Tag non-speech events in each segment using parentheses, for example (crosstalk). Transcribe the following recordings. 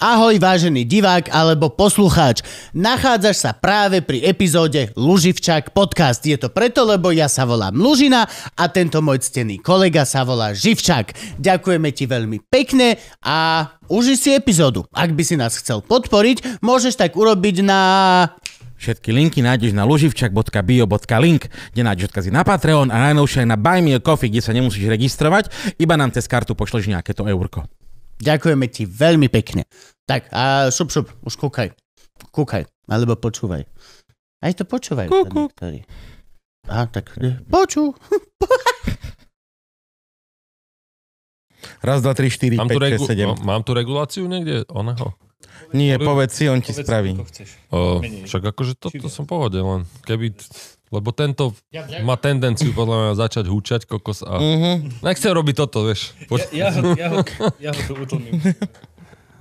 Ahoj vážený divák alebo poslucháč. Nachádzaš sa práve pri epizóde Luživčák podcast. Je to preto, lebo ja sa volám Lužina a tento môj ctený kolega sa volá Živčák. Ďakujeme ti veľmi pekne a uži si epizódu. Ak by si nás chcel podporiť, môžeš tak urobiť na... Všetky linky nájdeš na luživčak.bio.link, kde nájdeš odkazy na Patreon a najnovšie aj na Buy Me a Coffee, kde sa nemusíš registrovať, iba nám cez kartu pošleš nejaké to eurko. Ďakujeme ti veľmi pekne. Tak a šup, šup, už kúkaj. Kúkaj, alebo počúvaj. Aj to počúvaj. Kúku. Aha, tak e, poču. (laughs) Raz, dva, tri, štyri, mám 5, tu 6, 7. No, mám tu reguláciu niekde? Oného? Nie, povedz si, on ti povedz, spraví. O, však akože toto to som pohode, len keby... T- lebo tento ja, má tendenciu podľa mňa začať húčať kokos a mm-hmm. nechcem no, robiť toto, vieš. Poč- ja, ja, ho, ja, ho, (laughs) ja ho tu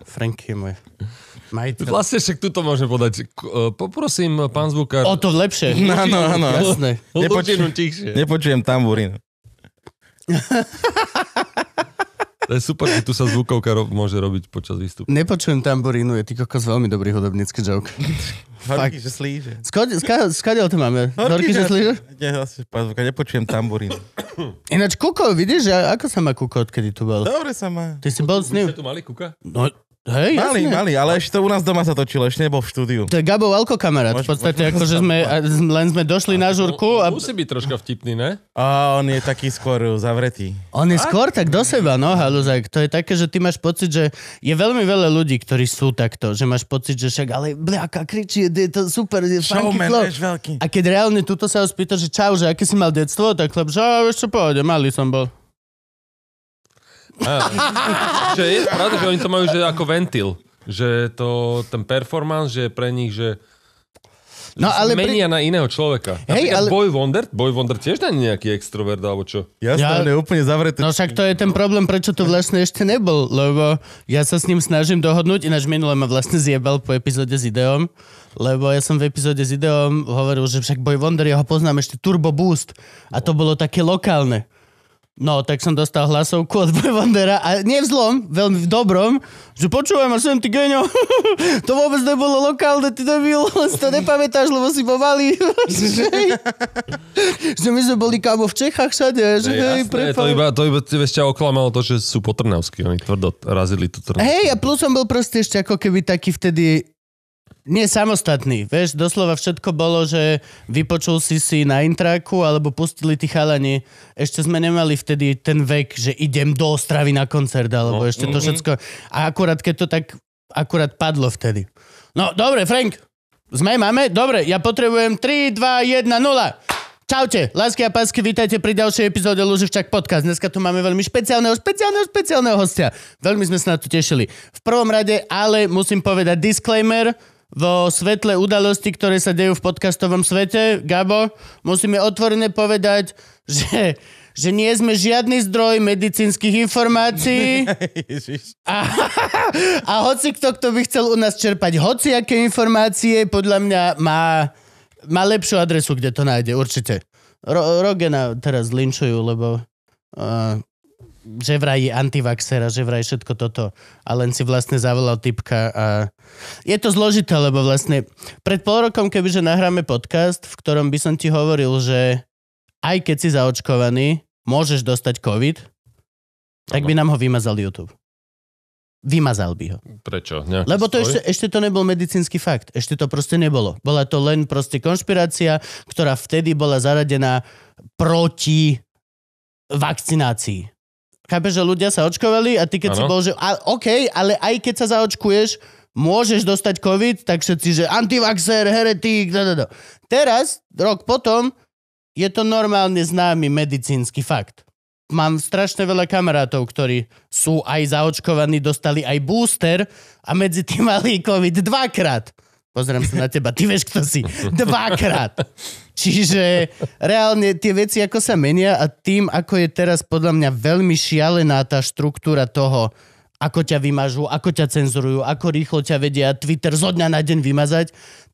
Frank je môj. Majiteľ. Vlastne však tu to môžem podať. E, poprosím pán zvukár. O to lepšie. (laughs) Áno, áno, jasné. Nepočujem, nepočujem tamburín. (laughs) to je super, že tu sa zvukovka ro- môže robiť počas výstupu. Nepočujem tamborínu, je ty kokos veľmi dobrý hudobnícky joke. (laughs) Horky, že slíže. Skadiaľ to máme? Horky, že slíže? Ja asi pazvuka, nepočujem tamborínu. (coughs) Ináč Kuko, vidíš, ako sa má Kuko, odkedy tu bol? Dobre sa má. Ty si bol s ním? Vy ste tu mali Kuka? No, Hej, mali, jasne. mali, ale ešte to u nás doma sa točilo, ešte nebol v štúdiu. To je Gabo Alko kamarát, v podstate, akože sme, len sme došli na žurku. A... Musí byť troška vtipný, ne? A on je taký skôr zavretý. On je a? skôr tak do seba, no, haluzak. To je také, že ty máš pocit, že je veľmi veľa ľudí, ktorí sú takto, že máš pocit, že však, ale bľaka, kričí, je to super, je Showman, veľký. A keď reálne tuto sa ho spýta, že čau, že aké si mal detstvo, tak chlap, že ešte pohode, malý som bol že je pravda, že oni to majú že ako ventil. Že to, ten performance, že je pre nich, že No, ale menia pre... na iného človeka. Hej, ale... Boy Wonder, Boy Wonder tiež nie nejaký extrovert, alebo čo? Jasné, ja... on je úplne zavretý. No však to je ten problém, prečo tu vlastne ešte nebol, lebo ja sa s ním snažím dohodnúť, ináč minule ma vlastne zjebal po epizóde s Ideom, lebo ja som v epizóde s Ideom hovoril, že však Boy Wonder, ja ho poznám ešte Turbo Boost a to bolo také lokálne. No, tak som dostal hlasovku od Bojvondera a nie v zlom, veľmi v dobrom, že počúvaj ma sem, ty genio. (laughs) to vôbec nebolo lokálne, ty debil, (laughs) si to nepamätáš, lebo si povali. (laughs) že, my sme boli kámo v Čechách všade. Že, hej, jasné, to iba, to iba ešte oklamalo to, že sú potrnavskí, oni tvrdo razili to Trnavsky. Hej, a plus som bol proste ešte ako keby taký vtedy nie samostatný, vieš, doslova všetko bolo, že vypočul si si na intraku, alebo pustili tí chalani. Ešte sme nemali vtedy ten vek, že idem do Ostravy na koncert, alebo no, ešte to mhm. všetko. A akurát, keď to tak akurát padlo vtedy. No, dobre, Frank, sme, máme? Dobre, ja potrebujem 3, 2, 1, 0. Čaute, lásky a pásky, vítajte pri ďalšej epizóde Luživčak podcast. Dneska tu máme veľmi špeciálneho, špeciálneho, špeciálneho hostia. Veľmi sme sa na to tešili. V prvom rade, ale musím povedať disclaimer, vo svetle udalosti, ktoré sa dejú v podcastovom svete, Gabo, musíme otvorene povedať, že, že nie sme žiadny zdroj medicínskych informácií. (laughs) a, a hoci kto, kto by chcel u nás čerpať hoci aké informácie, podľa mňa má, má lepšiu adresu, kde to nájde, určite. Ro, Rogena teraz linčujú, lebo uh, že vraj je antivaxer a že vraj všetko toto. A len si vlastne zavolal typka a je to zložité, lebo vlastne pred pol rokom, kebyže nahráme podcast, v ktorom by som ti hovoril, že aj keď si zaočkovaný, môžeš dostať COVID, tak by nám ho vymazal YouTube. Vymazal by ho. Prečo? Nejaký Lebo to ešte, ešte to nebol medicínsky fakt. Ešte to proste nebolo. Bola to len proste konšpirácia, ktorá vtedy bola zaradená proti vakcinácii. Chápeš, že ľudia sa očkovali a ty keď ano. si bol, že a, OK, ale aj keď sa zaočkuješ, môžeš dostať COVID, tak všetci, že antivaxer, heretik, da, da, da. Teraz, rok potom, je to normálne známy medicínsky fakt. Mám strašne veľa kamarátov, ktorí sú aj zaočkovaní, dostali aj booster a medzi tým mali COVID dvakrát pozriem sa na teba, ty vieš, kto si. Dvakrát. Čiže reálne tie veci, ako sa menia a tým, ako je teraz podľa mňa veľmi šialená tá štruktúra toho, ako ťa vymažú, ako ťa cenzurujú, ako rýchlo ťa vedia Twitter zo dňa na deň vymazať,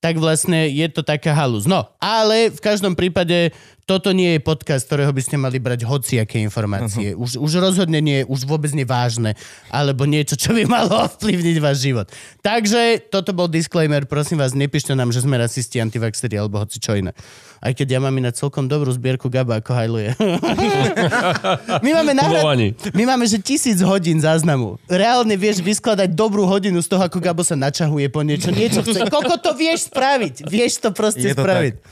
tak vlastne je to taká halus. No, ale v každom prípade toto nie je podcast, ktorého by ste mali brať hociaké informácie. Uh-huh. Už, už rozhodne nie, už vôbec nevážne, alebo niečo, čo by malo (laughs) ovplyvniť váš život. Takže toto bol disclaimer, prosím vás, nepíšte nám, že sme rasisti, antivaxeri alebo hoci čo iné. Aj keď ja mám na celkom dobrú zbierku Gaba, ako hajluje. (laughs) my, máme nahrad... my máme, že tisíc hodín záznamu. Reálne vieš vyskladať dobrú hodinu z toho, ako Gabo sa načahuje po niečo. Niečo chce. Koľko to vieš spraviť. (laughs) Vieš to proste to spraviť. Tak.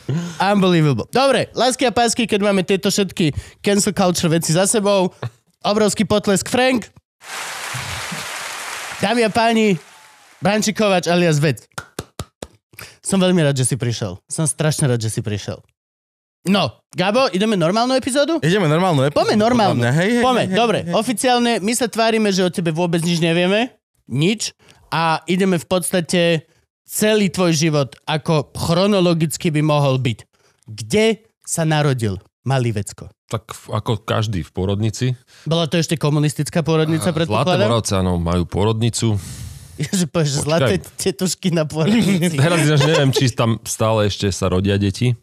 Unbelievable. Dobre, lásky a pásky, keď máme tieto všetky cancel culture veci za sebou. Obrovský potlesk Frank. Dámy a páni, Brančikovač alias Ved. Som veľmi rád, že si prišiel. Som strašne rád, že si prišiel. No, Gabo, ideme normálnu epizódu? Ideme normálnu epizódu. Pome normálnu. Hej, hej, Pome, hej, hej, dobre. Hej, hej. Oficiálne my sa tvárime, že o tebe vôbec nič nevieme. Nič. A ideme v podstate celý tvoj život, ako chronologicky by mohol byť. Kde sa narodil vecko? Tak ako každý v porodnici. Bola to ešte komunistická porodnica, A, predpokladám? Zlaté Moravce, áno, majú porodnicu. Ježe, povieš, zlaté tetušky na (laughs) porodnici. Teraz ja neviem, či tam stále ešte sa rodia deti,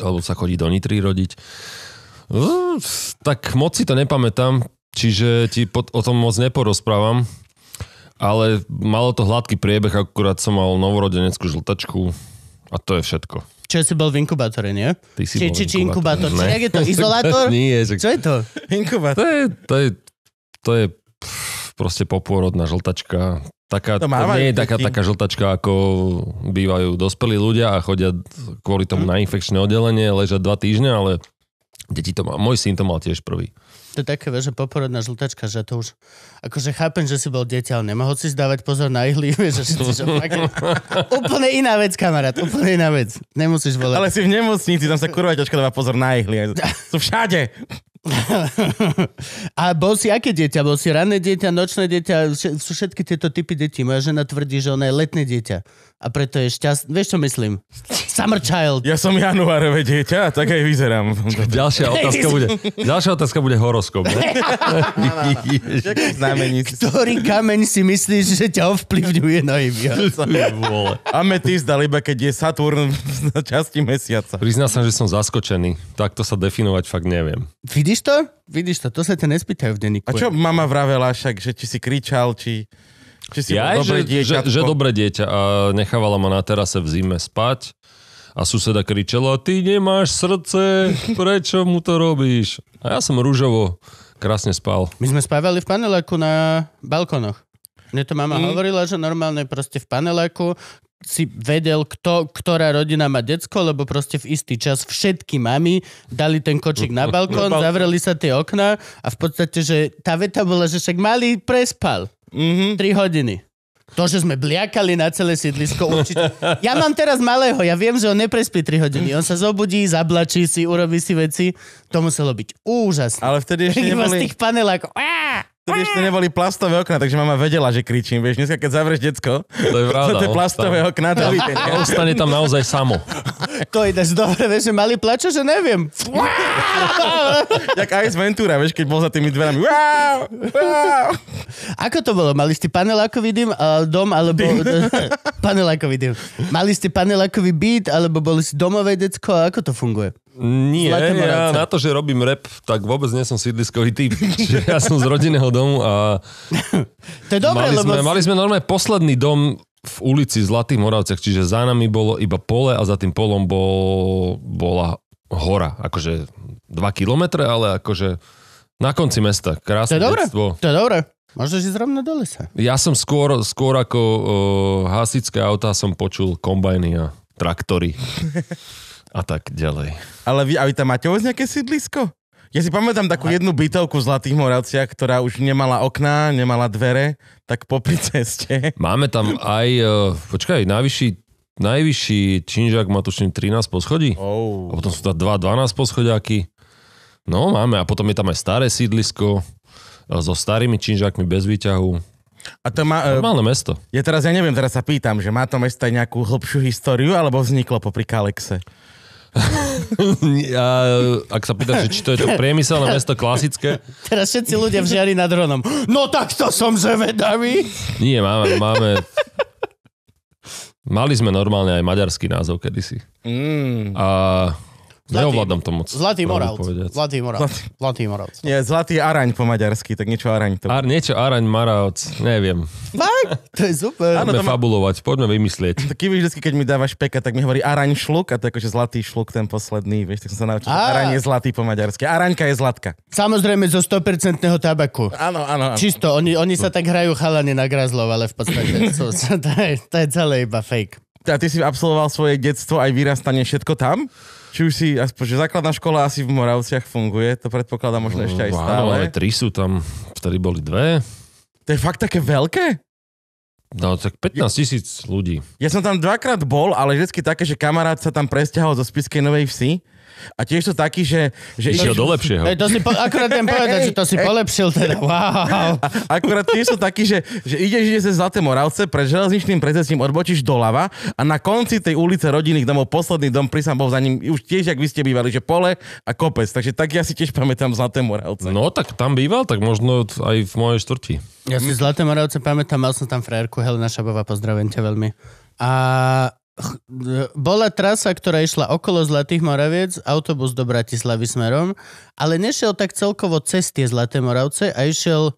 alebo sa chodí do Nitry rodiť. Uh, tak moc si to nepamätám, čiže ti o tom moc neporozprávam ale malo to hladký priebeh, akurát som mal novorodeneckú žltačku a to je všetko. Čo si bol v inkubátore, nie? Ty si či, bol či, či inkubátor. Ne. Či, je to? Izolátor? (laughs) Nie. Že... Čo je to? Inkubátor. To je, to je, to je proste popôrodná žltačka. Taká, to, to nie je taká, taká žltačka, ako bývajú dospelí ľudia a chodia kvôli tomu mm. na infekčné oddelenie, ležia dva týždne, ale deti to má. Môj syn to mal tiež prvý. To je také, že poporodná žltačka, že to už... Akože chápem, že si bol dieťa, ale nemohol si dávať pozor na ihly, (laughs) vieš, že, si, že (laughs) fakt, úplne iná vec, kamarát, úplne iná vec. Nemusíš volať. Ale si v nemocnici, tam sa kurva ťačka dáva pozor na ihly. (laughs) Sú všade. A bol si aké dieťa? Bol si ranné dieťa, nočné dieťa? Sú všetky tieto typy detí. Moja žena tvrdí, že ona je letné dieťa a preto je šťastný. Vieš, čo myslím? Summer Child. Ja som januárové dieťa tak aj vyzerám. Ďalšia otázka bude, ďalšia otázka bude horoskop. Ne? Ktorý kameň si myslíš, že ťa ovplyvňuje najviac? Ametist, ale iba keď je Saturn na časti mesiaca. Priznal som, že som zaskočený. tak to sa definovať fakt neviem. Vidíš to? Vidíš to? To sa ťa nespýtajú v denníku. A čo mama vravela však, že či si kričal, či... Že si ja, dobré že, že, že dobré dieťa a nechávala ma na terase v zime spať a suseda kričela, ty nemáš srdce, (laughs) prečo mu to robíš? A ja som rúžovo krásne spal. My sme spávali v paneláku na balkonoch. Mne to mama mm. hovorila, že normálne proste v paneláku si vedel, kto, ktorá rodina má decko, lebo proste v istý čas všetky mami dali ten kočík na (laughs) balkón, zavreli sa tie okná a v podstate, že tá veta bola, že však malý prespal. Mm-hmm. 3 hodiny. To, že sme bliakali na celé sídlisko, určite. Ja mám teraz malého, ja viem, že on neprespí 3 hodiny. On sa zobudí, zablačí si, urobí si veci. To muselo byť úžasné. Ale vtedy ešte neboli... z tých panelák. Vtedy ešte neboli plastové okná, takže mama vedela, že kričím. Vieš, dneska keď zavrieš decko, to je (laughs) pravda. To no, je plastové okna. to Ostane tam naozaj samo. To ináč dobre, vieš, že mali plačo, že neviem. Jak z Ventura, vieš, keď bol za tými dverami. Ako to bolo? Mali ste panelákový dym, dom, alebo... (laughs) panelákový dym. Mali ste panelákový byt, alebo boli si domové decko? Ako to funguje? Nie, ja na to, že robím rap, tak vôbec nie som sídliskový typ. (laughs) ja som z rodinného domu a... to je dobré, mali lebo... Sme, mali sme normálne posledný dom v ulici Zlatých Moravcech, čiže za nami bolo iba pole a za tým polom bol, bola hora, akože 2 kilometre, ale akože na konci mesta. Krásne to je dobré, to je dobré. Možno si zrovna do lesa. Ja som skôr, skôr ako uh, hasičské autá som počul kombajny a traktory (laughs) a tak ďalej. Ale vy, a vy tam máte vôbec nejaké sídlisko? Ja si pamätám takú jednu bytovku v Zlatých Moravciach, ktorá už nemala okná, nemala dvere, tak po ceste. Máme tam aj, e, počkaj, najvyšší, najvyšší činžak má tuším 13 poschodí. Oh. A potom sú tam dva 12 poschodiaky. No, máme. A potom je tam aj staré sídlisko e, so starými činžákmi bez výťahu. A to má... E, Normálne mesto. Ja teraz, ja neviem, teraz sa pýtam, že má to mesto aj nejakú hlbšiu históriu, alebo vzniklo popri Kalexe? (laughs) ja, ak sa pýtaš, či to je to priemyselné mesto klasické. Teraz všetci ľudia v žiari nad dronom. No tak to som zvedavý. Nie, máme, máme... Mali sme normálne aj maďarský názov kedysi. Mm. A Zlatý, Neovládam to moc. Zlatý Moravc. Zlatý Moravc. Zlatý, zlatý Moravc. Nie, Zlatý Araň po maďarsky, tak niečo Araň to. Ar, niečo Araň, Moravc, neviem. Tak, to je super. poďme má... fabulovať, poďme vymyslieť. Taký vždy, keď mi dávaš peka, tak mi hovorí Araň šluk a to je akože Zlatý šluk ten posledný, vieš, tak som sa naučil. A... Araň je zlatý po maďarsky. Araňka je zlatka. Samozrejme zo 100% tabaku. Áno, áno. áno. Čisto, oni, oni sa tak hrajú chalani na Grazlov, ale v podstate to, (laughs) to, je, to je celé iba fake. A ty si absolvoval svoje detstvo aj vyrastanie všetko tam? Či už si, aspoň, že základná škola asi v Moravciach funguje, to predpokladám možno ešte aj stále. Áno, ale tri sú tam, vtedy boli dve. To je fakt také veľké? No tak 15 tisíc ľudí. Ja som tam dvakrát bol, ale vždycky také, že kamarát sa tam presťahol zo Spiskej Novej Vsi a tiež to taký, že... že Išiel do lepšieho. Hej, to si po, akurát idem (laughs) povedať, že to si polepšil teda, wow. A, (laughs) akurát tiež sú takí, že, že ideš, ideš cez Zlaté Moravce, pred železničným precesním odbočíš doľava a na konci tej ulice rodinných domov, posledný dom, prisám bol za ním, už tiež, ak vy ste bývali, že pole a kopec. Takže tak ja si tiež pamätám Zlaté Moravce. No tak tam býval, tak možno aj v mojej štvrti. Ja si Zlaté Moravce pamätám, mal som tam frajerku Helena Šabová, pozdravím ťa veľmi. A E, bola trasa, ktorá išla okolo Zlatých Moraviec, autobus do Bratislavy smerom, ale nešiel tak celkovo cez tie Zlaté Moravce a išiel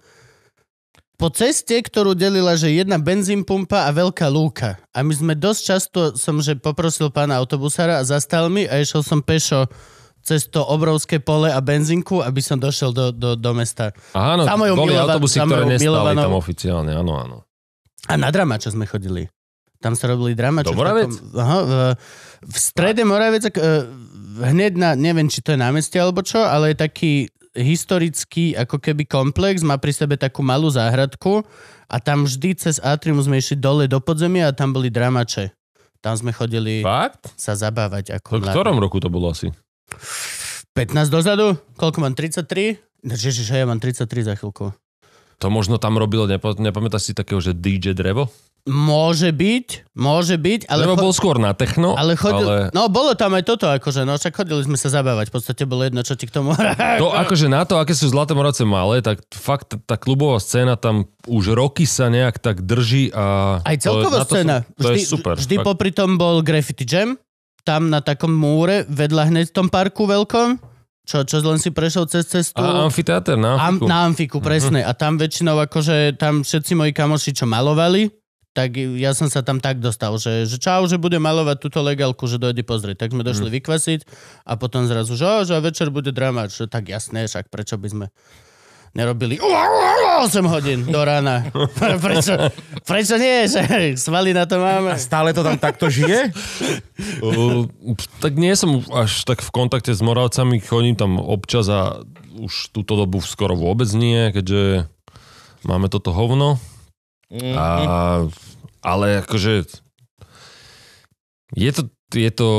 po ceste, ktorú delila, že jedna benzínpumpa pumpa a veľká lúka. A my sme dosť často, som že poprosil pána autobusára a zastal mi a išiel som pešo cez to obrovské pole a benzinku, aby som došiel do, do, do mesta. Áno, boli milova- autobusy, ktoré nestali milovanou... tam oficiálne, áno, áno. A na čo sme chodili. Tam sa robili dramače. Domoravec? V, takom, aha, v, v strede Moravec, e, hneď na, neviem, či to je námestie alebo čo, ale je taký historický ako keby komplex, má pri sebe takú malú záhradku a tam vždy cez atrium sme išli dole do podzemia a tam boli dramače. Tam sme chodili Fakt? sa zabávať. Ako v ktorom roku to bolo asi? 15 dozadu? Koľko mám? 33? No, Ježiš, ja mám 33 za chvíľku. To možno tam robilo nepamätáš si takého, že DJ Drevo? Môže byť, môže byť, ale... Lebo cho- bol skôr na techno, ale... Chodil, ale... No, bolo tam aj toto, akože, no, však chodili sme sa zabávať, v podstate bolo jedno, čo ti k tomu... (laughs) to akože na to, aké sú Zlaté Moravce malé, tak fakt tá klubová scéna tam už roky sa nejak tak drží a... Aj celková to, scéna. Sú, to vždy, je super. Vždy fakt. popri tom bol Graffiti Jam, tam na takom múre, vedľa hneď v tom parku veľkom. Čo, čo len si prešiel cez cestu. A amfiteáter na Amfiku. Am, na Amfiku, presne. Uh-huh. A tam väčšinou akože, tam všetci moji kamoši, čo malovali, tak ja som sa tam tak dostal, že, že čau, že bude malovať túto legálku, že dojde pozrieť. Tak sme mhm. došli mm. vykvasiť a potom zrazu, že, že večer bude drama, že tak jasné, však prečo by sme nerobili 8 hodín do rána. (laughs) (laughs) Prečo, prečo nie? Že svali na to máme. A stále to tam takto žije? Uh, (laughs) tak nie som až tak v kontakte s Moravcami, chodím tam občas a už túto dobu skoro vôbec nie, keďže máme toto hovno. Mm-hmm. A, ale akože je to, je to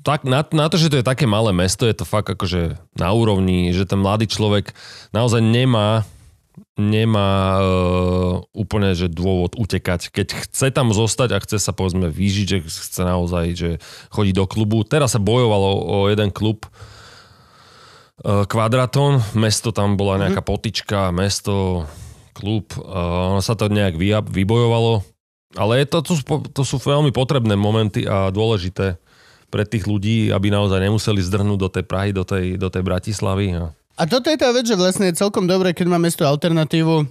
tak, na, na to, že to je také malé mesto, je to fakt akože na úrovni, že ten mladý človek naozaj nemá nemá e, úplne že dôvod utekať. Keď chce tam zostať a chce sa povedzme vyžiť, že chce naozaj, že chodí do klubu. Teraz sa bojovalo o jeden klub, kvadratón, e, mesto tam bola nejaká mhm. potička, mesto klub. Ono sa to nejak vybojovalo, ale je to, to, sú, to sú veľmi potrebné momenty a dôležité pre tých ľudí, aby naozaj nemuseli zdrhnúť do tej Prahy, do tej, do tej Bratislavy. A... No. a toto je tá vec, že vlastne je celkom dobré, keď má mesto alternatívu,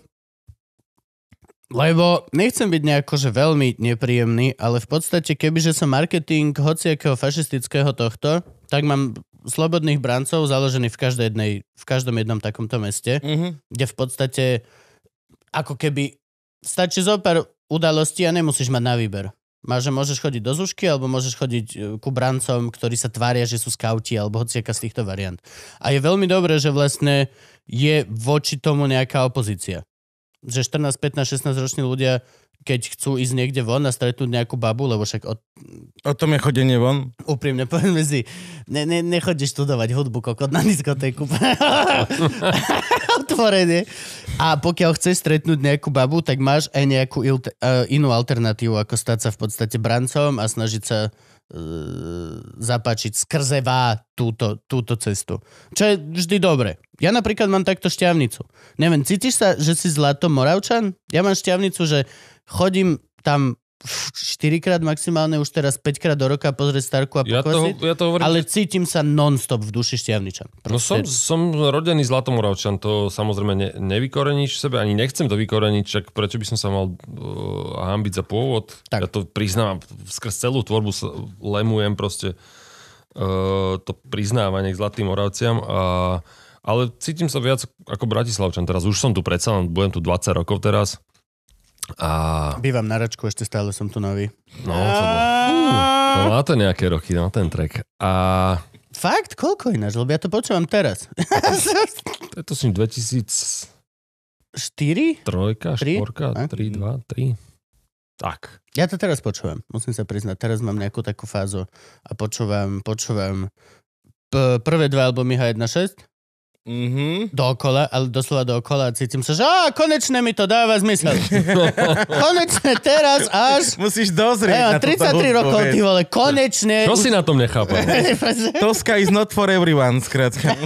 lebo nechcem byť nejako, že veľmi nepríjemný, ale v podstate, kebyže som marketing hociakého fašistického tohto, tak mám slobodných brancov založených v, každej jednej, v každom jednom takomto meste, mm-hmm. kde v podstate ako keby stačí zo pár udalostí a nemusíš mať na výber. Máš, že môžeš chodiť do Zušky, alebo môžeš chodiť e, ku brancom, ktorí sa tvária, že sú skauti, alebo hociaká z týchto variant. A je veľmi dobré, že vlastne je voči tomu nejaká opozícia. Že 14, 15, 16 roční ľudia, keď chcú ísť niekde von a stretnúť nejakú babu, lebo však... Od... O tom je chodenie von? Úprimne, povedzme si, ne, ne, nechodíš študovať hudbu kokot na diskotéku. (laughs) Otvorene. A pokiaľ chceš stretnúť nejakú babu, tak máš aj nejakú ilte, uh, inú alternatívu, ako stať sa v podstate brancom a snažiť sa uh, zapáčiť skrze vá túto, túto cestu. Čo je vždy dobre. Ja napríklad mám takto šťavnicu. Neviem, cítiš sa, že si zlato moravčan? Ja mám šťavnicu, že chodím tam 4 krát maximálne, už teraz 5 krát do roka pozrieť Starku a pokvasiť, ja to, ja to hovorím, ale cítim sa non-stop v duši šťavničan. No som, som rodený zlatomoravčan, to samozrejme ne, nevykoreníš v sebe, ani nechcem to vykoreniť, čak prečo by som sa mal uh, hambiť za pôvod? Tak. Ja to priznám, skrz celú tvorbu sa lemujem proste uh, to priznávanie k zlatým moravciam a ale cítim sa viac ako Bratislavčan teraz. Už som tu predsa, budem tu 20 rokov teraz. A... Bývam na račku, ešte stále som tu nový. No, to bol... uh, no, má to nejaké roky, no, ten track. A... Fakt? Koľko ináč? Lebo ja to počúvam teraz. (laughs) to je to si 2000... 4? Trojka, 3? štvorka, tri, 2, 3. Tak. Ja to teraz počúvam, musím sa priznať. Teraz mám nejakú takú fázu a počúvam, počúvam prvé dva albumy H1.6 Mm-hmm. dokola, ale doslova dokola, a cítim sa, že á, konečne mi to dáva zmysel. (laughs) konečne teraz až... Musíš dozrieť ja, na 33 rokov, ty vole, konečne... To si na tom nechápal? (laughs) Toska is not for everyone, skrátka.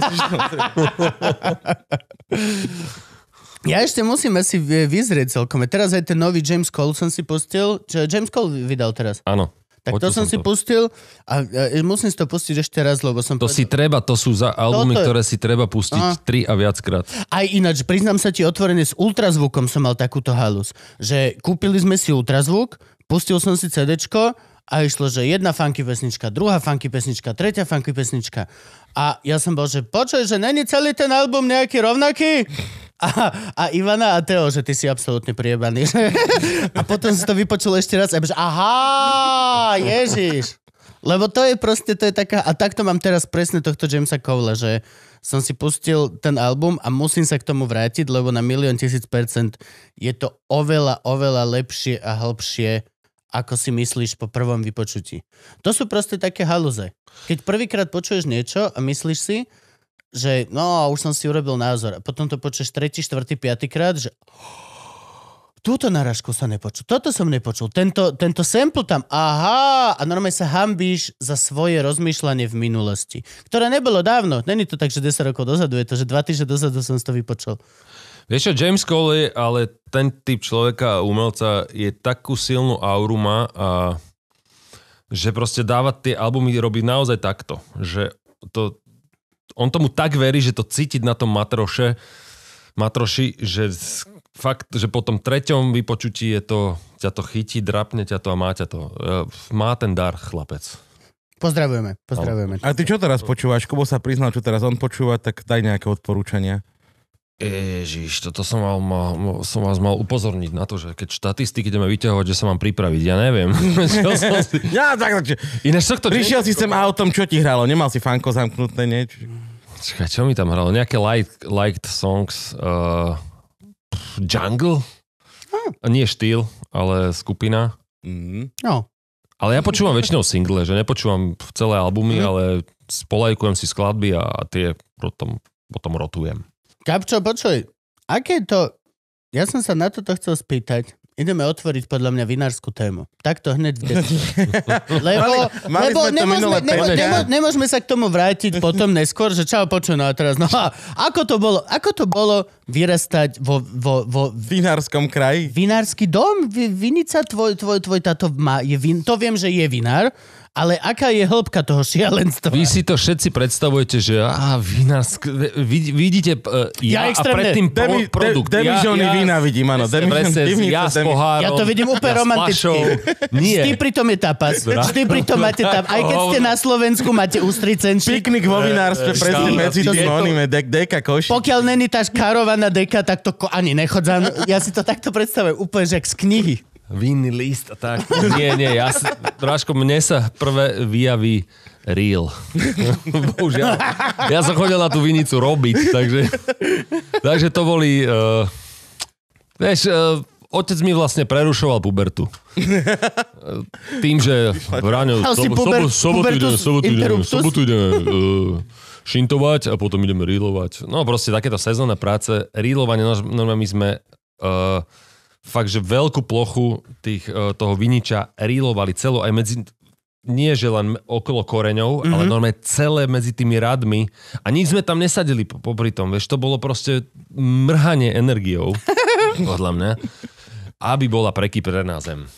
Ja ešte musím asi vyzrieť celkom. Teraz aj ten nový James Cole som si pustil. Čo James Cole vydal teraz? Áno. Tak Počul to som, si to. pustil a e, musím si to pustiť ešte raz, lebo som... To povedal... si treba, to sú za albumy, Toto... ktoré si treba pustiť a. tri a viackrát. Aj ináč, priznám sa ti otvorene, s ultrazvukom som mal takúto halus, že kúpili sme si ultrazvuk, pustil som si CDčko, a išlo, že jedna funky pesnička, druhá funky pesnička, tretia funky pesnička. A ja som bol, že počuj, že není celý ten album nejaký rovnaký? A, a Ivana a Teo, že ty si absolútne priebaný. (laughs) a potom si to vypočul ešte raz a že aha, ježiš. Lebo to je proste, to je taká, a takto mám teraz presne tohto Jamesa Covela, že som si pustil ten album a musím sa k tomu vrátiť, lebo na milión tisíc percent je to oveľa, oveľa lepšie a hlbšie ako si myslíš po prvom vypočutí. To sú proste také halúze. Keď prvýkrát počuješ niečo a myslíš si, že no, už som si urobil názor. A potom to počuješ tretí, štvrtý, piatý krát, že túto naražku som nepočul, toto som nepočul, tento, tento sample tam, aha, a normálne sa hambíš za svoje rozmýšľanie v minulosti, ktoré nebolo dávno, není to tak, že 10 rokov dozadu, je to, že 2 týždne dozadu som to vypočul. Vieš čo, James Cole je ale ten typ človeka umelca je takú silnú auru má a že proste dáva tie albumy robí naozaj takto, že to, on tomu tak verí, že to cítiť na tom matroše, matroši, že fakt, že po tom treťom vypočutí je to, ťa to chytí, drapne ťa to a má ťa to. E, má ten dar chlapec. Pozdravujeme, pozdravujeme. A ty čo teraz počúvaš? Kubo sa priznal, čo teraz on počúva, tak daj nejaké odporúčania. Ježiš, toto som, mal, mal, som vás mal upozorniť na to, že keď štatistiky ideme vyťahovať, že sa mám pripraviť, ja neviem. (laughs) ja tak... Ináč to Prišiel si sem autom, čo ti hralo? Nemal si fanko zamknuté, niečo? Čakaj, čo mi tam hralo? Nejaké light, liked songs? Uh, jungle? Hm. Nie štýl, ale skupina. Mm. No. Ale ja počúvam väčšinou single, že nepočúvam celé albumy, mm. ale spolajkujem si skladby a, a tie potom, potom rotujem. Kapčo, počuj, aké to... Ja som sa na toto chcel spýtať. Ideme otvoriť podľa mňa vinárskú tému. Tak to hneď v (laughs) Lebo, mali, mali lebo nemôžeme, nemo, nemo, nemôžeme sa k tomu vrátiť potom neskôr, že čau, počuj, no a teraz, no a ako to bolo, ako to bolo vyrastať vo, vo, vo vinárskom kraji? Vinársky dom, vinica, tvoj, tvoj, tvoj táto má, je vin, to viem, že je vinár, ale aká je hĺbka toho šialenstva? Vy si to všetci predstavujete, že á, vinársk, vid, vidíte uh, ja, ja a predtým pro, Demi, produkt. De, demižóny ja, ja, vína vidím, áno. ja s pohárom, ja to vidím (laughs) úplne ja romanticky. Nie. Vždy pritom je tapas. Vždy pritom máte tam. (laughs) Aj keď ste na Slovensku, máte ústricenčík. Piknik vo vinárstve, e, e, presne medzi tým oným, deka koši. Pokiaľ není tá karovaná deka, tak to ani nechodzam. Ja si to takto predstavujem úplne, že z knihy vinný list a tak. (laughs) Nie, nie, ja si, Dražko, mne sa prvé vyjaví real. (laughs) Bohužiaľ. Ja som chodil na tú vinicu robiť, takže, takže to boli... Uh, vieš, uh, otec mi vlastne prerušoval pubertu. Eh, tým, že v ráne... sobotu ideme, sobotu ideme, sobotu ideme šintovať a potom ideme rílovať. No proste takéto sezónne práce. Rílovanie, no, normálne my sme... Uh, fakt, že veľkú plochu tých, e, toho viniča rilovali celú aj medzi nie že len okolo koreňov, mm-hmm. ale mhm. normálne celé medzi tými radmi a nič sme tam nesadili popri tom, vieš, to bolo proste mrhanie energiou, (laughs) podľa mňa, aby bola prekyprená zem.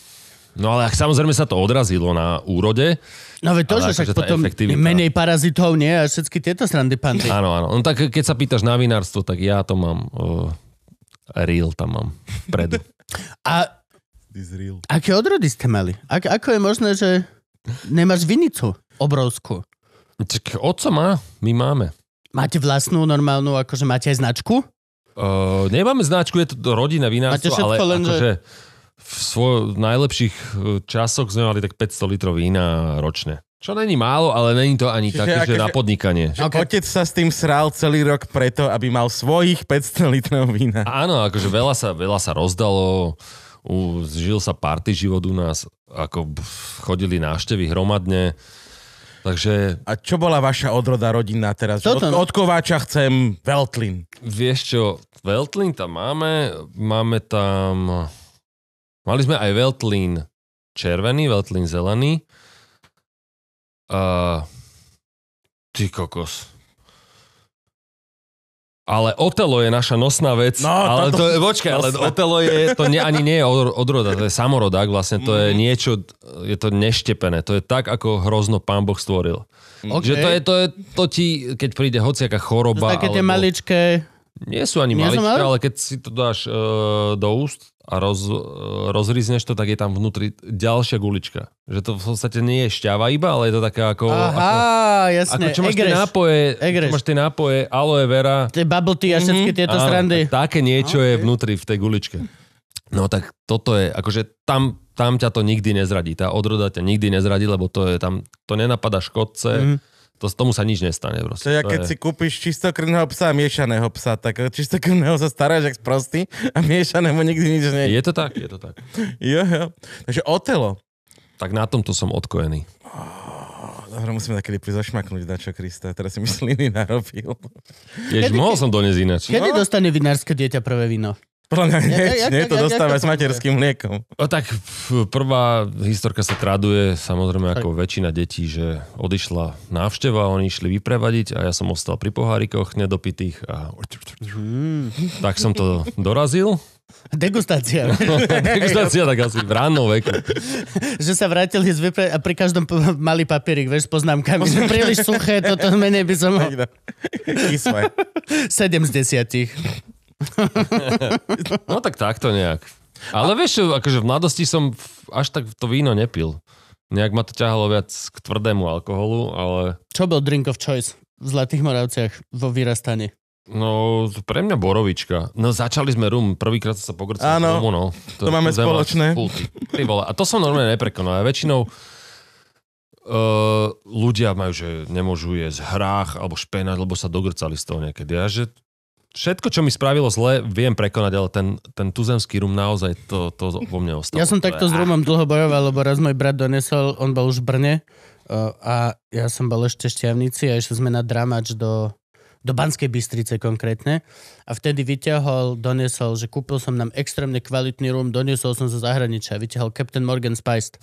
No ale samozrejme sa to odrazilo na úrode. No veď to, že akože však potom menej parazitov nie a všetky tieto strany pandy. Áno, áno. No tak keď sa pýtaš na vinárstvo, tak ja to mám uh, Real tam mám. vpredu. (laughs) A aké odrody ste mali? Ak, ako je možné, že nemáš vinicu obrovskú? Tak oco má, my máme. Máte vlastnú normálnu, akože máte aj značku? Uh, nemáme značku, je to rodina vinárstvo, ale len, akože že... v svojich najlepších e, časoch sme mali tak 500 litrov vína ročne. Čo není málo, ale není to ani také, že, že akože- na podnikanie. Že okay. Otec sa s tým sral celý rok preto, aby mal svojich 500 litrov vína. Áno, akože veľa sa, veľa sa rozdalo, u, žil sa party život u nás, ako chodili návštevy hromadne. Takže... A čo bola vaša odroda rodina teraz? Od, od Kováča chcem Veltlin. Vieš čo, Veltlin tam máme, máme tam... Mali sme aj Veltlin červený, Veltlin zelený Uh, ty kokos. Ale Otelo je naša nosná vec. No, ale to, je, počkaj, ale Otelo je, to nie, ani nie je odroda, to je samorodák vlastne, to je mhm. niečo, je to neštepené. To je tak, ako hrozno pán Boh stvoril. Okay. Že to je, to je, to ti, keď príde hociaká choroba. To také alebo, tie maličké... Nie sú ani maličké, ale keď si to dáš uh, do úst, a roz, e, rozrizneš to, tak je tam vnútri ďalšia gulička. Že to v podstate nie je šťava iba, ale je to také ako... Aha, ako, jasne, Ako čo máš egreš, nápoje, egreš. čo máš tie nápoje, aloe vera. Tie bubble tea mm-hmm. a mhm. všetky tieto áno, srandy. Také niečo okay. je vnútri v tej guličke. No tak toto je, akože tam, tam ťa to nikdy nezradí. Tá odroda ťa nikdy nezradí, lebo to je tam, to nenapada škodce. Mm-hmm to, tomu sa nič nestane proste. To je, keď je... si kúpiš čistokrvného psa a miešaného psa, tak čistokrvného sa staráš jak sprostý a miešanému nikdy nič nie. Je to tak, je to tak. jo, jo. Takže Otelo. Tak na tomto som odkojený. dobre, musíme takedy zašmaknúť dačo Krista. Teraz si myslím, že (laughs) narobil. Ježiš, mohol som doniesť ináč. Kedy no. dostane vinárske dieťa prvé víno? Podľa mňa nie, nie jak, to dostávať s materským mliekom. No tak prvá historka sa traduje, samozrejme ako tak. väčšina detí, že odišla návšteva, oni išli vyprevadiť a ja som ostal pri pohárikoch nedopitých a hmm. tak som to dorazil. Degustácia. No, (laughs) degustácia tak asi v ránom veku. Že sa vrátili z vypre... a pri každom p- mali papierik, vieš, s poznámkami. Že príliš suché, toto menej by som... Sedem z 10. (laughs) no tak takto nejak. Ale A... vieš, akože v mladosti som až tak to víno nepil. Nejak ma to ťahalo viac k tvrdému alkoholu, ale... Čo bol drink of choice v Zlatých Moravciach vo vyrastaní? No, pre mňa borovička. No, začali sme rum, prvýkrát sa pogrcali Áno, rumu, no. To, to máme spoločné. Pulty. A to som normálne neprekonal. A väčšinou uh, ľudia majú, že nemôžu jesť hrách alebo špenať, lebo sa dogrcali z toho niekedy. A že všetko, čo mi spravilo zle, viem prekonať, ale ten, ten tuzemský rum naozaj to, to vo mne ostalo. Ja som takto s rumom dlho bojoval, lebo raz môj brat donesol, on bol už v Brne a ja som bol ešte šťavnici a išli sme na dramač do do Banskej Bystrice konkrétne. A vtedy vyťahol, doniesol, že kúpil som nám extrémne kvalitný rum, doniesol som zo zahraničia, vyťahol Captain Morgan Spice.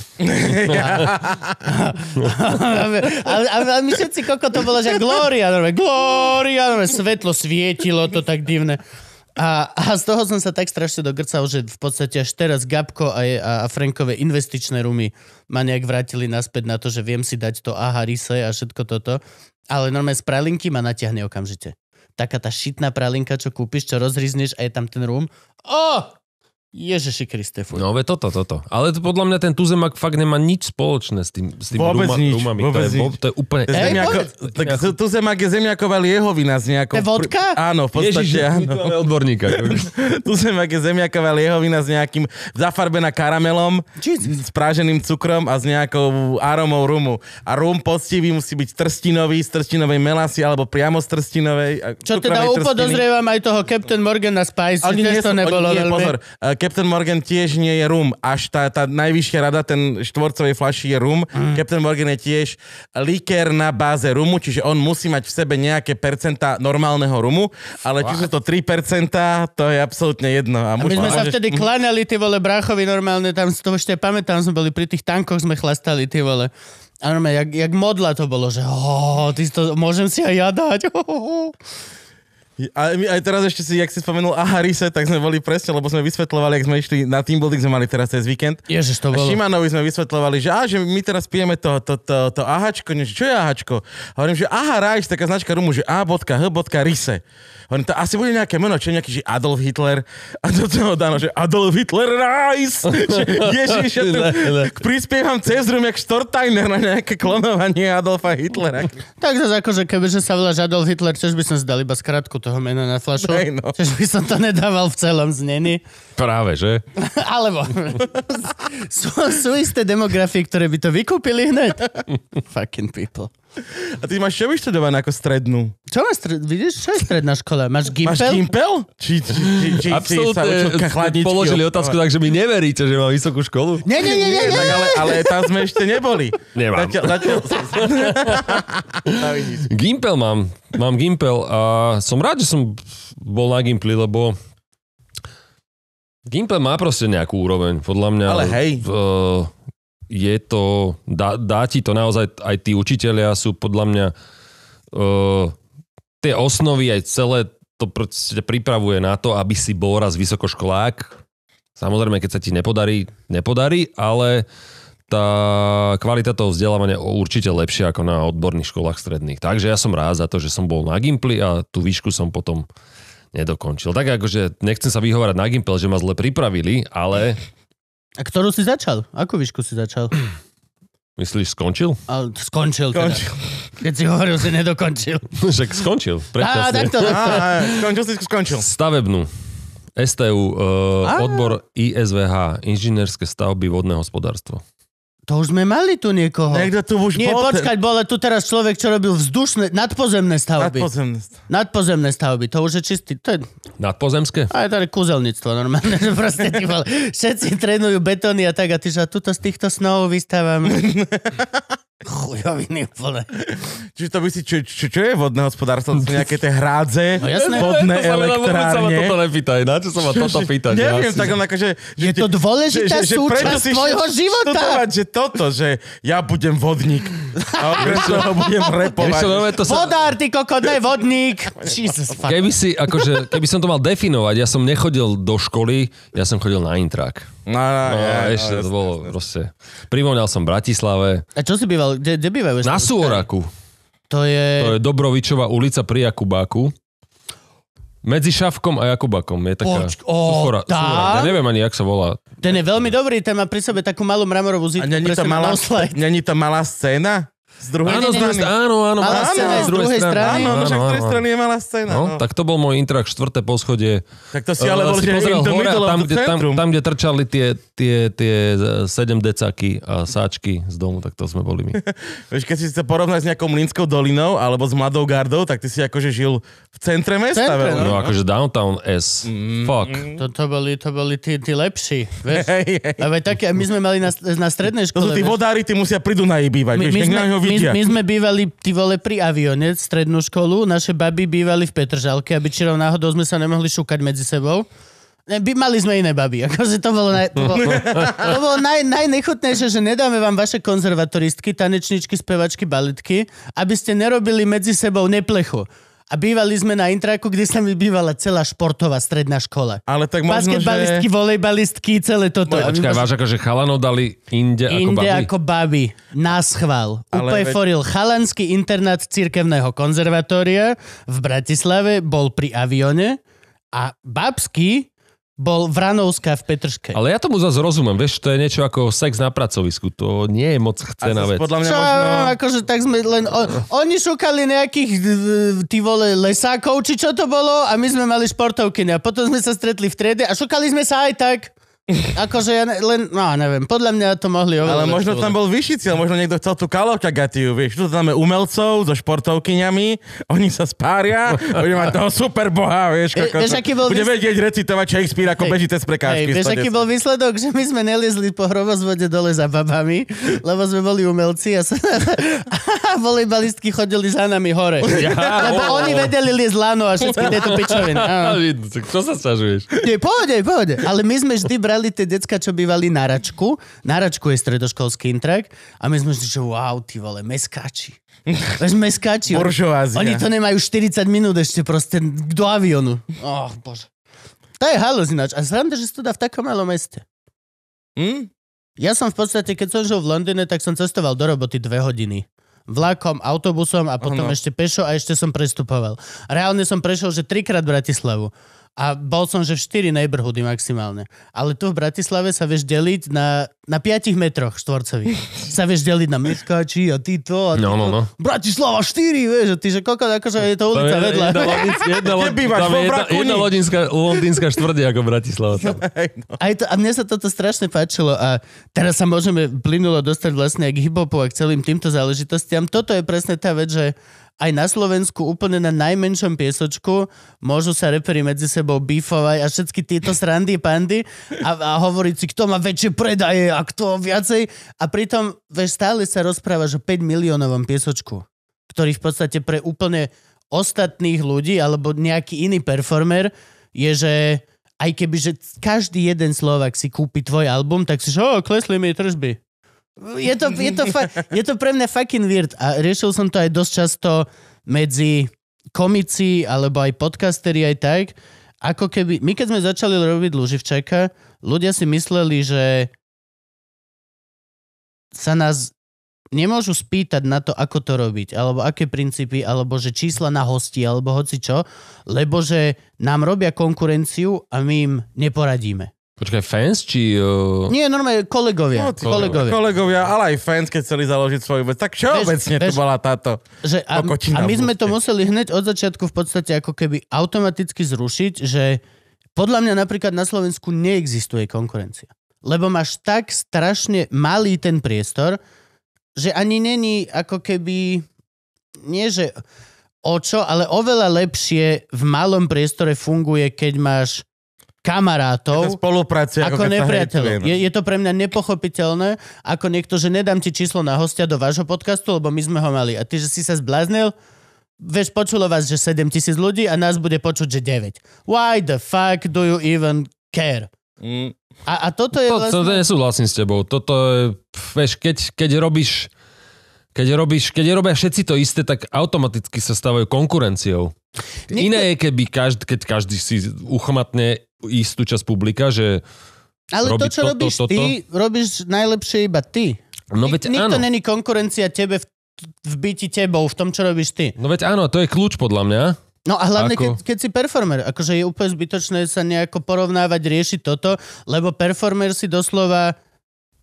(laughs) A my všetci, koko to bolo, že Gloria, Gloria, svetlo svietilo, to tak divné. A, a z toho som sa tak strašne dogrcal, že v podstate až teraz Gabko a, a Frankové investičné rumy ma nejak vrátili naspäť na to, že viem si dať to aha rise a všetko toto. Ale normálne z pralinky ma natiahne okamžite. Taká tá šitná pralinka, čo kúpiš, čo rozrizneš a je tam ten rum. O! Ježiši Kriste, fuj. No ve toto, toto. Ale to, podľa mňa ten tuzemak fakt nemá nič spoločné s tým, s tým vôbec rúma, nič, rúmami. Vôbec to, je, nič. to je úplne... Ej, zemiako, tak tuzemak je zemiaková liehovina z nejakou... Je vodka? Áno, v podstate Ježiši, áno. odborníka. (laughs) tuzemak je zemiaková liehovina s nejakým zafarbená karamelom, Jesus. s práženým cukrom a s nejakou aromou rumu. A rum poctivý musí byť trstinový, z trstinovej melasy alebo priamo z trstinovej. Čo teda upodozrievam aj toho Captain Morgan na Spice, to nebolo eh, Captain Morgan tiež nie je rum. Až tá, tá najvyššia rada, ten štvorcovej flaši je rum. Mm. Captain Morgan je tiež likér na báze rumu, čiže on musí mať v sebe nejaké percenta normálneho rumu, ale či sú to 3%, to je absolútne jedno. A, a my sme sa vtedy klanali, ty vole, bráchovi normálne, tam z toho ešte pamätám, sme boli pri tých tankoch, sme chlastali, ty vole. A normálne, jak, jak modla to bolo, že oh, ty to, môžem si aj ja dať. Oh, oh, oh. A my aj teraz ešte si, jak si spomenul aha reset, tak sme boli presne, lebo sme vysvetľovali, ak sme išli na team building, sme mali teraz cez víkend. Ježiš, to bolo. A Šimanovi sme vysvetľovali, že, á, že my teraz pijeme to, to, to, to ahačko, nie, čo je ahačko? A hovorím, že aha rajš, taká značka rumu, že a.h. rise. Hovorím, to asi bude nejaké meno, čo je nejaký, že Adolf Hitler. A do toho dáno, že Adolf Hitler Rice. Ježiš, ja tu prispievam cez rum, jak Stortajner na nejaké klonovanie Adolfa Hitlera. Tak zase akože, kebyže sa voláš Adolf Hitler, čo by som zdal iba skrátku to toho mena na flašu. Hey, no. Čiže by som to nedával v celom znení. Práve, že? (laughs) Alebo sú, sú isté demografie, ktoré by to vykúpili hneď. (laughs) Fucking people. A ty máš čo vyštudované ako strednú? Čo máš stred... Vidíš, čo je stredná škola? Máš gimpel? Máš gimpel? Či, či, či, či Absolutne eh, položili otázku tak, že mi neveríte, že mám vysokú školu. Nie, nie, nie, nie, nie. ale, ale tam sme ešte neboli. Nemám. Zatiaľ, zatiaľ... (laughs) gimpel mám. Mám gimpel a som rád, že som bol na gimpli, lebo Gimpel má proste nejakú úroveň, podľa mňa. Ale hej. Uh, je to, dá, dá ti to naozaj, aj tí učiteľia sú podľa mňa uh, tie osnovy aj celé to pripravuje na to, aby si bol raz vysokoškolák. Samozrejme, keď sa ti nepodarí, nepodarí, ale tá kvalita toho vzdelávania je určite lepšia ako na odborných školách stredných. Takže ja som rád za to, že som bol na Gimply a tú výšku som potom nedokončil. Tak akože nechcem sa vyhovárať na gimple, že ma zle pripravili, ale a ktorú si začal? Akú výšku si začal? Myslíš, skončil? A, skončil teda. Skončil. Keď si hovoril, že nedokončil. (laughs) Však skončil, predčasne. Á, takto, takto. Á, skončil si, skončil. Stavebnú. STU, uh, e, odbor ISVH, Inžinierske stavby vodné hospodárstvo. To už sme mali tu niekoho. Niekto tu už Nie, bol. počkať, bol tu teraz človek, čo robil vzdušné, nadpozemné stavby. Nadpozemné stavby. Nadpozemné stavby, to už je čistý. To je... Nadpozemské? Aj to je kúzelníctvo normálne, (laughs) že proste ti bol. všetci trénujú betóny a tak a ty, že tuto z týchto snov vystávam. (laughs) Chujoviny úplne. Čiže to by si, čo, čo, čo je vodné hospodárstvo? To sú nejaké tie hrádze, no, jasné, vodné to sa elektrárne. Sa ma toto nepýtaj, na čo sa ma toto pýtať? Neviem, tak len akože... Že, je to dôležitá že, že, súčasť že tvojho života. Študovať, že toto, že ja budem vodník. A prečo (laughs) ho budem repovať. Vieš, sa... Vodár, ty kokot, daj vodník. Jesus, fuck. Keby, si, akože, keby som to mal definovať, ja som nechodil do školy, ja som chodil na intrak. No, no, no, no, no, no, no, no, no, no, no, no, no, no, ale kde, kde bývajú? Na Suoraku. To je... To je Dobrovičová ulica pri Jakubáku. Medzi Šavkom a Jakubakom je taká Poč, o, suchora, tá? suchora. Ja neviem ani, jak sa volá. Ten je veľmi dobrý, ten má pri sebe takú malú mramorovú zítku. A není tá, malá, není tá malá scéna? Z druhej áno, z strany. Áno, áno, malá áno, z druhej druhej strany. strany. Áno, áno, áno, áno, áno, z druhej strany je malá scéna. No, no. Tak to bol môj intrak štvrté poschodie. Tak to si ale eh, bol, že pozrel hore, tam, kde, tam, tam, kde trčali tie, tie, tie eh, sedem decaky a sáčky z domu, tak to sme boli my. (laughs) Vieš, keď si sa porovnal s nejakou Mlinskou dolinou alebo s Mladou gardou, tak ty si akože žil v centre mesta. Centre, no, no, akože downtown S. Mm, Fuck. Mm. To, to boli, to boli tí, tí lepší. Vieš? Hey, hey. Ale také, my sme mali na, na strednej škole. To sú tí vodári, tí musia pri Dunaji bývať. My, my, my sme bývali, ty vole, pri avione, strednú školu, naše baby bývali v Petržalke, aby čirov náhodou sme sa nemohli šúkať medzi sebou. By, mali sme iné baby, (laughs) akože to bolo, naj, to bolo, to bolo naj, najnechutnejšie, že nedáme vám vaše konzervatoristky, tanečničky, spevačky, balitky, aby ste nerobili medzi sebou neplechu a bývali sme na intraku, kde sa mi bývala celá športová stredná škola. Ale tak možno, Basketbalistky, že... volejbalistky, celé toto. Moje, počkaj, váš že chalanov dali inde, inde ako baby? ako baby. Nás chval. Úplne veď... foril chalanský internát cirkevného konzervatória v Bratislave, bol pri avione a babský bol Vranovská v Petrške. Ale ja tomu zase rozumiem, vieš, to je niečo ako sex na pracovisku, to nie je moc chcená vec. Podľa mňa Čo, možno... akože tak sme len, on, oni šukali nejakých tí vole lesákov, či čo to bolo a my sme mali športovky no a potom sme sa stretli v triede a šukali sme sa aj tak. Akože ja ne, len, no neviem, podľa mňa to mohli oveľa Ale možno tam bol vyšší cieľ, možno niekto chcel tú kalovka gatiu, vieš, tu tam je umelcov so športovkyňami, oni sa spária, bude mať toho super boha, vieš, ako e, vieš aký bol bude vys... vedieť recitovať Shakespeare ako hey, beží cez prekážky. Hey, vieš, aký bol výsledok, že my sme neliezli po hrobozvode dole za babami, lebo sme boli umelci a, sa, (laughs) a volejbalistky chodili za nami hore. Ja, lebo oh, oni oh. vedeli liesť lano a všetky tieto pičoviny. (laughs) Čo sa sťažuješ? Nie, pohode, pohode. Ale my sme vždy brali hrali tie decka, čo bývali na račku. Na račku je stredoškolský intrak a my sme si, že wow, ty vole, meskáči. Veď meskáči. Buržoázia. Oni to nemajú 40 minút ešte proste do avionu. Oh, bože. To je halus ináč. A sranda, že to dá v takom malom meste. Hm? Ja som v podstate, keď som žil v Londýne, tak som cestoval do roboty dve hodiny vlakom, autobusom a potom ano. ešte pešo a ešte som prestupoval. Reálne som prešiel, že trikrát Bratislavu. A bol som, že v 4 neighborhoody maximálne. Ale tu v Bratislave sa vieš deliť na, na 5 metroch štvorcových. (laughs) sa vieš deliť na meskáči a ty to. a ty No, no, no. Bratislava 4, vieš, a ty, že koľko, akože je to ulica tam je, vedľa. Jedna, (laughs) jedna, jedna, lo, bývaš, tam je jedna, jedna lodinská, londýnska štvrdia ako Bratislava. Tam. a, (laughs) no. to, a mne sa toto strašne páčilo a teraz sa môžeme plynulo dostať vlastne k hiphopu a k celým týmto záležitostiam. Toto je presne tá vec, že aj na Slovensku úplne na najmenšom piesočku môžu sa reperi medzi sebou bífovať a všetky tieto srandy pandy a, a hovoriť si, kto má väčšie predaje a kto viacej. A pritom veš, stále sa rozpráva o 5 miliónovom piesočku, ktorý v podstate pre úplne ostatných ľudí alebo nejaký iný performer je, že aj keby, že každý jeden Slovak si kúpi tvoj album, tak si, že oh, klesli mi tržby. Je to, je, to fa- je to pre mňa fucking weird a riešil som to aj dosť často medzi komici alebo aj podcasteri aj tak, ako keby, my keď sme začali robiť Luživčaka, ľudia si mysleli, že sa nás nemôžu spýtať na to, ako to robiť, alebo aké princípy, alebo že čísla na hosti, alebo hoci čo, lebo že nám robia konkurenciu a my im neporadíme. Počkaj, fans či... Uh... Nie, normálne kolegovia. No, kolegovia. kolegovia. ale aj fans, keď chceli založiť svoju vec. Tak všeobecne tu bola táto že a, a my sme to museli hneď od začiatku v podstate ako keby automaticky zrušiť, že podľa mňa napríklad na Slovensku neexistuje konkurencia. Lebo máš tak strašne malý ten priestor, že ani není ako keby... Nie, že o čo, ale oveľa lepšie v malom priestore funguje, keď máš kamarátov spolupráce ako, ako nepriateľov. No. Je, je to pre mňa nepochopiteľné, ako niekto, že nedám ti číslo na hostia do vášho podcastu, lebo my sme ho mali. A ty, že si sa zbláznil? Vieš, počulo vás, že 7 tisíc ľudí a nás bude počuť, že 9. Why the fuck do you even care? Mm. A, a toto je to, vlastne... To nesúhlasím s tebou. Toto je, vieš, keď, keď robíš keď, robíš, keď robia všetci to isté, tak automaticky sa stávajú konkurenciou. Niekto... Iné je, keby každý, keď každý si uchmatne istú časť publika, že ale robí to, čo to, robíš to, to, ty, to? robíš najlepšie iba ty. No veď Nikto áno. není konkurencia tebe v, v byti tebou, v tom, čo robíš ty. No veď áno, to je kľúč podľa mňa. No a hlavne, ako... keď, keď si performer, akože je úplne zbytočné sa nejako porovnávať, riešiť toto, lebo performer si doslova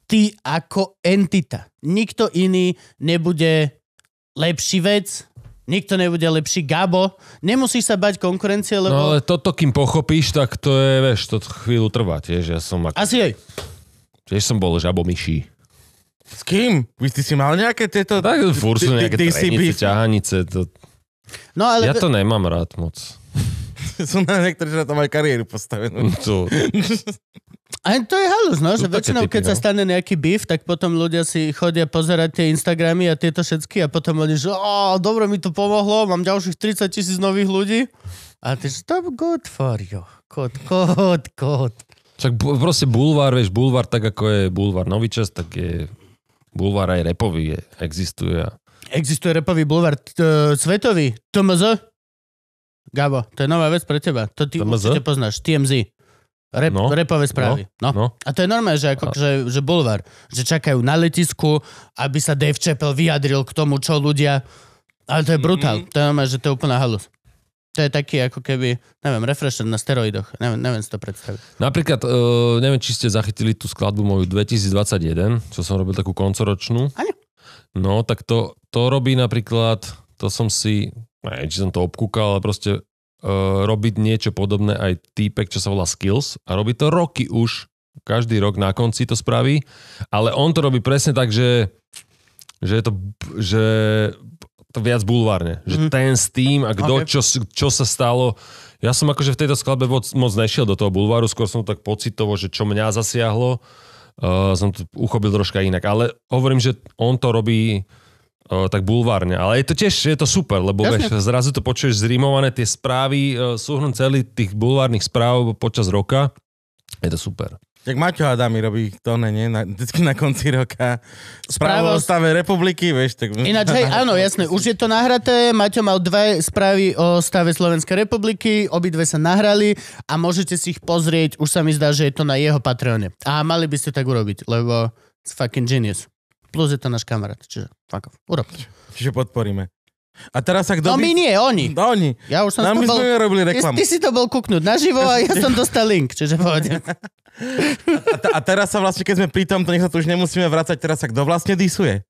ty ako entita. Nikto iný nebude lepší vec, Nikto nebude lepší. Gabo, nemusíš sa bať konkurencie, lebo... No ale toto, kým pochopíš, tak to je, vieš, to chvíľu trvá tiež. Ja som... ako... Asi aj. Tiež som bol žabomyší. S kým? Vy ste si mal nejaké tieto... No tak furt sú nejaké trenice, ťahanice. To... No, ale... Ja to nemám rád moc. (laughs) sú na niektorí, že na to majú kariéru postavenú. To... (laughs) A to je halus, no, že väčšinou, keď no? sa stane nejaký beef, tak potom ľudia si chodia pozerať tie Instagramy a tieto všetky a potom oni, že oh, dobre mi to pomohlo, mám ďalších 30 tisíc nových ľudí. A ty, že to good for you. Good, good, good. Však proste bulvár, vieš, bulvár tak, ako je bulvár nový čas, tak je bulvár aj repový, je, existuje. Existuje repový bulvár e, svetový, TMZ. Gabo, to je nová vec pre teba. To ty určite poznáš, TMZ. Rep, no, repové správy. No, no. no. A to je normálne, že, ako, a... že, že bulvár. Že čakajú na letisku, aby sa Dave Chappell vyjadril k tomu, čo ľudia... Ale to je brutál. Mm. To je normálne, že to je úplná halus. To je taký ako keby, neviem, refresher na steroidoch. Neviem, neviem si to predstaviť. Napríklad, uh, neviem, či ste zachytili tú skladbu moju 2021, čo som robil takú koncoročnú. Ani. No, tak to, to robí napríklad, to som si, neviem, či som to obkúkal, ale proste E, robiť niečo podobné aj týpek, čo sa volá Skills a robí to roky už, každý rok na konci to spraví, ale on to robí presne tak, že, že je to, že to viac bulvárne, že mm. ten s tým a kto, okay. čo, čo sa stalo. Ja som akože v tejto skladbe moc, moc nešiel do toho bulváru, skôr som to tak pocitovo, že čo mňa zasiahlo, uh, som to uchopil troška inak, ale hovorím, že on to robí O, tak bulvárne. Ale je to tiež je to super, lebo vieš, zrazu to počuješ zrímované, tie správy, e, súhrn celý tých bulvárnych správ počas roka. Je to super. Tak Maťo Adami robí to, ne, nie? Na, vždycky na konci roka. Správa o stave republiky, vieš. Tak... Ináč, hej, áno, jasné, už je to nahraté. Maťo mal dve správy o stave Slovenskej republiky, obidve sa nahrali a môžete si ich pozrieť, už sa mi zdá, že je to na jeho Patreone. A mali by ste tak urobiť, lebo it's fucking genius. Plus je to náš kamarát, čiže... Fuck Urob Čiže podporíme. A teraz sa kto... No my nie, oni. No, oni. Ja už som Nám no, bol... sme robili reklamu. Ty, ty, si to bol kuknúť naživo a ja som (laughs) dostal link, čiže povedem. a, t- a, teraz sa vlastne, keď sme pri tom, to nech sa tu už nemusíme vrácať, teraz sa kto vlastne disuje?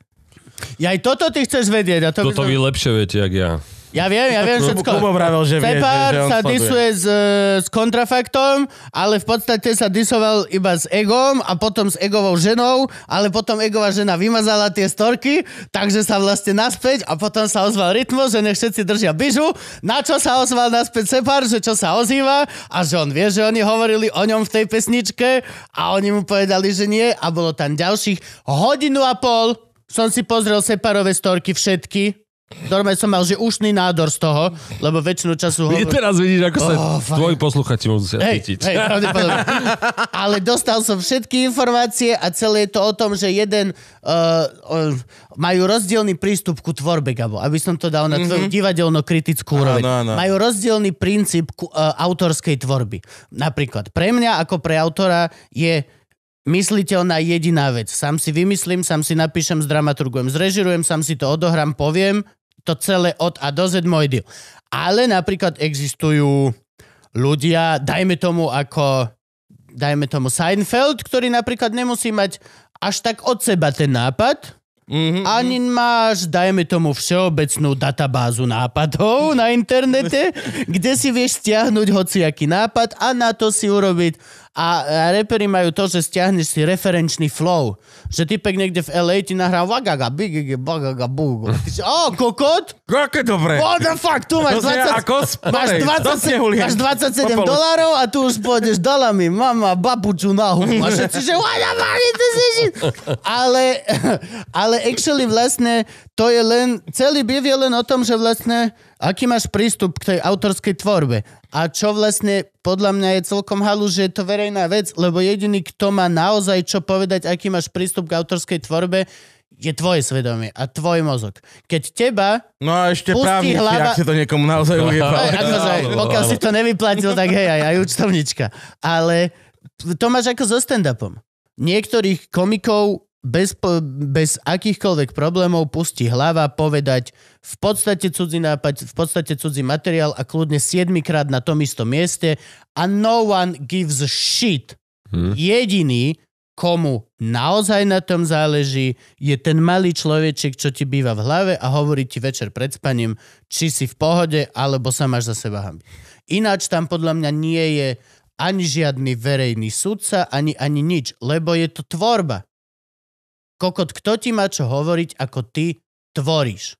Ja aj toto ty chceš vedieť. A to toto by... Som... vy lepšie viete, jak ja. Ja viem, ja viem všetko. Kubo pravil, že vie, že, že sa disuje s, e, s kontrafaktom, ale v podstate sa disoval iba s Egom a potom s Egovou ženou, ale potom Egová žena vymazala tie storky, takže sa vlastne naspäť a potom sa ozval Rytmus, že nech všetci držia bižu, na čo sa ozval naspäť Separ, že čo sa ozýva a že on vie, že oni hovorili o ňom v tej pesničke a oni mu povedali, že nie a bolo tam ďalších hodinu a pol som si pozrel separové storky všetky Dorme som mal, že ušný nádor z toho, lebo väčšinu času... Hovor... Teraz vidíš, ako sa oh, tvoji posluchači môžu sa cítiť. (laughs) Ale dostal som všetky informácie a celé je to o tom, že jeden... Uh, uh, majú rozdielný prístup ku tvorbe, Gabo. Aby som to dal na tvoju mm-hmm. divadelno-kritickú úroveň. Majú rozdielný princíp ku, uh, autorskej tvorby. Napríklad pre mňa, ako pre autora, je mysliteľná jediná vec. Sam si vymyslím, sam si napíšem, s zdramaturgujem, zrežirujem, sam si to odohrám, poviem, to celé od a do Z môj deal. Ale napríklad existujú ľudia, dajme tomu ako dajme tomu Seinfeld, ktorý napríklad nemusí mať až tak od seba ten nápad, Mm-hmm. Ani mhm. máš, dajme tomu, všeobecnú databázu nápadov na internete, (laughs) kde si vieš stiahnuť hociaký nápad a na to si urobiť a reperi majú to, že stiahneš si referenčný flow. Že typek niekde v LA ti nahrá vagaga, bigige, bagaga, bugo. Ty si, oh, kokot? Aké dobre. What the fuck, tu máš 20... Ako máš 20, máš 27 dolárov a tu už pôjdeš dolami. Mama, babuču na hubu. A všetci, že what the fuck is this shit? Ale, (laughs) ale actually vlastne to je len, celý biv je len o tom, že vlastne Aký máš prístup k tej autorskej tvorbe? A čo vlastne podľa mňa je celkom halu, že je to verejná vec, lebo jediný, kto má naozaj čo povedať, aký máš prístup k autorskej tvorbe, je tvoje svedomie a tvoj mozog. Keď teba No a ešte právne, hlava... ak si to niekomu naozaj (laughs) ujebal. pokiaľ si to nevyplatil, tak hej, aj, aj účtovnička. Ale to máš ako so stand-upom. Niektorých komikov bez, bez akýchkoľvek problémov pustí hlava povedať v podstate cudzí nápad, v podstate cudzí materiál a kľudne siedmikrát na tom istom mieste a no one gives a shit. Hmm. Jediný, komu naozaj na tom záleží, je ten malý človeček, čo ti býva v hlave a hovorí ti večer pred spaním, či si v pohode, alebo sa máš za seba hambi. Ináč tam podľa mňa nie je ani žiadny verejný sudca, ani, ani nič, lebo je to tvorba kokot, kto ti má čo hovoriť, ako ty tvoríš.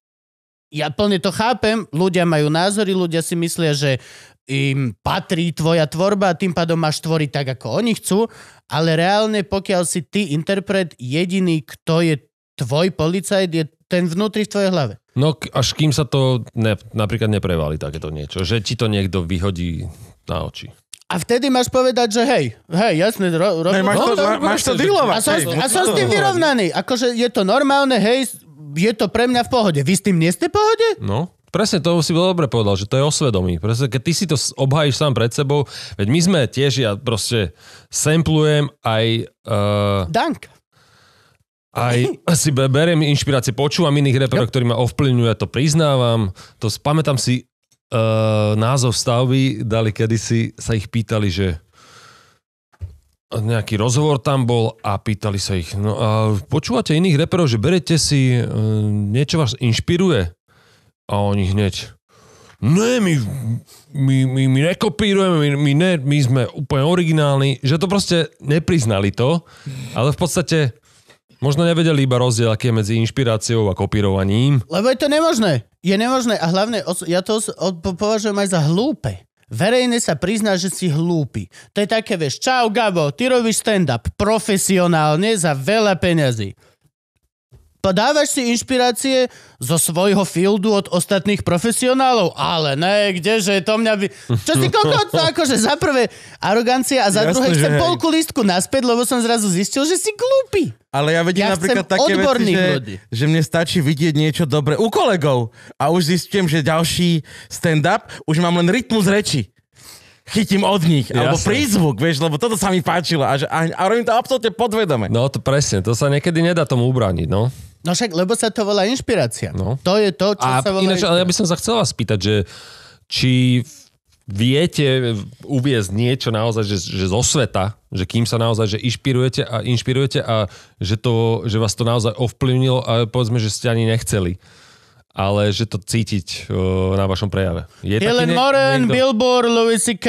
Ja plne to chápem, ľudia majú názory, ľudia si myslia, že im patrí tvoja tvorba a tým pádom máš tvoriť tak, ako oni chcú, ale reálne, pokiaľ si ty interpret, jediný, kto je tvoj policajt, je ten vnútri v tvojej hlave. No až kým sa to ne, napríklad neprevali takéto niečo, že ti to niekto vyhodí na oči. A vtedy máš povedať, že hej, hej, jasne, ro, ro, hej, máš, to, no, máš to dealovať. A som, hej, a som s tým vyrovnaný. Akože je to normálne, hej, je to pre mňa v pohode. Vy s tým nie ste v pohode? No. Presne to si veľmi dobre povedal, že to je o svedomí. Presne, keď ty si to obhajíš sám pred sebou, veď my sme tiež, ja proste samplujem aj... Uh, Dank. Aj si beriem inšpirácie, počúvam iných reperov, ktorí ma ovplyvňujú, ja to priznávam. To pamätám si uh, názov stavby dali kedysi, sa ich pýtali, že nejaký rozhovor tam bol a pýtali sa ich, no a počúvate iných reperov, že berete si, uh, niečo vás inšpiruje? A oni hneď, ne, my, my, my, my nekopírujeme, my, my, ne, my sme úplne originálni, že to proste nepriznali to, ale v podstate možno nevedeli iba rozdiel, aký je medzi inšpiráciou a kopírovaním. Lebo je to nemožné je nemožné a hlavne, ja to považujem aj za hlúpe. Verejne sa prizná, že si hlúpy. To je také, vieš, čau Gabo, ty robíš stand-up profesionálne za veľa peňazí dávaš si inšpirácie zo svojho fieldu od ostatných profesionálov, ale ne, kdeže, to mňa by... Čo si kokot, to akože za prvé arogancia a za Jasne, druhé chcem polku listku naspäť, lebo som zrazu zistil, že si glúpi. Ale ja vedím ja napríklad také veci, že, že mne stačí vidieť niečo dobré u kolegov a už zistím, že ďalší stand-up už mám len rytmus reči chytím od nich. Jasne. Alebo prízvuk, vieš, lebo toto sa mi páčilo. A, že, a, a robím to absolútne podvedome. No to presne, to sa niekedy nedá tomu ubrániť, no. No však, lebo sa to volá inšpirácia. No. To je to, čo a sa volá ináč, ale ja by som sa chcela spýtať, že či viete uviezť niečo naozaj, že, že zo sveta, že kým sa naozaj že inšpirujete a inšpirujete a že, to, že vás to naozaj ovplyvnilo a povedzme, že ste ani nechceli ale že to cítiť uh, na vašom prejave. Je Helen ne- Moren, niekto? Billboard, Louis C.K.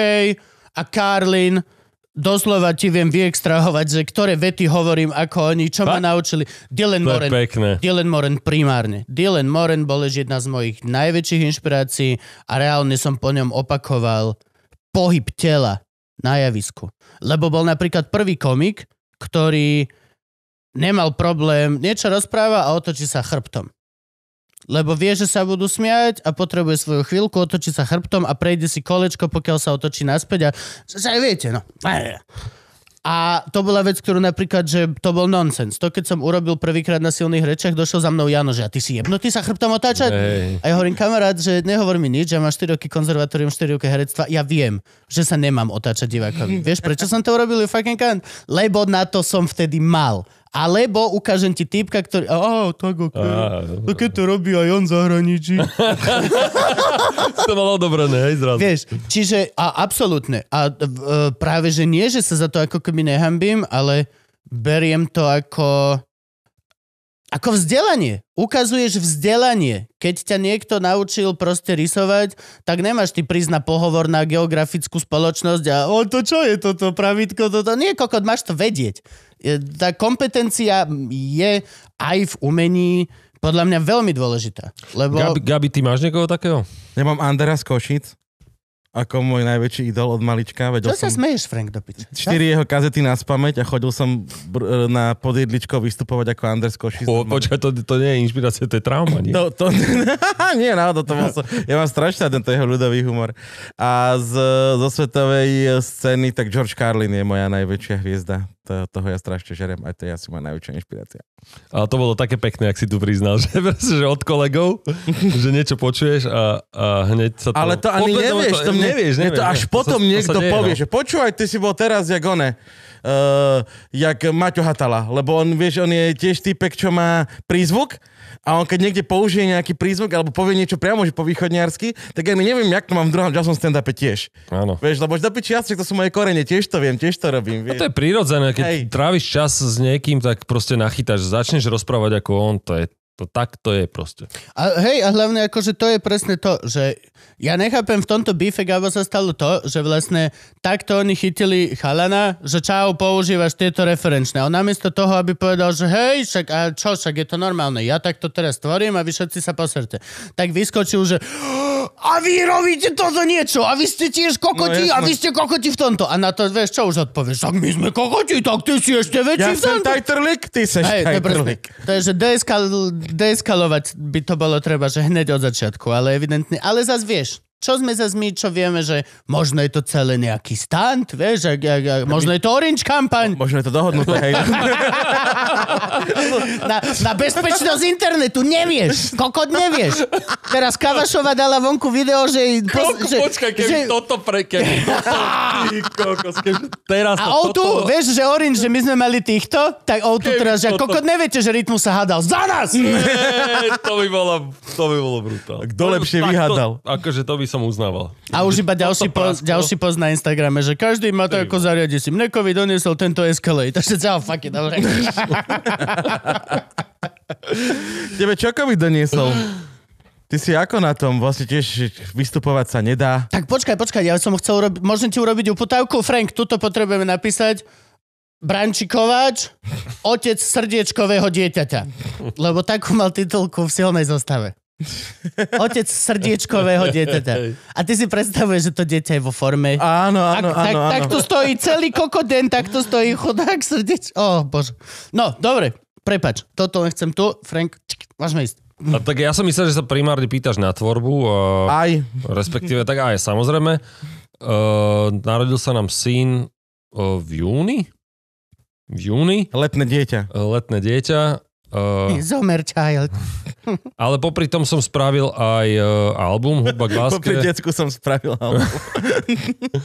a Carlin doslova ti viem vyextrahovať, že ktoré vety hovorím, ako oni, čo ma naučili. Dylan Moran, pekné. Dylan Moran primárne. Dylan Moran bol jedna z mojich najväčších inšpirácií a reálne som po ňom opakoval pohyb tela na javisku. Lebo bol napríklad prvý komik, ktorý nemal problém, niečo rozpráva a otočí sa chrbtom. Lebo vie, že sa budú smiať a potrebuje svoju chvíľku, otočí sa chrbtom a prejde si kolečko, pokiaľ sa otočí naspäť a že viete, no. A to bola vec, ktorú napríklad, že to bol nonsens. To, keď som urobil prvýkrát na silných rečiach, došiel za mnou Jano, že a ty si jebnutý sa chrbtom otáčať? Hey. A ja hovorím, kamarát, že nehovor mi nič, ja mám 4 roky konzervatórium, 4 roky herectva, ja viem, že sa nemám otáčať divákovi. Vieš, prečo som to urobil, you fucking can't? Lebo na to som vtedy mal. Alebo ukážem ti typka, ktorý... Á, tak ok. To no keď to robí aj on zahraničí. (laughs) to malo dobré, ne? Zrazu. Vieš, čiže a, absolútne. A e, práve, že nie, že sa za to ako keby nehambím, ale beriem to ako... Ako vzdelanie. Ukazuješ vzdelanie. Keď ťa niekto naučil proste rysovať, tak nemáš ty prísť na pohovor na geografickú spoločnosť a o, to čo je toto pravidko, toto... Nie, kokot, máš to vedieť. E, tá kompetencia je aj v umení podľa mňa veľmi dôležitá. Lebo... Gabi, Gabi, ty máš niekoho takého? Ja mám Andera z Košic ako môj najväčší idol od malička. Vedel Čo sa smeješ, Frank Dopič? Čtyri jeho kazety na spameť a chodil som br- e, na podjedličko vystupovať ako Anders Košic. počkaj, to, to nie je inšpirácia, to je trauma, nie? No, to, (laughs) no, to, nie, náhodou, to bol som, ja mám strašne ten jeho ľudový humor. A z, zo svetovej scény, tak George Carlin je moja najväčšia hviezda to, toho ja strašne žerem, aj to je asi moja najväčšia inšpirácia. A to bolo také pekné, ak si tu priznal, (laughs) že, že od kolegov, že niečo počuješ a, a hneď sa to... Ale to ani nevieš, to, nevieš, nevieš, to až nevieš, potom to sa, niekto to deje, povie, no. že počúvaj, ty si bol teraz jak one, uh, jak Maťo Hatala, lebo on, vieš, on je tiež typek, čo má prízvuk, a on keď niekde použije nejaký prízvuk alebo povie niečo priamo, že po východniarsky, tak ja mi neviem, jak to mám v druhom časom stand-upe tiež. Áno. Vieš, lebo do to sú moje korene, tiež to viem, tiež to robím. Vieš. No to je prírodzené, keď Hej. tráviš čas s niekým, tak proste nachytáš, začneš rozprávať ako on, to je to tak to je proste. A hej, a hlavne akože to je presne to, že ja nechápem v tomto bife Gabo sa stalo to, že vlastne takto oni chytili chalana, že čau, používaš tieto referenčné. On namiesto toho, aby povedal, že hej, však, a čo, však je to normálne, ja takto teraz tvorím a vy všetci sa poserte. Tak vyskočil, že a vy robíte to za niečo a vy ste tiež no, kokoti no, a vy ste kokoti v tomto. A na to vieš, čo už odpovieš? Tak my sme kokoti, tak ty si ešte väčší ja v tomto. Ja som tajtrlik, ty seš hej, tajtrlik. To je, že DSK deeskalovať by to bolo treba, že hneď od začiatku, ale evidentne, ale zase vieš, čo sme za my, čo vieme, že možno je to celé nejaký stunt, vieš, ak, ak, ak, možno je to Orange kampaň. No, možno je to dohodnuté, hej. (laughs) na, na bezpečnosť internetu nevieš, kokot nevieš. Teraz Kavašova dala vonku video, že... Koľko, že, počkaj, keby že... toto pre... Keby (laughs) kokos, keby teraz a O2, toto... vieš, že Orange, že my sme mali týchto, tak O2 keby teraz, že kokot neviete, že Rytmus sa hádal za nás! Nie, to by bolo, to by bolo brutálne. Kto lepšie no, vyhádal? Akože to by som som uznával. A už iba ďalší, po, ďalší post na Instagrame, že každý má to, ako zariadiť si mnekovi, doniesol tento Escalade. (laughs) Takže čau, oh, fuck it, dobre. (laughs) Tebe čokovi doniesol. Ty si ako na tom? Vlastne tiež vystupovať sa nedá. Tak počkaj, počkaj, ja som chcel urobiť, môžem ti urobiť uputavku? Frank, tuto potrebujeme napísať. Brančikováč, otec srdiečkového dieťaťa. Lebo takú mal titulku v silnej zostave. (laughs) Otec srdiečkového dieťaťa. A ty si predstavuješ, že to dieťa je vo forme. Áno, áno, Ak, áno. Tak, áno. tak to stojí celý kokoden, tak to stojí chodák srdieč. Oh, bože. No, dobre, prepač. Toto len chcem tu. Frank, máš ma ísť. Hm. A tak ja som myslel, že sa primárne pýtaš na tvorbu. Uh, aj. Respektíve, tak aj, samozrejme. Uh, narodil sa nám syn uh, v júni? V júni? Letné dieťa. Letné dieťa Uh, (laughs) Zomer Child. Ale popri tom som spravil aj uh, album Hudba k láske. popri decku som spravil album. (laughs)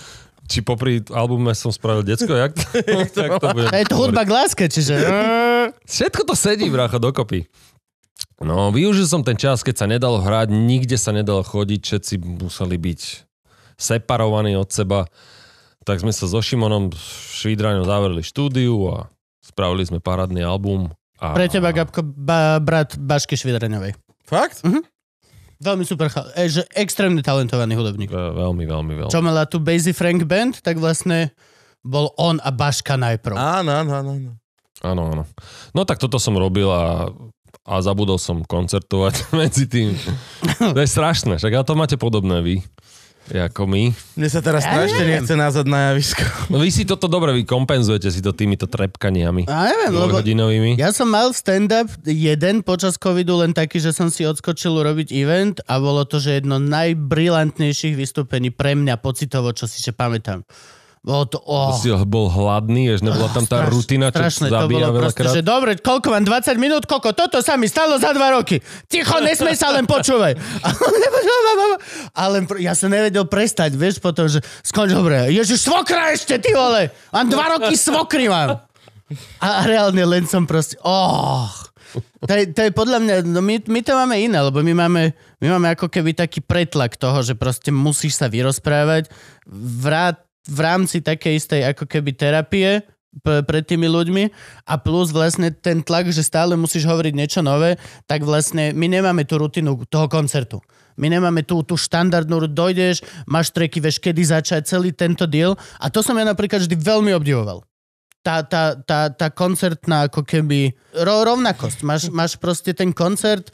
Či popri albume som spravil decko, jak to, (laughs) jak to bude? Je to hudba k láske, čiže... Eh? Všetko to sedí, brácho, dokopy. No, využil som ten čas, keď sa nedalo hrať, nikde sa nedalo chodiť, všetci museli byť separovaní od seba. Tak sme sa so Šimonom Švídraňom zavreli štúdiu a spravili sme parádny album a... Pre teba, Gabko, ba, brat Bašky Švidreňovej. Fakt? Mhm. Veľmi super, e, že extrémne talentovaný hudobník. Ve- veľmi, veľmi, veľmi. Čo mala tu Basie Frank Band, tak vlastne bol on a Baška najprv. Áno, áno, áno. Áno, áno. No tak toto som robil a a zabudol som koncertovať (laughs) medzi tým. To je strašné, však a to máte podobné vy. Jako my. Mne sa teraz ja strašne nechce nazad na javisko. No vy si toto dobre, vy kompenzujete si to týmito trepkaniami. A neviem, lebo hodinovými. ja som mal stand-up jeden počas covidu, len taký, že som si odskočil urobiť event a bolo to, že jedno najbrilantnejších vystúpení pre mňa pocitovo, čo si že pamätám. Bolo no to, oh. Si bol hladný, že nebola tam tá straš, rutina, čo strašné, zabíja to veľakrát. dobre, koľko mám, 20 minút, koľko, toto sa mi stalo za 2 roky. Ticho, nesme sa, len počúvaj. (laughs) Ale ja som nevedel prestať, vieš, potom, že skonč, dobre, ježiš, svokra ešte, ty vole, mám 2 roky svokry mám. A reálne len som proste, oh. To je, to je podľa mňa, no my, my to máme iné, lebo my máme, my máme ako keby taký pretlak toho, že proste musíš sa vyrozprávať, vrát v rámci takej istej ako keby terapie pred tými ľuďmi a plus vlastne ten tlak, že stále musíš hovoriť niečo nové, tak vlastne my nemáme tú rutinu toho koncertu. My nemáme tú, tú štandardnú, dojdeš, máš treky, vieš, kedy začať celý tento diel. A to som ja napríklad vždy veľmi obdivoval tá, tá, tá, tá koncertná ako keby rovnakosť. Máš, máš proste ten koncert,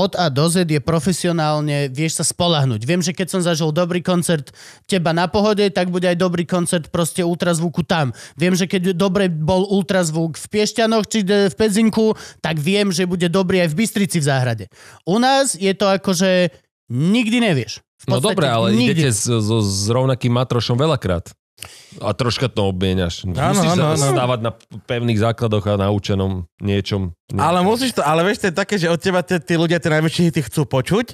od A do Z je profesionálne, vieš sa spolahnuť. Viem, že keď som zažil dobrý koncert teba na pohode, tak bude aj dobrý koncert proste ultrazvuku tam. Viem, že keď dobre bol ultrazvuk v Piešťanoch či v Pezinku, tak viem, že bude dobrý aj v Bystrici v záhrade. U nás je to akože nikdy nevieš. V no dobre, ale nikdy. idete s, s, s rovnakým matrošom veľakrát. A troška to obmieniaš. Áno, musíš ano, sa áno. stávať na pevných základoch a naučenom niečom. niečom. Ale musíš to, ale vieš, to je také, že od teba te, tí ľudia, tie najväčšie hity chcú počuť.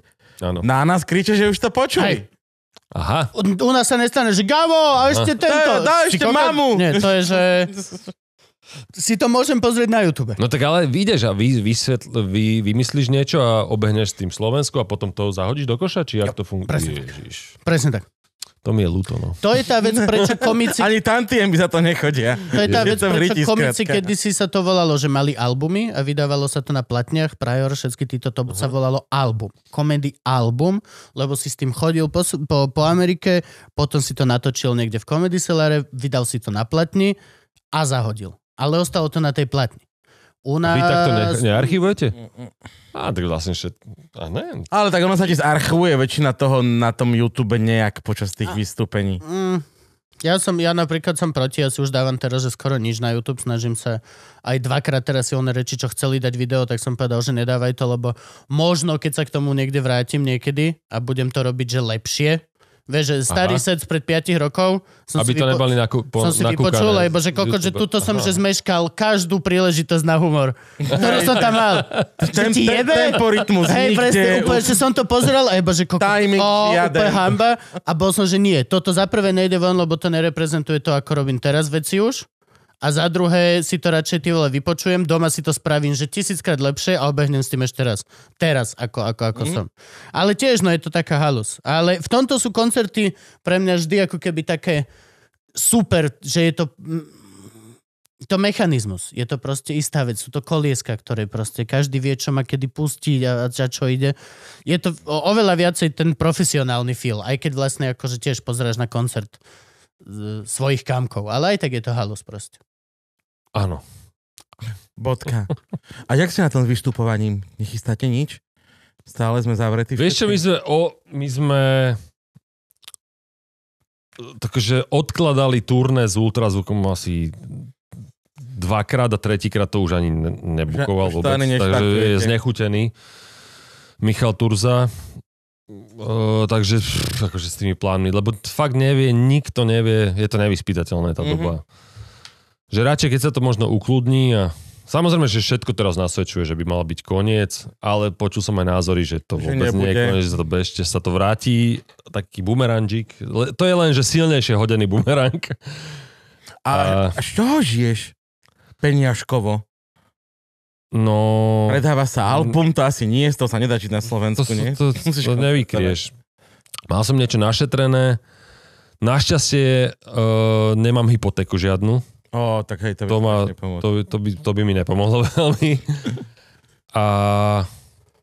Ano. Na nás kričia, že už to počuli. Hej. Aha. U, u nás sa nestane, že Gavo, a ešte tento. Dá, dá ešte kokot... mamu. Nie, to je, že... Si to môžem pozrieť na YouTube. No tak ale vyjdeš a vy, vysvetl, vy, vymyslíš niečo a obehneš s tým Slovensku a potom to zahodíš do koša, či jak jo, to funguje? Presne, presne tak. To mi je ľúto, no. To je tá vec, prečo komici... Ani tantiem by za to nechodia. To je tá je prečo komici, kedy si sa to volalo, že mali albumy a vydávalo sa to na platniach. Prior všetky títo to uh-huh. sa mhm. volalo album. Komedy album, lebo si s tým chodil po, po, po Amerike, potom si to natočil niekde v Comedy Cellare, vydal si to na platni a zahodil. Ale ostalo to na tej platni. U nás... Vy takto ne, nearchivujete? Mm, mm, mm. Á, tak vlastne všetko. Ah, Ale tak ono sa ti zarchivuje väčšina toho na tom YouTube nejak počas tých a, vystúpení. Mm, ja som, ja napríklad som proti, ja si už dávam teraz, že skoro nič na YouTube, snažím sa aj dvakrát teraz si on reči, čo chceli dať video, tak som povedal, že nedávaj to, lebo možno, keď sa k tomu niekde vrátim niekedy a budem to robiť, že lepšie, Vieš, starý Aha. set pred 5 rokov som Aby si, to vypo- nebali naku- po- som si na vypočul, lebo že koko, že tuto som, že zmeškal každú príležitosť na humor, ktorú som tam mal. (laughs) Ten, ti ten, jebe? temporitmus Hej, presne, úplne, že som to pozeral, aj bože, koko, Timing o, úplne hamba. A bol som, že nie, toto za prvé nejde von, lebo to nereprezentuje to, ako robím teraz veci už a za druhé si to radšej ty vole vypočujem, doma si to spravím, že tisíckrát lepšie a obehnem s tým ešte raz. Teraz, ako, ako, ako mm. som. Ale tiež, no je to taká halus. Ale v tomto sú koncerty pre mňa vždy ako keby také super, že je to mm, to mechanizmus. Je to proste istá vec. Sú to kolieska, ktoré proste každý vie, čo má kedy pustiť a, a čo ide. Je to oveľa viacej ten profesionálny feel, aj keď vlastne akože tiež pozráš na koncert svojich kamkov. Ale aj tak je to halus proste. Áno. Bodka. A jak ste na tom vystupovaním? Nechystáte nič? Stále sme zavretí. Vieš čo, my sme, o, my sme e, takže odkladali turné s ultrazvukom asi dvakrát a tretíkrát to už ani nebukoval vôbec, takže je znechutený. Michal Turza, Uh, takže akože s tými plánmi, lebo fakt nevie, nikto nevie, je to nevyspytateľné tá mm-hmm. doba. Že radšej, keď sa to možno ukludní a Samozrejme, že všetko teraz nasvedčuje, že by mal byť koniec, ale počul som aj názory, že to že vôbec nebude. nie je koniec, že to ešte sa to vráti. Taký bumerangík. To je len, že silnejšie hodený bumerang. A, a z čoho žiješ? Peniažkovo. No... Predáva sa album, to asi nie, to sa nedá čiť na Slovensku, to, nie? To, to, to, to nevykrieš. Mal som niečo našetrené. Našťastie uh, nemám hypotéku žiadnu O, tak hej, to by, to, ma, to, by, to, by, to by mi nepomohlo (laughs) veľmi. A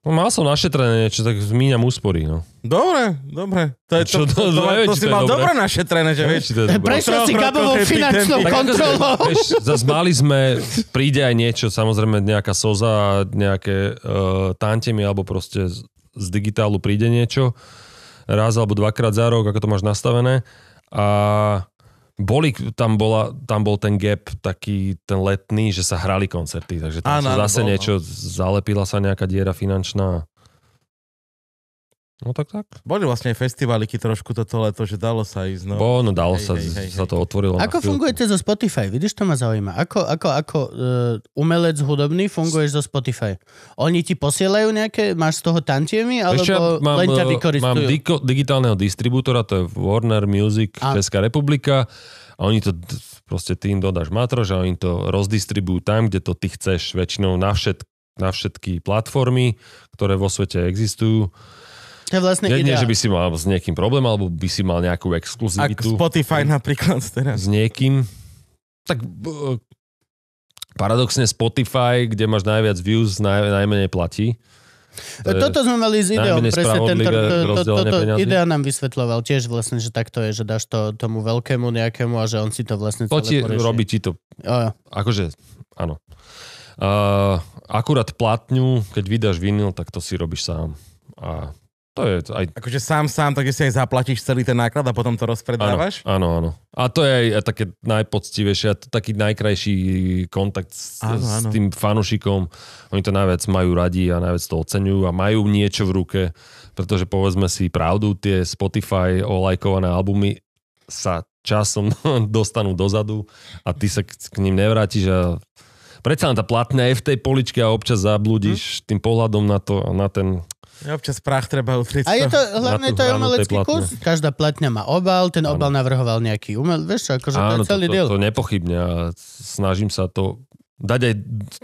no, mal som našetrené niečo, tak zmíňam úspory. No. Dobre, dobre. To, je, Čo, to, to, to, neviem, to, to si mal dobre našetrené, že vieš. Prešiel si Gabovou finančnou akože, kontrolou. Zase mali sme, príde aj niečo, samozrejme nejaká soza, nejaké uh, tantemi, alebo proste z, z digitálu príde niečo. Raz alebo dvakrát za rok, ako to máš nastavené. A boli, tam, bola, tam bol ten gap taký, ten letný, že sa hrali koncerty, takže tam áno, sa zase bol, niečo, no. zalepila sa nejaká diera finančná. No tak tak. Boli vlastne aj festivaliky trošku toto leto, že dalo sa ísť. No. Bo, no dalo hej, sa, hej, hej, sa to otvorilo. Ako fungujete zo Spotify? Vidíš, to ma zaujíma. Ako, ako, ako uh, umelec hudobný funguješ zo Spotify? Oni ti posielajú nejaké, máš z toho tantiemy, alebo ja mám, len ťa e, vykoristujú? Mám diko, digitálneho distribútora, to je Warner Music a. Česká republika a oni to proste tým dodáš matro, a oni to rozdistribujú tam, kde to ty chceš, väčšinou na, všet, na všetky platformy, ktoré vo svete existujú to je vlastne nie, nie, že by si mal s niekým problém, alebo by si mal nejakú exkluzivitu. Ak Spotify napríklad teraz. S niekým. Tak e, paradoxne Spotify, kde máš najviac views, naj, najmenej platí. To Toto sme mali s ideom, presne tento, to, to, to, idea nám vysvetľoval tiež vlastne, že takto je, že dáš to tomu veľkému nejakému a že on si to vlastne celé porieši. Robí ti to, o. akože, áno. Uh, akurát platňu, keď vydáš vinyl, tak to si robíš sám. A to je aj... Akože sám sám, takže si aj zaplatíš celý ten náklad a potom to rozpredávaš? Áno, áno. áno. A to je aj také najpoctivejšie a taký najkrajší kontakt s, áno, áno. s tým fanušikom. Oni to najviac majú radi a najviac to oceňujú a majú niečo v ruke, pretože povedzme si pravdu, tie Spotify olajkované albumy sa časom (laughs) dostanú dozadu a ty sa k ním nevrátiš a predsa tá platňa je v tej poličke a občas zablúdiš hm? tým pohľadom na, to, na ten Občas prach treba utrieť. A je to, hlavne to je umelecký kus. Každá platňa má obal, ten obal ano. navrhoval nejaký umel, vieš čo, akože ano, to je celý to, to, diel. to nepochybne a snažím sa to dať aj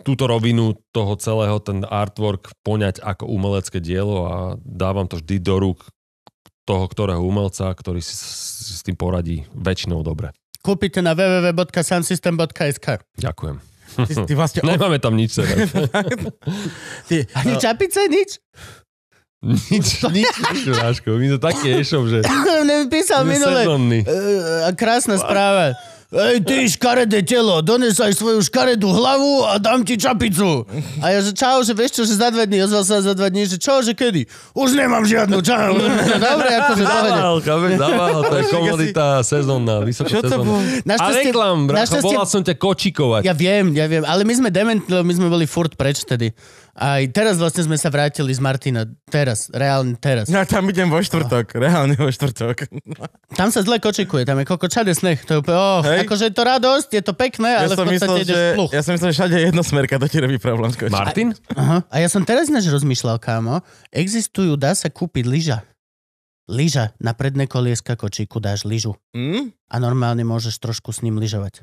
túto rovinu toho celého, ten artwork poňať ako umelecké dielo a dávam to vždy do rúk toho, ktorého umelca, ktorý si s tým poradí väčšinou dobre. Kúpite na www.sunsystem.sk Ďakujem. Ty, ty vlastne... (laughs) Nemáme tam nič. Teda. (laughs) Ani eh, čapice, nič? Nič, nič, nič, Ráško. My to také išom, že... (coughs) Mne písal minule. Uh, krásna správa. Ej, ty škaredé telo, donesaj svoju škaredú hlavu a dám ti čapicu. A ja, že čau, že vieš čo, že za dva dní, ozval sa za dva dní, že čo, že kedy? Už nemám žiadnu, čau. (laughs) Dobre, akože dávede. Zavál, chápeš, dával, to je komodita sezónna, vysoká čo to bolo? A reklam, bracho, volal som ťa kočikovať. Ja viem, ja viem, ale my sme dementní, lebo my sme boli furt preč tedy. Aj teraz vlastne sme sa vrátili z Martina. Teraz, reálne teraz. Ja tam idem vo štvrtok, oh. reálne vo štvrtok. Tam sa zle kočikuje, tam je koľko čade sneh. To je úplne, oh, hey. akože je to radosť, je to pekné, ja ale v podstate myslel, že, pluch. Ja som myslel, že všade jednosmerka, to ti robí problém. Skočiť. Martin? A, aha. A ja som teraz než rozmýšľal, kámo, existujú, dá sa kúpiť lyža. Lyža, na predné kolieska kočíku dáš lyžu. Mm? A normálne môžeš trošku s ním lyžovať.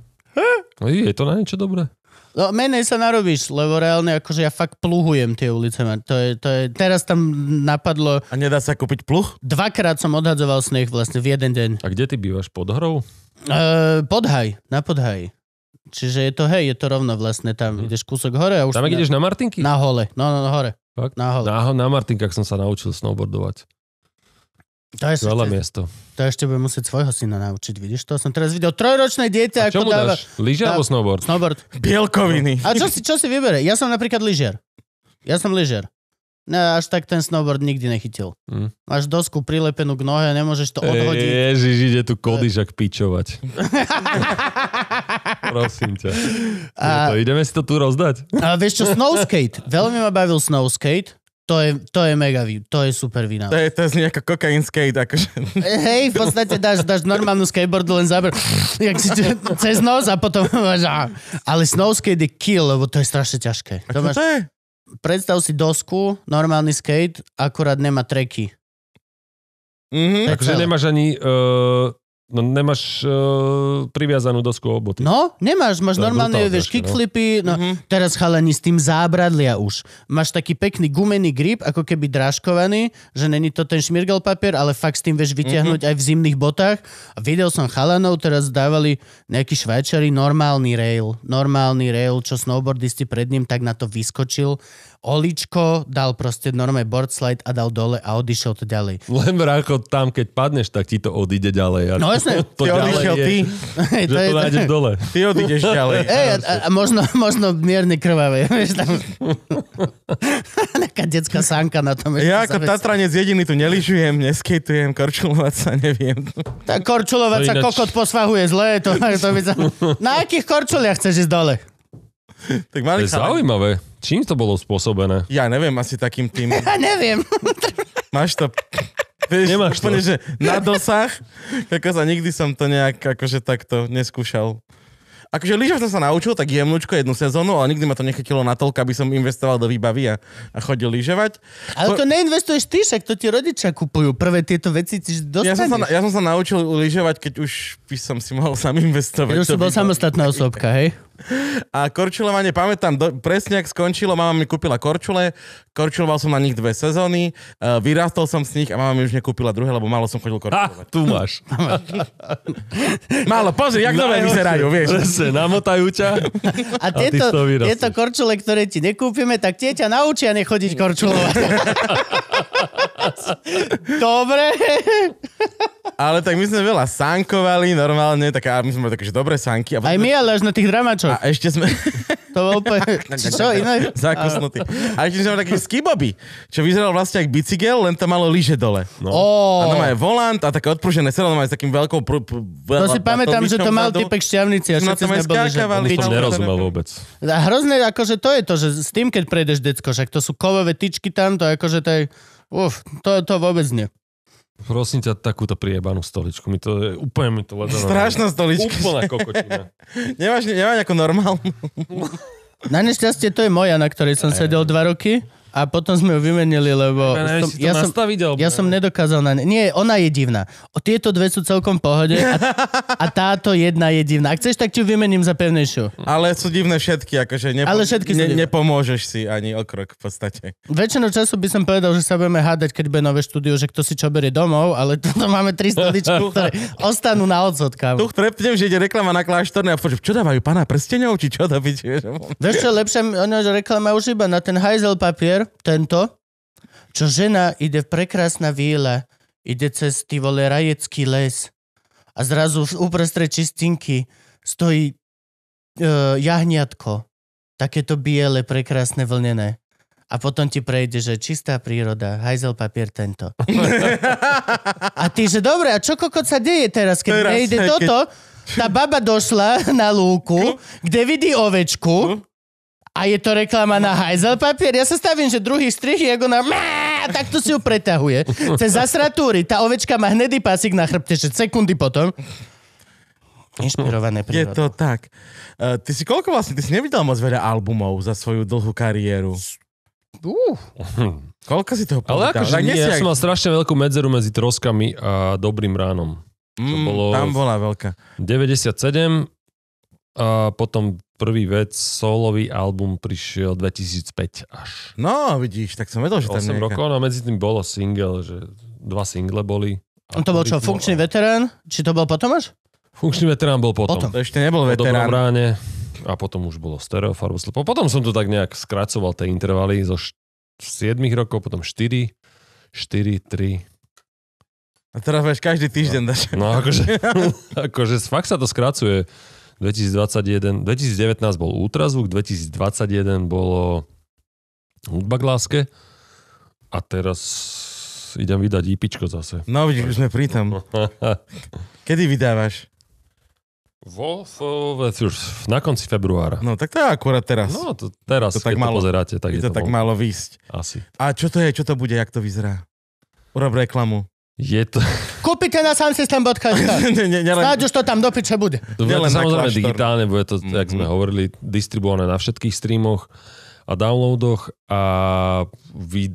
je to na niečo dobré. No, menej sa narobíš, lebo reálne akože ja fakt pluhujem tie ulice. To je, to je, teraz tam napadlo... A nedá sa kúpiť pluh? Dvakrát som odhadzoval sneh vlastne v jeden deň. A kde ty bývaš? Pod hrou? E, podhaj, na podhaj. Čiže je to, hej, je to rovno vlastne tam. Hm. Ideš kúsok hore a už... Tam ideš na, na Martinky? Na hole, no, no, no hore. Fakt? Na hole. Na, na Martinkách som sa naučil snowboardovať. To je veľa miesto. To ešte bude musieť svojho syna naučiť, vidíš? To som teraz videl trojročné dieťa, ako dáva... Dáš? Lyža alebo snowboard? Snowboard. Bielkoviny. A čo si, čo si vybere? Ja som napríklad lyžiar. Ja som lyžiar. No, až tak ten snowboard nikdy nechytil. Mm. Máš dosku prilepenú k nohe, nemôžeš to odhodiť. Ježiš, ide tu kodyžak pičovať. (laughs) Prosím ťa. A... No to, ideme si to tu rozdať. A vieš čo, snowskate. Veľmi ma bavil snowskate. To je, to je mega, to je super vynález. To je, to je nejaká kokain skate, akože. Hej, v podstate dáš, dáš normálnu skateboardu, len zaber jak si, cez nos a potom máš, Ale snow skate je kill, lebo to je strašne ťažké. To, máš, to je? Predstav si dosku, normálny skate, akurát nemá treky. Mm-hmm. Takže nemáš ani uh, No nemáš uh, priviazanú dosku oboty. No, nemáš, máš normálne, vieš, no. kickflipy, no, mm-hmm. teraz chalani s tým zábradlia už. Máš taký pekný gumený grip, ako keby dražkovaný, že není to ten šmirgal papier, ale fakt s tým vieš vyťahnuť mm-hmm. aj v zimných botách. A videl som chalanov, teraz dávali nejaký švajčari normálny rail, normálny rail, čo snowboardisti pred ním tak na to vyskočil oličko, dal proste norme board slide a dal dole a odišiel to ďalej. Len vráko tam, keď padneš, tak ti to odíde ďalej. no jasne. (laughs) to, ty ďalej odišiel je, ty. že to, je, to nájdeš to... dole. (laughs) Ty odídeš ďalej. Ej, a, a, možno, možno mierne krvavé. (laughs) Taká detská sánka na tom. Ja ako Tatranec jediný tu neližujem, neskejtujem, korčulovať sa neviem. Tak korčulovať sa inač... kokot posvahuje zle. To, to by sa... Na akých korčuliach chceš ísť dole? tak mali to je zaujímavé. Čím to bolo spôsobené? Ja neviem, asi takým tým... (laughs) Ja neviem. Máš to... Vieš, Nemáš úplne, to. že na dosah. Ako sa nikdy som to nejak akože takto neskúšal. Akože lyžov som sa naučil, tak jemnúčko jednu sezónu, ale nikdy ma to nechytilo toľko, aby som investoval do výbavy a, a chodil lyžovať. Ale to po... neinvestuješ ty, však to ti rodičia kupujú. Prvé tieto veci ti Ja som sa, ja som sa naučil lyžovať, keď už by som si mohol sám investovať. Keď už si bol samostatná osobka, hej? A korčulovanie, pamätám, do, presne ak skončilo, mama mi kúpila korčule, korčuloval som na nich dve sezóny, uh, e, vyrastol som z nich a mama mi už nekúpila druhé, lebo málo som chodil korčulovať. Ha, tu (laughs) máš. málo, pozri, jak nové vyzerajú, vieš. Presne, namotajú ťa a, a tieto, tieto korčule, ktoré ti nekúpime, tak tie ťa naučia nechodiť korčulovať. (laughs) Dobre. Ale tak my sme veľa sankovali normálne, tak my sme mali také, že dobré sanky. A potom... Aj my, ale až na tých dramačoch. A ešte sme... to bol úplne... (laughs) čo iné? Zakusnutý. A ešte sme mali také skiboby, čo vyzeral vlastne ako bicykel, len to malo lyže dole. No. Oh. A tam je volant a také odpružené sedlo, s takým veľkou... Pr- pr- pr- to si pamätám, že to mal typek šťavnici a všetci sme boli, že... On to nerozumel vôbec. A hrozné, akože to je to, že s tým, keď prejdeš decko, že to sú kovové tyčky tam, to akože to je... Uf, to, to vôbec nie. Prosím ťa, takúto priebanú stoličku. Mi to je, úplne mi to ledo. Strašná stolička. Úplná kokotina. (laughs) nemáš, nemáš nejakú normálnu. Na nešťastie to je moja, na ktorej som sedel dva roky. A potom sme ju vymenili, lebo... Ja, som, ja, som, ja som nedokázal na ne... Nie, ona je divná. O, tieto dve sú celkom v pohode a, (laughs) a táto jedna je divná. Ak chceš, tak ti ju vymením za pevnejšiu. Ale sú divné všetky, akože nepo... Ale všetky ne, nepomôžeš si ani o krok v podstate. Väčšinou času by som povedal, že sa budeme hádať, keď bude nové štúdio, že kto si čo berie domov, ale (laughs) toto máme tri stoličku, (laughs) ktoré ostanú na odsod, Tu trepnem, že ide reklama na kláštorné a počujem, čo dávajú pána prsteňov, či čo dá Vieš čo, lepšie, reklama už iba na ten hajzel papier, tento, čo žena ide prekrásna výla, ide cez ty vole rajecký les a zrazu uprostred čistinky stojí e, jahniatko, takéto biele, prekrásne vlnené. A potom ti prejde, že čistá príroda, hajzel papier tento. (laughs) a ty, že dobre, a čo kokot sa deje teraz, keď teraz, prejde hej, toto? Tá baba došla na lúku, kde vidí ovečku, hm? A je to reklama na hajzel papier. Ja sa stavím, že druhý strih je ako na... Má, to si ju pretahuje. Cez zasratúry. Tá ovečka má hnedý pasík na chrbte, že sekundy potom. Inšpirované prírodou. Je to tak. Uh, ty si koľko vlastne, ty si nevidel moc veľa albumov za svoju dlhú kariéru. Uh. Koľko si toho povedal? Ale akože tak nie, ja aj... som mal strašne veľkú medzeru medzi troskami a dobrým ránom. Mm, bolo tam bola veľká. 97 a potom prvý vec, solový album prišiel 2005 až. No, vidíš, tak som vedel, že tam 8 nejaká... rokov, no medzi tým bolo single, že dva single boli. A no to bol čo, funkčný bol... veterán? Či to bol potom až? Funkčný veterán bol potom. potom. To ešte nebol veterán. Ráne, a potom už bolo stereofarbu slepo. Potom som to tak nejak skracoval, tie intervaly zo 7 rokov, potom 4, 4, 3, a teraz máš každý týždeň. No, no akože, (laughs) akože fakt sa to skracuje. 2021, 2019 bol ultrazvuk, 2021 bolo hudba k láske a teraz idem vydať IPčko zase. No, vidíš, už sme pri (laughs) Kedy vydávaš? Vo, na konci februára. No tak to je akurát teraz. No to teraz, to tak keď malo, to pozeráte, tak je to, to tak malo výsť. Asi. A čo to je, čo to bude, jak to vyzerá? Urob reklamu. Je to... Kúpite na samsystem.sk. Snáď už to tam do piče bude. To bude to samozrejme digitálne, bude to, mm-hmm. jak sme hovorili, distribuované na všetkých streamoch a downloadoch a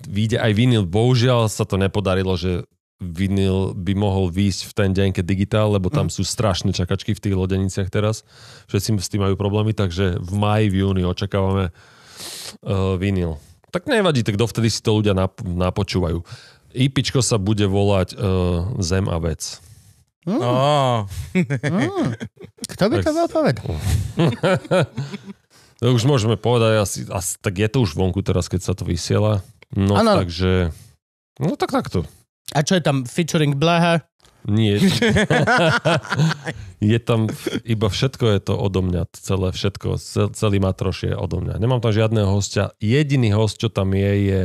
vyjde aj vinyl. Bohužiaľ sa to nepodarilo, že vinyl by mohol výjsť v ten deň, keď digitál, lebo tam mm. sú strašné čakačky v tých lodeniciach teraz. Všetci s tým majú problémy, takže v maji, v júni očakávame uh, eh, vinyl. Tak nevadí, tak dovtedy si to ľudia nap- napočúvajú. IPčko sa bude volať uh, Zem a vec. Mm. Oh. mm. Kto by to bol povedal? (laughs) už môžeme povedať, asi, asi, tak je to už vonku teraz, keď sa to vysiela. No ano. takže, no tak takto. A čo je tam featuring Blaha? Nie. (laughs) je tam iba všetko je to odo mňa, celé všetko, celý matroš je odo mňa. Nemám tam žiadného hostia. Jediný host, čo tam je, je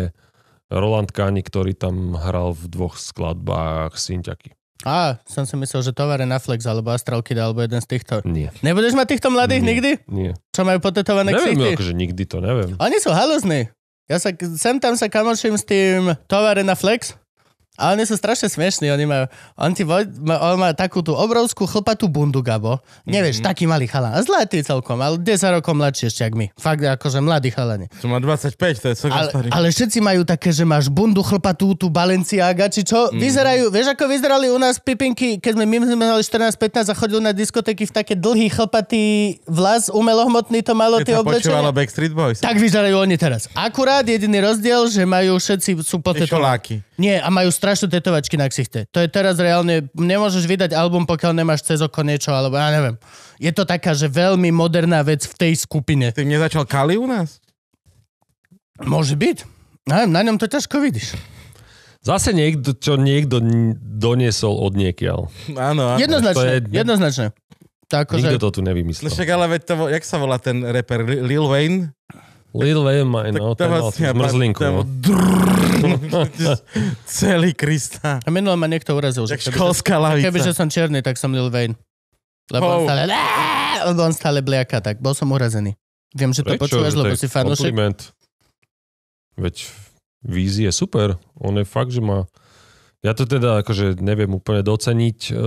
Roland Káni, ktorý tam hral v dvoch skladbách Sintiaky. Á, som si myslel, že tovare na Flex alebo Astral Kid, alebo jeden z týchto. Nie. Nebudeš mať týchto mladých nie, nikdy? Nie. Čo majú potetované neviem, ksichty? Neviem, akože nikdy to neviem. Oni sú halúzni. Ja sa, sem tam sa kamoším s tým tovare na Flex a oni sú strašne smiešní, oni majú, on, ti voj, on má takú tú obrovskú chlpatú bundu, Gabo. Nevieš, mm-hmm. taký malý chalan. A zlatý celkom, ale 10 rokov mladší ešte, jak my. Fakt, akože mladý chalani. To má 25, to je ale, starý. Ale všetci majú také, že máš bundu chlpatú, tú Balenciaga, či čo. Mm-hmm. Vyzerajú, vieš, ako vyzerali u nás pipinky, keď sme my sme mali 14-15 a chodili na diskotéky v také dlhý chlpatý vlas, umelohmotný to malo tie oblečenie. Backstreet Boys. Tak vyzerajú oni teraz. Akurát jediný rozdiel, že majú všetci, sú potetované. Nie, a majú st- strašné tetovačky na ksichte. To je teraz reálne, nemôžeš vydať album, pokiaľ nemáš cez oko niečo, alebo ja neviem. Je to taká, že veľmi moderná vec v tej skupine. Ty nezačal Kali u nás? Môže byť. Neviem, na ňom to ťažko vidíš. Zase niekto, čo niekto doniesol od niekiaľ. Áno, áno. Jednoznačne, je... jednoznačne. Tako, Nikto že... to tu nevymyslel. No však ale veď to, jak sa volá ten reper Lil Wayne? Lil Wayne Mine, no, ten mal vlastne zmrzlinku. Tam, no. (laughs) celý Krista. A minulé ma niekto urazil. Tak že školská lavica. Keby, že som černý, tak som Lil Wayne. Lebo, oh. on stále, lebo on stále bliaka, tak bol som urazený. Viem, že to Prečo? počúvaš, že lebo si fanúšik. Veď vízie super. On je fakt, že má Ma... Ja to teda akože neviem úplne doceniť, e,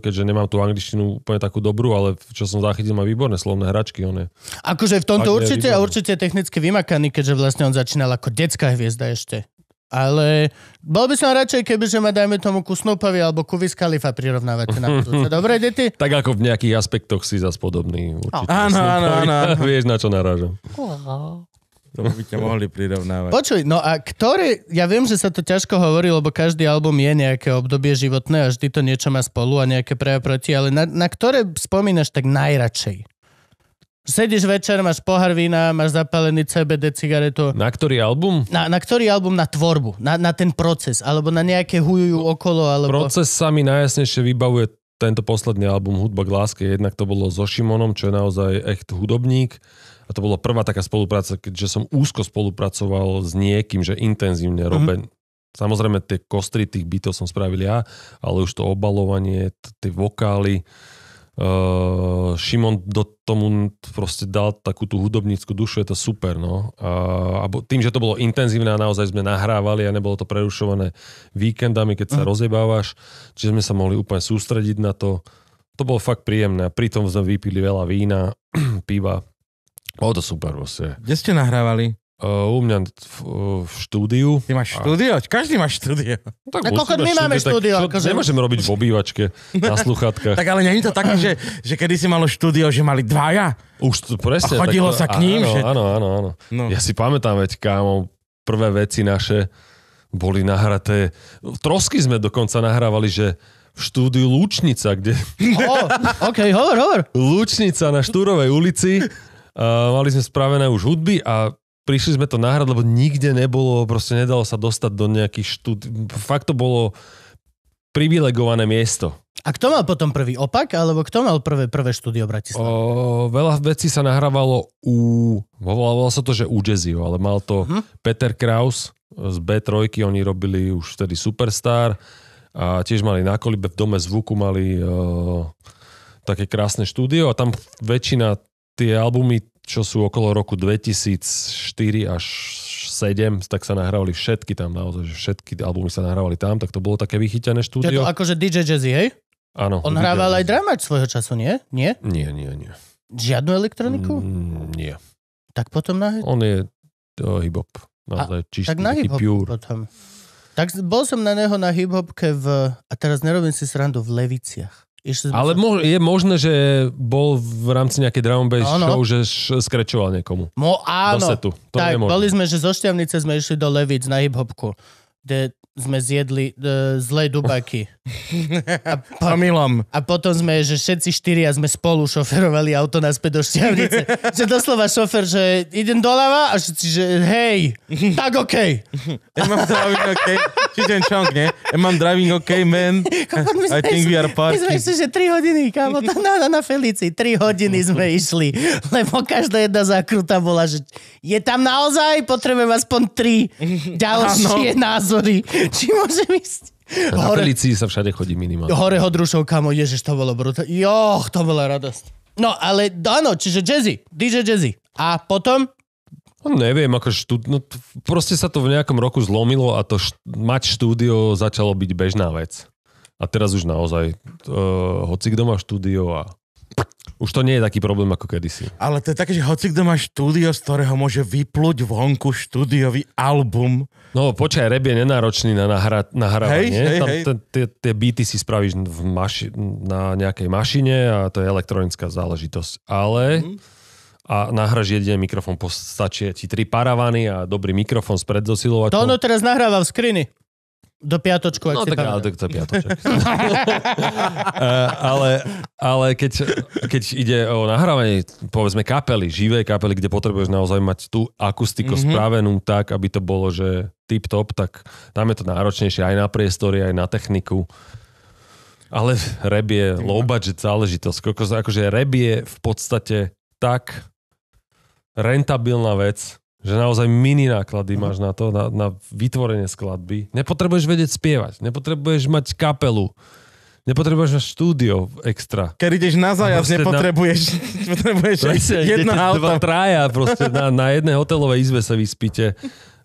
keďže nemám tú angličtinu úplne takú dobrú, ale čo som zachytil, má výborné slovné hračky. On je. Akože v tomto určite, a určite technicky vymakaný, keďže vlastne on začínal ako detská hviezda ešte. Ale bol by som radšej, keby že ma dajme tomu ku Snoopovi alebo ku Viskalifa prirovnávate na budúce. (laughs) Dobre, deti? Tak ako v nejakých aspektoch si zas podobný. Určite. No, áno, áno, áno. (laughs) Vieš, na čo narážam. Oh. To by ťa mohli prirovnávať. Počuj, no a ktoré, ja viem, že sa to ťažko hovorí, lebo každý album je nejaké obdobie životné a vždy to niečo má spolu a nejaké pre a proti, ale na, na ktoré spomínaš tak najradšej? Sedíš večer, máš pohár vína, máš zapálený CBD cigaretu. Na ktorý album? Na, na ktorý album? Na tvorbu, na, na ten proces, alebo na nejaké hujujú okolo, alebo... Proces sa mi najjasnejšie vybavuje tento posledný album Hudba k láske. Jednak to bolo so Šimonom, čo je naozaj echt hudobník a to bola prvá taká spolupráca, keďže som úzko spolupracoval s niekým, že intenzívne mhm. roben. Mm-hmm. Samozrejme, tie kostry tých bytov som spravil ja, ale už to obalovanie, t- tie vokály. Uh, Šimon do tomu proste dal takú tú hudobnícku dušu, je to super, no. Uh, a tým, že to bolo intenzívne a naozaj sme nahrávali a nebolo to prerušované víkendami, keď sa mm. huh rozjebávaš, čiže sme sa mohli úplne sústrediť na to. To bolo fakt príjemné pritom sme vypili veľa vína, (clears throat) piva, bolo to super vlastne. Kde ste nahrávali? Uh, u mňa v, uh, v štúdiu. Ty máš a... Každý má štúdio. No, koľko my máme štúdio? Tak, akože... Nemôžeme robiť v obývačke, (laughs) na sluchatkách. tak ale nie je to také, že, že kedy si malo štúdio, že mali dvaja. Už to, presne. A chodilo tak, sa k ním. Áno, že... áno, áno. áno. No. Ja si pamätám, veď kámo, prvé veci naše boli nahraté. Trosky sme dokonca nahrávali, že v štúdiu Lúčnica, kde... Oh, OK, hovor, hovor. Lúčnica na Štúrovej ulici Uh, mali sme spravené už hudby a prišli sme to nahrať, lebo nikde nebolo, proste nedalo sa dostať do nejakých štúd... Fakt to bolo privilegované miesto. A kto mal potom prvý opak, alebo kto mal prvé, prvé štúdio Bratislava? veľa vecí sa nahrávalo u... Volalo sa to, že u Jazzio, ale mal to uh-huh. Peter Kraus z B3, oni robili už vtedy Superstar a tiež mali na kolibe v dome zvuku, mali... Uh, také krásne štúdio a tam väčšina tie albumy, čo sú okolo roku 2004 až 7, tak sa nahrávali všetky tam naozaj, že všetky albumy sa nahrávali tam, tak to bolo také vychytené štúdio. Je to akože DJ Jazzy, hej? Áno. On hrával aj dramač svojho času, nie? Nie? Nie, nie, nie. Žiadnu elektroniku? Mm, nie. Tak potom na... On je oh, hip-hop. Naozaj a, čistý, tak na hip potom. Tak bol som na neho na hip v... A teraz nerobím si srandu v Leviciach. Ale mo- je možné, že bol v rámci nejakej drum show, že š- skrečoval niekomu. Mo, áno. Do setu. To tak, boli sme, že zo Šťavnice sme išli do Levíc na hip-hopku, sme zjedli uh, zlé dubaky. (laughs) A, po, a, a potom sme, že všetci štyria sme spolu šoferovali auto naspäť do Šťavnice. (laughs) že doslova šofer, že idem doľava a všetci, že hej, tak okej. Okay. Ja mám driving OK. Čiže čong, ne? Ja mám driving OK, man. (laughs) I think we are party. My sme išli, že 3 hodiny, kámo, na, no, no, na Felici. 3 hodiny sme išli, lebo každá jedna zákruta bola, že je tam naozaj, potrebujem aspoň 3 ďalšie názory. Či môžem ísť? Na Hore, Felicii sa všade chodí minimálne. Hore Hodrušov, kamo, ježiš, to bolo brutálne. Joch, to bola radosť. No, ale áno, čiže Jazzy, DJ Jazzy. A potom No, neviem, ako štú... no, proste sa to v nejakom roku zlomilo a to št... mať štúdio začalo byť bežná vec. A teraz už naozaj, uh, hoci kto má štúdio a už to nie je taký problém ako kedysi. Ale to je také, že hoci kto má štúdio, z ktorého môže vyplúť vonku štúdiový album, No počkaj, rap je nenáročný na nahra- nahrávanie. Hej, hej, Tam Tie beaty si spravíš v maši- na nejakej mašine a to je elektronická záležitosť. Ale mm. a nahraš jediný mikrofón, postačí ti tri paravany a dobrý mikrofón s predzosilovaním. To ono teraz nahráva v skrini. Do piatočku, ak no, si tak, ale, do piatoček. (laughs) Eh, ale, ale keď, keď ide o nahrávanie, povedzme, kapely, živej kapely, kde potrebuješ naozaj mať tú akustiku mm-hmm. spravenú tak, aby to bolo, že tip-top, tak tam je to náročnejšie aj na priestory, aj na techniku. Ale Reb je low budget záležitosť. Akože rap je v podstate tak rentabilná vec, že naozaj mini náklady uh-huh. máš na to, na, na vytvorenie skladby. Nepotrebuješ vedieť spievať, nepotrebuješ mať kapelu. Nepotrebuješ mať štúdio extra. Keď ideš na zájazd, nepotrebuješ (laughs) na... potrebuješ proste, jedno auto. Dva traja proste na, na jednej hotelovej izbe sa vyspíte.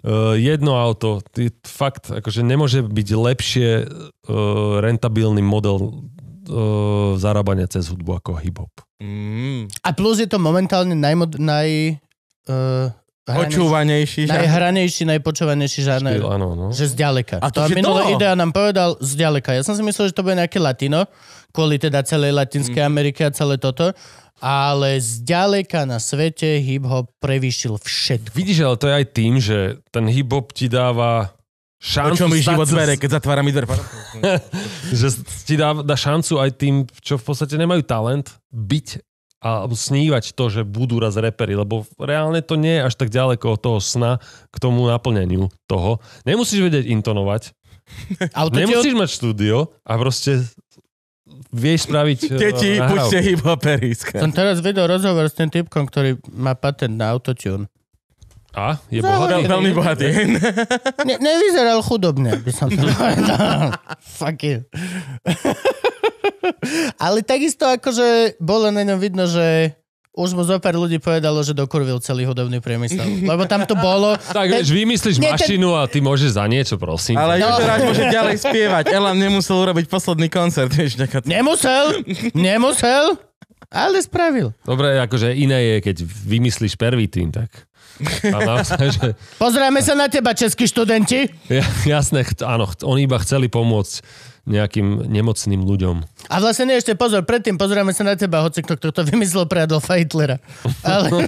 Uh, jedno auto. Ty, fakt, akože nemôže byť lepšie uh, rentabilný model uh, zarábania cez hudbu ako hip-hop. Mm. A plus je to momentálne najmod, naj, uh, Počúvanejší. Najhranejší, najpočúvanejší žáner. Štýl, áno, no. Že zďaleka. A to, to minulé to? idea nám povedal zďaleka. Ja som si myslel, že to bude nejaké latino, kvôli teda celej Latinskej mm. Amerike a celé toto. Ale zďaleka na svete hip-hop prevýšil všetko. Vidíš, ale to je aj tým, že ten hip-hop ti dáva šancu... Čo mi život bere, keď zatváram dver. že ti dá, dá šancu aj tým, čo v podstate nemajú talent, byť a snívať to, že budú raz repery, lebo reálne to nie je až tak ďaleko od toho sna k tomu naplneniu toho. Nemusíš vedieť intonovať, (laughs) ale to nemusíš od... mať štúdio a proste vieš spraviť... Deti, uh, buďte hypoperíska. Som teraz vedel rozhovor s tým typkom, ktorý má patent na autotune. A? Je bohatý? Veľmi bohatý. Ne, nevyzeral chudobne, by som to (laughs) povedal. Fuck you. (laughs) Ale takisto akože bolo na ňom vidno, že už mu zo pár ľudí povedalo, že dokurvil celý hudobný priemysel. (laughs) Lebo tam to bolo... Tak ten, vieš, vymyslíš ten... mašinu a ty môžeš za niečo, prosím. Ale no. Juteráš môže ďalej spievať. Elan nemusel urobiť posledný koncert. Vieš, nejaká... Nemusel! Nemusel! Ale spravil. Dobre, akože iné je, keď vymyslíš prvý tým, tak... Naozaj, že... Pozrieme sa na teba, českí študenti. Ja, jasné, ch- áno, ch- oni iba chceli pomôcť nejakým nemocným ľuďom. A vlastne nie, ešte pozor, predtým pozrieme sa na teba, hoci kto, kto to vymyslel pre Adolfa Hitlera. Ale, (laughs)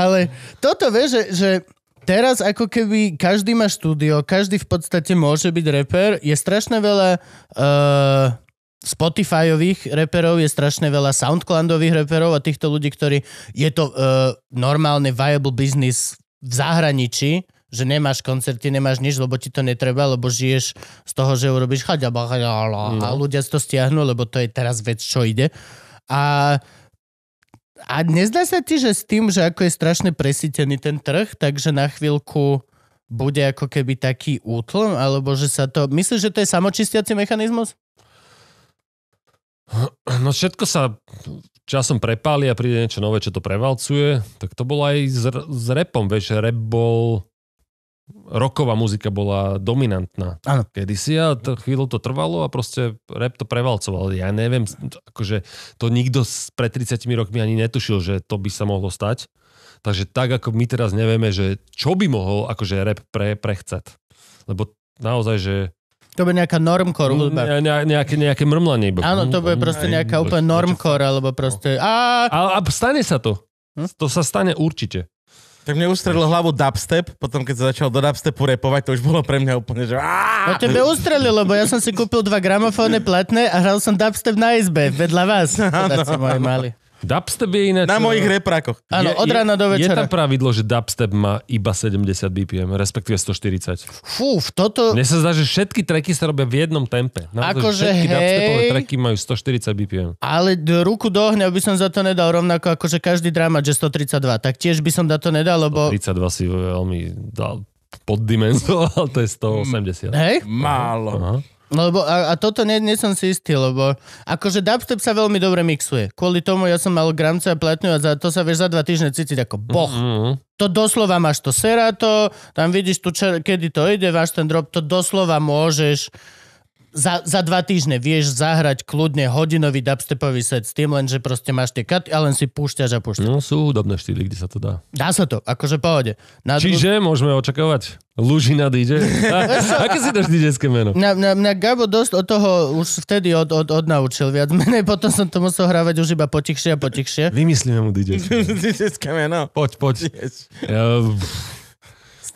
ale toto vie, že, že teraz ako keby každý má štúdio, každý v podstate môže byť reper, je strašne veľa... Uh, Spotifyových reperov, je strašne veľa Soundcloudových reperov a týchto ľudí, ktorí je to uh, eh, normálne viable business v zahraničí, že nemáš koncerty, nemáš nič, lebo ti to netreba, lebo žiješ z toho, že urobíš chaďaba, no. a ľudia si to stiahnu, lebo to je teraz vec, čo ide. A a nezdá sa ti, že s tým, že ako je strašne presítený ten trh, takže na chvíľku bude ako keby taký útlom, alebo že sa to... Myslíš, že to je samočistiaci mechanizmus? No všetko sa časom prepáli a príde niečo nové, čo to prevalcuje. Tak to bolo aj s, s repom, vieš, rap bol roková muzika bola dominantná. Áno. Kedysi a to, chvíľu to trvalo a proste rap to prevalcoval. Ja neviem, akože to nikto pred 30 rokmi ani netušil, že to by sa mohlo stať. Takže tak, ako my teraz nevieme, že čo by mohol akože rap pre, prechcať. Lebo naozaj, že to bude nejaká normkor mm, hudba. Ne, ne, nejaké, nejaké mrmlanie. Bo... Áno, to bude mm, proste nejaká úplne normkor, alebo proste... A... A, a stane sa to. Hm? To sa stane určite. Tak mne ustrelilo hlavu dubstep, potom keď sa začal do dubstepu repovať, to už bolo pre mňa úplne, že... No tebe ustrelilo, lebo ja som si kúpil dva gramofóne platné a hral som dubstep na izbe, vedľa vás. (laughs) No, Podáci no. moji mali. Dubstep je iné. Na mojich reprákoch. Áno, od rána do večera. Je tam pravidlo, že dubstep má iba 70 BPM, respektíve 140. Fú, toto... Mne sa zdá, že všetky treky sa robia v jednom tempe. Naozaj, akože všetky hej... dubstepové tracky majú 140 BPM. Ale ruku do ohňa by som za to nedal rovnako akože každý dramat, že 132. Tak tiež by som za to nedal, lebo... 32 si veľmi dal poddimenzoval, to je 180. Hej? Málo. Aha. Lebo a, a toto nie, nie som si istý, lebo akože dubstep sa veľmi dobre mixuje. Kvôli tomu ja som mal gramce a platňu a za to sa vieš za dva týždne cítiť ako boh. Mm-hmm. To doslova máš to serato, tam vidíš tu, čer, kedy to ide, váš ten drop, to doslova môžeš za, za dva týždne vieš zahrať kľudne hodinový dubstepový set s tým, že proste máš tie katy a len si púšťaš a púšťaš. No sú hudobné štýly, kde sa to dá. Dá sa to, akože pohode. Na Čiže dru... môžeme očakávať Lužina DJ? (laughs) Aké si dáš DJ-ské meno? Na, na, na Gabo dosť od toho už vtedy od, od, odnaučil viac menej, (laughs) potom som to musel hrávať už iba potichšie a potichšie. Vymyslíme mu DJ-ské (laughs) meno. Poď, poď. Yes. Ja,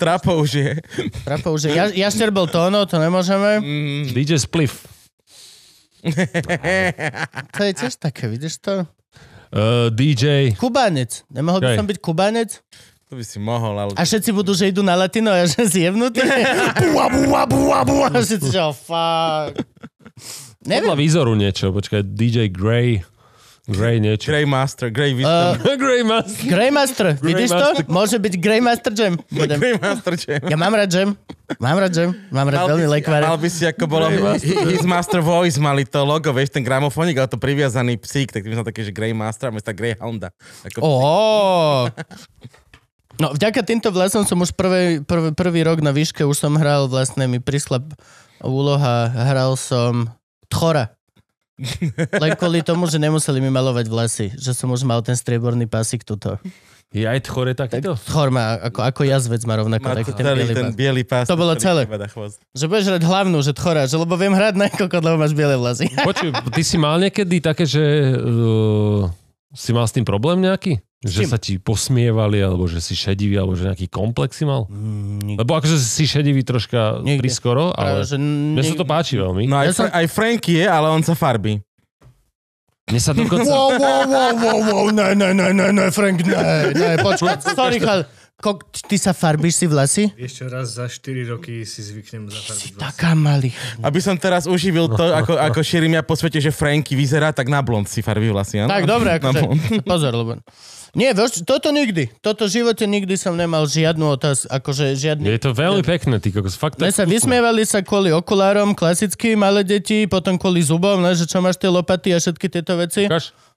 trapou žije. Trapou žije. Ja, jašter bol tóno, to nemôžeme. Mm. DJ Spliff. to je tiež také, vidíš to? Uh, e, DJ. Kubanec. Nemohol by som byť kubanec? To by si mohol, ale... A všetci budú, že idú na latino a že zjevnutí. (laughs) bua, bua, bua, bua. A všetci, že oh, fuck. Podľa výzoru niečo, počkaj, DJ Grey. Grey niečo. Grey Master, Grey Wisdom. Uh, (laughs) Grey Master. Grey Master, vidíš to? Môže byť Grey Master Jam. Budem. Grey Master Jam. Ja mám rád Jam. Mám rád Jam. Mám rád veľmi lekvare. Mal by si, ako bolo, (laughs) His Master Voice mali to logo, vieš, ten gramofónik, ale to priviazaný psík, tak tým som taký, že Grey Master a mesta Greyhounda. Hounda. oh. No, vďaka týmto vlasom som už prvý, prvý, prvý rok na výške už som hral, vlastne mi prišla úloha, hral som Tchora. (laughs) Len kvôli tomu, že nemuseli mi malovať vlasy. Že som už mal ten strieborný pásik tuto. Je aj tchore takýto? Tak, tchor má, ako, ako jazvec má rovnako má taký ten bielý, ten bielý pás. To bolo celé. Že budeš hrať hlavnú, že tchora, že lebo viem hrať na kokot, lebo máš biele vlasy. Počuj, ty si mal niekedy také, že... Uh si mal s tým problém nejaký? Že sa ti posmievali, alebo že si šedivý, alebo že nejaký komplex si mal? Mm, Lebo akože si šedivý troška Niekde. priskoro, ale že mne sa to páči veľmi. No aj, ja sa... aj Frank je, ale on sa farbí. Mne sa dokonca... Wow, wow, wow, wow, wow, ne, ne, ne, ne, ne, Frank, ne, ne, počkaj. (laughs) Sorry, Kok, ty sa farbíš si vlasy. Ešte raz za 4 roky si zvyknem zafarbiť Si vlasy. taká malý. Aby som teraz uživil to, ako, ako šírim ja po svete, že Franky vyzerá, tak na blond si farbí vlasy, Ano? Tak, dobre, akože. (laughs) Pozor, lebo... Nie, veš, toto nikdy. Toto v živote nikdy som nemal žiadnu otázku. Akože žiadny... Je to veľmi pekné, ty kokos. Fakt sa vysmievali sa kvôli okulárom, klasickým, malé deti, potom kvôli zubom, ne, že čo máš tie lopaty a všetky tieto veci. Kaš.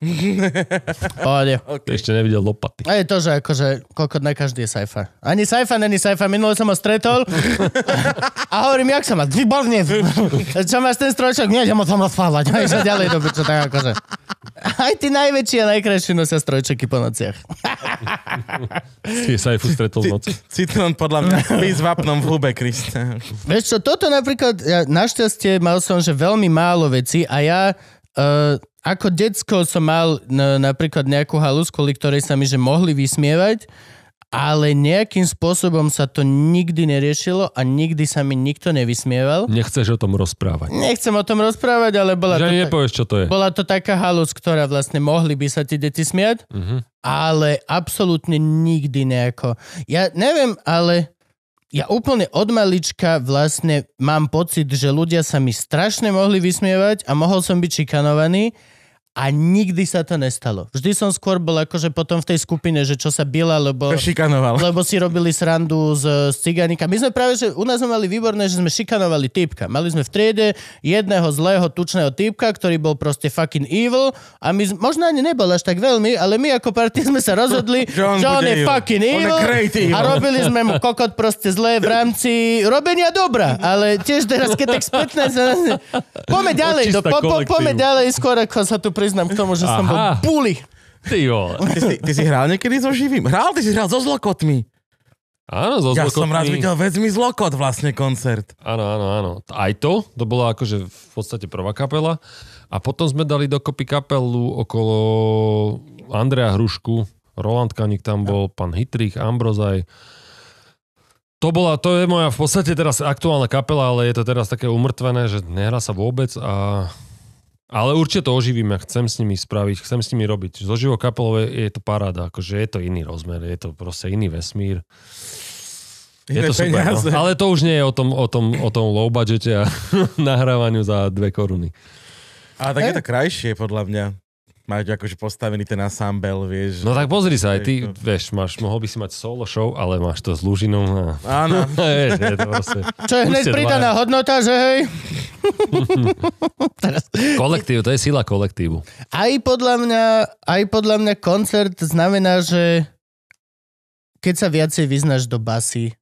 (laughs) Pohode. Okay. Ešte nevidel lopaty. A je to, že akože, koľko na každý je sajfa. Ani sajfa není sajfa, minule som ho stretol (laughs) a hovorím, jak sa má, výborne. čo máš ten strojček? Nie, idem ho tam rozpávať. A ešte ďalej do čo tak akože. Aj ty najväčší a najkrajší nosia strojčeky po nociach. si (laughs) sajfu stretol v noci. Citrón podľa mňa spí s vapnom v hube, Krista. Vieš čo, toto napríklad, ja, našťastie mal som, že veľmi málo veci a ja ako decko som mal no, napríklad nejakú halus, kvôli ktorej sa mi že mohli vysmievať, ale nejakým spôsobom sa to nikdy neriešilo a nikdy sa mi nikto nevysmieval. Nechceš o tom rozprávať. Nechcem o tom rozprávať, ale bola, že to, nepovieš, čo to, je. bola to taká halus, ktorá vlastne mohli by sa ti deti smiať, uh-huh. ale absolútne nikdy nejako. Ja neviem, ale ja úplne od malička vlastne mám pocit, že ľudia sa mi strašne mohli vysmievať a mohol som byť šikanovaný a nikdy sa to nestalo. Vždy som skôr bol akože potom v tej skupine, že čo sa bila, lebo, šikanoval. (laughs) lebo si robili srandu z, z ciganika. My sme práve, že u nás sme mali výborné, že sme šikanovali typka. Mali sme v triede jedného zlého tučného typka, ktorý bol proste fucking evil a my, možno ani nebol až tak veľmi, ale my ako partia sme sa rozhodli, (laughs) že on, že on je evil. fucking evil, evil a robili sme mu kokot proste zlé v rámci robenia dobra, ale tiež teraz, keď tak spätne, (laughs) poďme ďalej, do, po, po, poďme ďalej skôr, ako sa tu pri priznám k tomu, že Aha. som bol buli. Ty Ty si, ty si hral niekedy so živým? Hral, ty si hral so zlokotmi. Áno, so ja som raz videl mi zlokot vlastne koncert. Áno, áno, áno. Aj to, to bola akože v podstate prvá kapela. A potom sme dali dokopy kapelu okolo Andrea Hrušku, Roland Kanik tam bol, pán Hitrich, Ambrozaj. To bola, to je moja v podstate teraz aktuálna kapela, ale je to teraz také umrtvené, že nehrá sa vôbec a ale určite to oživím, chcem s nimi spraviť, chcem s nimi robiť. Zo živo kapelové je to paráda, akože je to iný rozmer, je to proste iný vesmír. Je to super, no. Ale to už nie je o tom, o tom, o tom low budgete a (laughs) nahrávaniu za dve koruny. A tak e? je to krajšie, podľa mňa mať akože postavený ten ensemble, vieš. No tak pozri sa, aj ty, to... vieš, máš, mohol by si mať solo show, ale máš to s Lužinom. A... Áno. (laughs) vieš, je to proste, Čo je hneď pridaná hodnota, že hej? (laughs) Teraz. Kolektív, to je sila kolektívu. Aj podľa mňa, aj podľa mňa koncert znamená, že keď sa viacej vyznáš do basy,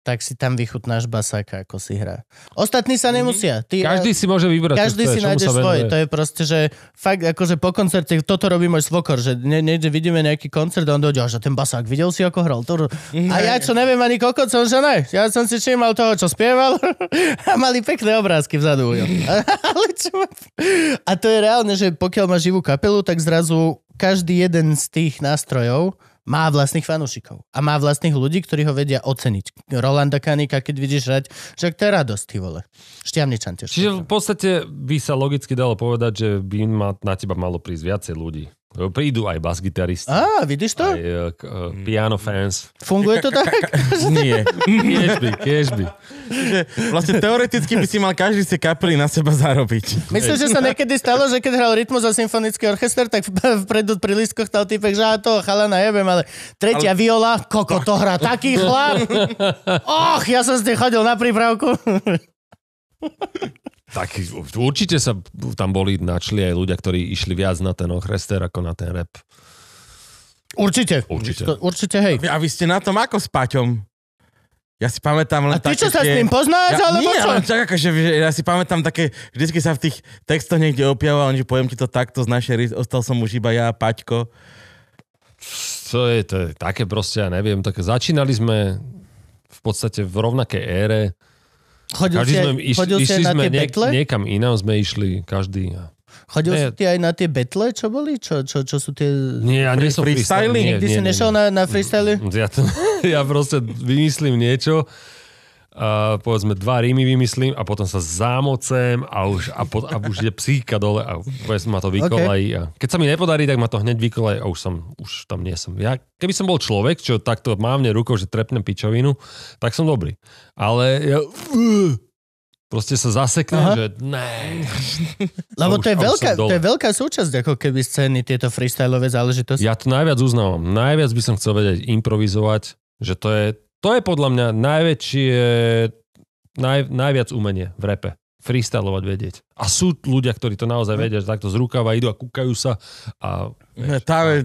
tak si tam vychutnáš basáka, ako si hrá. Ostatní sa mhm. nemusia. Ty, e, každý si môže vybrať. Každý si nájde svoje. To je proste, že fakt akože po koncerte, toto robí môj svokor, že ne, ne, vidíme nejaký koncert a on dojde, že ten basák, videl si, ako hral? To... A ja čo neviem ani koľko, som že ne. Ja som si všimol toho, čo spieval (laughs) a mali pekné obrázky vzadu. (laughs) Ale čo... A to je reálne, že pokiaľ máš živú kapelu, tak zrazu každý jeden z tých nástrojov má vlastných fanúšikov a má vlastných ľudí, ktorí ho vedia oceniť. Rolanda Kanika, keď vidíš hrať, však to je radosť, ty vole. Šťavničan tiež. Čiže v podstate by sa logicky dalo povedať, že by ma, na teba malo prísť viacej ľudí. Prídu aj bas-gitaristi. Á, vidíš to? Aj, uh, piano fans. Funguje to tak? (laughs) Nie, Kežby, kežby. Vlastne teoreticky by si mal každý si kapely na seba zarobiť. Myslím, že sa niekedy stalo, že keď hral Rytmus a symfonický orchester, tak vpredu pri lístkoch tal typek, že to na jebem, ale tretia ale... viola, koko to hrá, taký chlap. (laughs) Och, ja som z chodil na prípravku. (laughs) Tak určite sa tam boli, načli aj ľudia, ktorí išli viac na ten ochrester ako na ten rap. Určite. Určite, to, určite hej. A vy, ste na tom ako s Paťom? Ja si pamätám len A ty čo sa tie... s tým poznáš, ja, alebo nie, čo? Ale čak, akože, ja si pamätám také, vždycky sa v tých textoch niekde opiaval, že poviem ti to takto z našej ostal som už iba ja a Paťko. To je, to je také proste, ja neviem, tak začínali sme v podstate v rovnakej ére, Chodil každý si, sme, iš, chodil išli si na sme tie niek- betle? niekam inám, sme išli každý. A... Chodil ne, si ty aj na tie betle, čo boli? Čo, čo, čo sú tie... Nie, ja nie som freestyling. Nikdy si nešiel na, na freestyle? Ja, (laughs) ja proste vymyslím niečo uh, povedzme dva rímy vymyslím a potom sa zámocem a už, a po, a už ide psíka dole a ma to vykolají. Okay. A keď sa mi nepodarí, tak ma to hneď vykolají a už, som, už tam nie som. Ja, keby som bol človek, čo takto mám mne rukou, že trepnem pičovinu, tak som dobrý. Ale ja, uh, proste sa zaseknem, Aha. že ne. Lebo to, je veľká, to je veľká súčasť ako keby scény, tieto freestyleové záležitosti. Ja to najviac uznávam. Najviac by som chcel vedieť improvizovať, že to je, to je podľa mňa najväčšie, naj, najviac umenie v repe. Freestylovať vedieť. A sú ľudia, ktorí to naozaj vedia, že takto z rukava idú a kúkajú sa a... Vieš, a...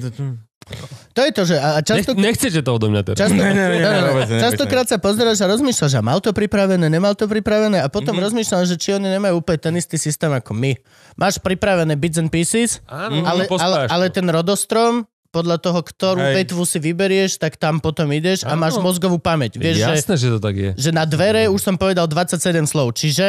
to je to, že... A často, Nech, nechcete to odo mňa teraz. Často, ne, ne, ne, ne, ne, častokrát sa pozeráš a rozmýšľaš, že mal to pripravené, nemal to pripravené a potom mm-hmm. rozmýšľam, že či oni nemajú úplne ten istý systém ako my. Máš pripravené bits and pieces, Áno, no, ale, ale, ale ten rodostrom podľa toho, ktorú Hej. vetvu si vyberieš, tak tam potom ideš a máš mozgovú pamäť. Vieš, Jasné, že, že to tak je. Že na dvere už som povedal 27 slov, čiže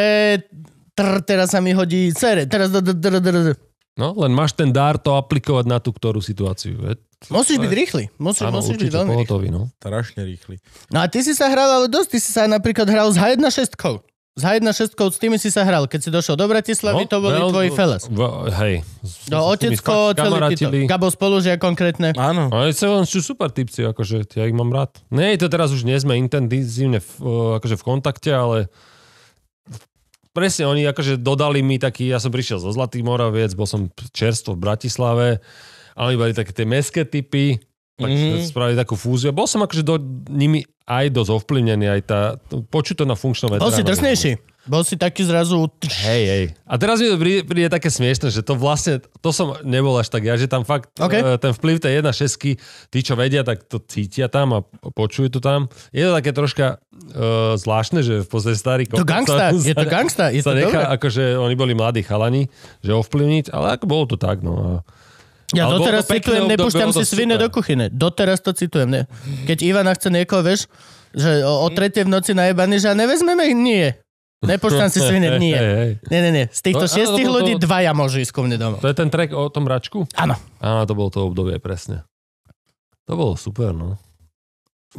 tr, teraz sa mi hodí cere, teraz dr, dr, dr, dr. No, len máš ten dár to aplikovať na tú ktorú situáciu. Ve? Musíš byť rýchly. Musíš, ano, musíš byť veľmi pohotový, rýchly. No. Strašne rýchly. No a ty si sa hral, ale dosť, ty si sa napríklad hral s H1 šestkou. S Hajdna šestkou, s tými si sa hral. Keď si došiel do Bratislavy, no, to boli veľ, tvoji feles. V, hej. No, otecko, celý títo. Gabo spolužia konkrétne. Áno. Ale sú super typci, akože ja ich mám rád. No, nie, to teraz už nie sme intenzívne v, akože v kontakte, ale presne oni akože dodali mi taký, ja som prišiel zo Zlatý Moraviec, bol som čerstvo v Bratislave a oni boli také tie meské typy, tak mm-hmm. spravili takú fúziu. Bol som akože do nimi aj dosť ovplyvnený, aj tá na funkčnom veterána. Bol si drsnejší. Bol si taký zrazu... Hej, hej. A teraz mi to príde, príde také smiešne, že to vlastne, to som nebol až tak ja, že tam fakt okay. E, ten vplyv tej 1.6, tí, čo vedia, tak to cítia tam a počujú to tam. Je to také troška uh, zvláštne, že v podstate starý To gangsta, (laughs) sa, je to gangsta, je sa to nechá, dobré. akože oni boli mladí chalani, že ovplyvniť, ale ako bolo to tak, no. A ja Ale doteraz citujem, nepúšťam si svine do kuchyne. Doteraz to citujem. Ne. Keď Ivana chce niekoho, vieš, že o, o tretej v noci najebaný, že nevezmeme ich, nie. Nepošťam si svine, (laughs) nie. Nie, nie, nie. Z týchto no, šiestich ľudí dvaja môžu ísť ku mne domov. To je ten trek o tom račku? Áno. Áno, to bolo to obdobie, presne. To bolo super, no.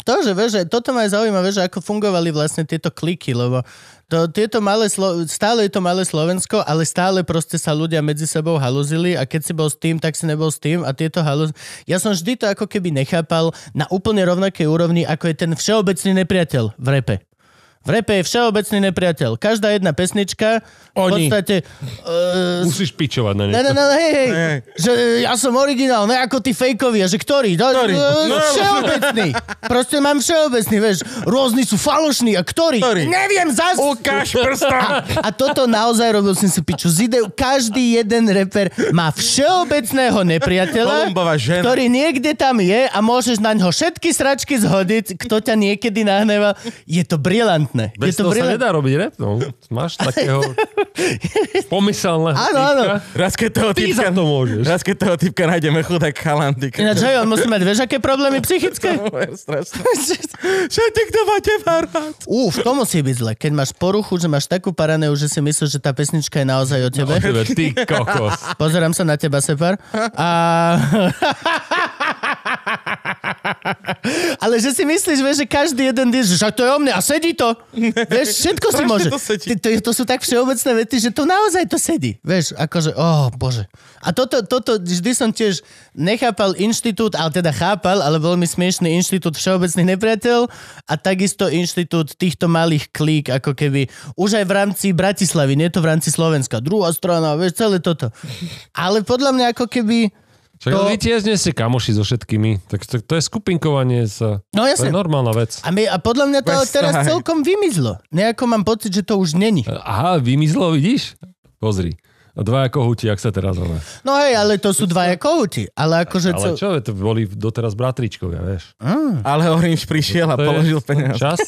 To, že, vieš, toto ma aj zaujíma, vieš, ako fungovali vlastne tieto kliky, lebo to, tieto malé Slo- stále je to malé Slovensko, ale stále proste sa ľudia medzi sebou haluzili a keď si bol s tým, tak si nebol s tým a tieto haluz... Ja som vždy to ako keby nechápal na úplne rovnakej úrovni, ako je ten všeobecný nepriateľ v repe. V repe je všeobecný nepriateľ. Každá jedna pesnička v Oni. podstate... Uh, Musíš pičovať na niečo. ne, ne, hej, hej, Ne. Že e, ja som originál, ne ako ty fejkovia, že ktorý? Ktorý? E, no, no, no, všeobecný. Proste mám všeobecný, vieš. Rôzni sú falošní. A ktorý? Ktorý? Neviem zas. Ukáž prstom! A toto naozaj robil som si piču. Z ideu, každý jeden reper má všeobecného nepriateľa, žena. ktorý niekde tam je a môžeš na ňo všetky sračky zhodiť, kto ťa niekedy nahneva. Je to brilantné. Jasné. Bez je to toho brilantné. sa nedá robiť rap, no. Máš takého (laughs) pomyselného Áno, áno. Raz keď toho Ty typka, to môžeš. Raz keď toho typka nájdeme chudák chalan, ty Ináč, hej, on musí mať, vieš, aké problémy psychické? (laughs) To je strašné. Všetci, kto má teba rád. Uf, to musí byť zle. Keď máš poruchu, že máš takú paranéu, že si myslíš, že tá pesnička je naozaj o tebe. No, Ty kokos. Pozerám sa na teba, Sefar. A... (laughs) (laughs) Ale že si myslíš, vieš, že každý jeden je, že to je o mne a sedí to. Vieš, všetko si môže. To, sedí. To, to sú tak všeobecné vety, že to naozaj to sedí. Vieš, akože, oh bože. A toto, toto vždy som tiež nechápal inštitút, ale teda chápal, ale veľmi smiešný inštitút všeobecných nepriateľ a takisto inštitút týchto malých klík, ako keby už aj v rámci Bratislavy, nie to v rámci Slovenska. Druhá strana, vieš, celé toto. Ale podľa mňa ako keby Čak, to... vy tiež nie ste kamoši so všetkými. Tak to, to je skupinkovanie sa. No jasne. To je normálna vec. A, my, a podľa mňa to Vestaj. teraz celkom vymizlo. Nejako mám pocit, že to už není. Aha, vymizlo, vidíš? Pozri. Dvaja kohúti, ak sa teraz hovorí. No hej, ale to sú dvaja kohúti. Ale akože... Ale čo, to boli doteraz bratričkovia, vieš. Mm. Ale Orinž prišiel a to položil peniaze. Čas? (laughs)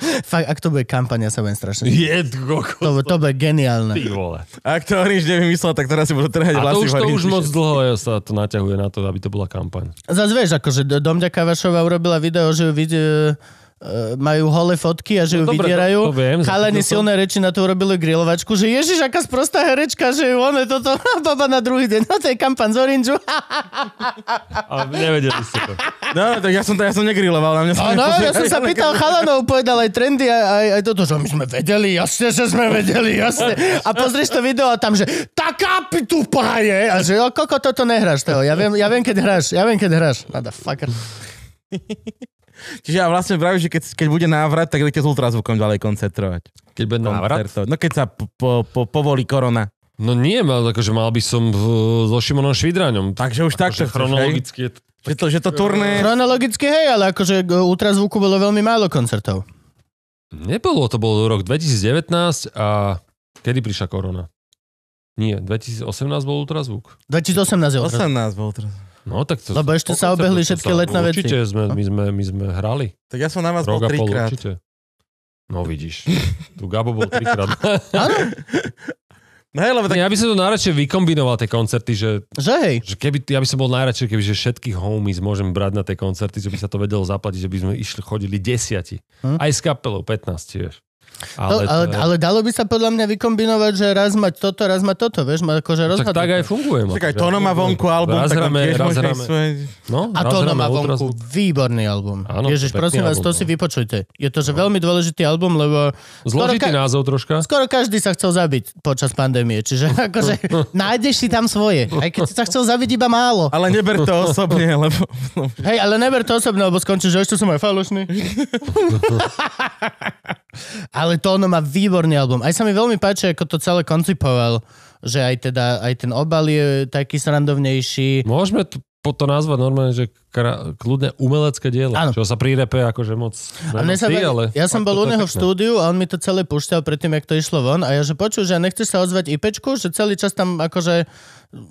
Fakt, ak to bude kampaň, ja sa budem strašne. Je to, to bude geniálne. Ty vole. Ak to Orange nevymyslel, tak teraz si budú trhať A to už, to už moc dlho ja sa to naťahuje na to, aby to bola kampaň. Zas vieš, akože Domďa Kavašová urobila video, že ju vidí, E, majú holé fotky a že no ju no, dobre, vydierajú. Chalani silné reči na to urobili grilovačku, že ježiš, aká sprostá herečka, že ju ono toto (laughs) baba na druhý deň, no to je kampan z orinžu. A nevedeli ste to. No, tak ja som, to, ja som negriloval. Na mňa sa no, ja som sa (laughs) pýtal chalanov, povedal aj trendy, aj, aj, aj toto, že my sme vedeli, jasne, že sme vedeli, jasne. A pozrieš to video a tam, že taká pitupá je. A že, koko, toto nehráš, toho. Ja viem, ja viem, keď hráš, ja viem, keď hráš. Motherfucker. Čiže ja vlastne vravím, že keď, keď bude návrat, tak budete s ultrazvukom ďalej koncentrovať. Keď bude návrat? No keď sa po, po, po, povolí korona. No nie, mal, akože mal by som so Šimonom Švidraňom. Takže už takto. Akože chronologicky je to... Že to, že to turné... Chronologicky hej, ale akože ultrazvuku bolo veľmi málo koncertov. Nebolo, to bolo rok 2019 a kedy prišla korona? Nie, 2018 bol ultrazvuk. 2018 je ultrazvuk. 18 bol ultrazvuk. No tak to... Lebo ešte sa obehli všetky letné veci. Určite sme, my, sme, my sme hrali. Tak ja som na vás Rok bol trikrát. Určite. No vidíš, (laughs) tu Gabo bol trikrát. Áno. (laughs) No hej, lebo tak... Ja by som to najradšej vykombinoval, tie koncerty, že... Že hej. Že keby, ja by som bol najradšej, keby že všetkých homies môžem brať na tie koncerty, že by sa to vedelo zaplatiť, že by sme išli, chodili desiati. Hm? Aj s kapelou 15, tiež. Ale, to, ale, ale dalo by sa podľa mňa vykombinovať, že raz mať toto, raz mať toto, vieš, ma akože no, Tak, tak aj funguje. No. Čakaj, Tono má vonku album, raz tak hráme, raz hráme. Svoje... No, A Tono má vonku výborný album. Áno, Ježiš, prosím vás, album, to si no. vypočujte. Je to, že no. veľmi dôležitý album, lebo... Zložitý ka- názov troška. Skoro každý sa chcel zabiť počas pandémie, čiže (laughs) akože nájdeš si tam svoje, aj keď si sa chcel zabiť iba málo. Ale neber to osobne, (laughs) lebo... Hej, ale neber to osobne, lebo skončíš, že ešte som aj falošný. (laughs) Ale to ono má výborný album. Aj sa mi veľmi páči, ako to celé koncipoval. Že aj teda, aj ten obal je taký srandovnejší. Môžeme t- po to nazvať normálne, že kra- kľudne umelecké dielo, ano. čo sa prírepe akože moc a mne sa tý, ale Ja som bol u neho v štúdiu a on mi to celé púšťal predtým, jak to išlo von a ja, že počul, že nechceš sa ozvať IPčku, že celý čas tam akože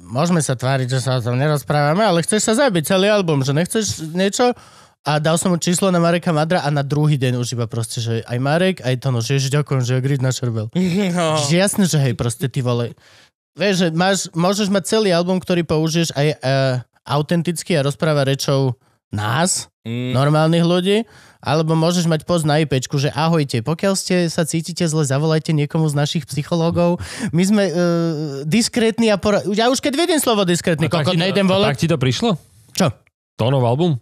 môžeme sa tváriť, že sa o tom nerozprávame, ale chceš sa zabiť celý album, že nechceš niečo a dal som mu číslo na Mareka Madra a na druhý deň už iba proste, že aj Marek, aj to, no, že ježi, ďakujem, že Grid načervel. (laughs) No. Že jasné, že hej, proste ty vole. Vieš, že máš, môžeš mať celý album, ktorý použiješ aj uh, autenticky a rozpráva rečou nás, mm. normálnych ľudí, alebo môžeš mať post na IP, že ahojte, pokiaľ ste sa cítite zle, zavolajte niekomu z našich psychológov. My sme uh, diskrétni a pora... Ja už keď vidím slovo diskrétny, koľko nejdem volať. Tak ti to prišlo? Čo? Tónov album?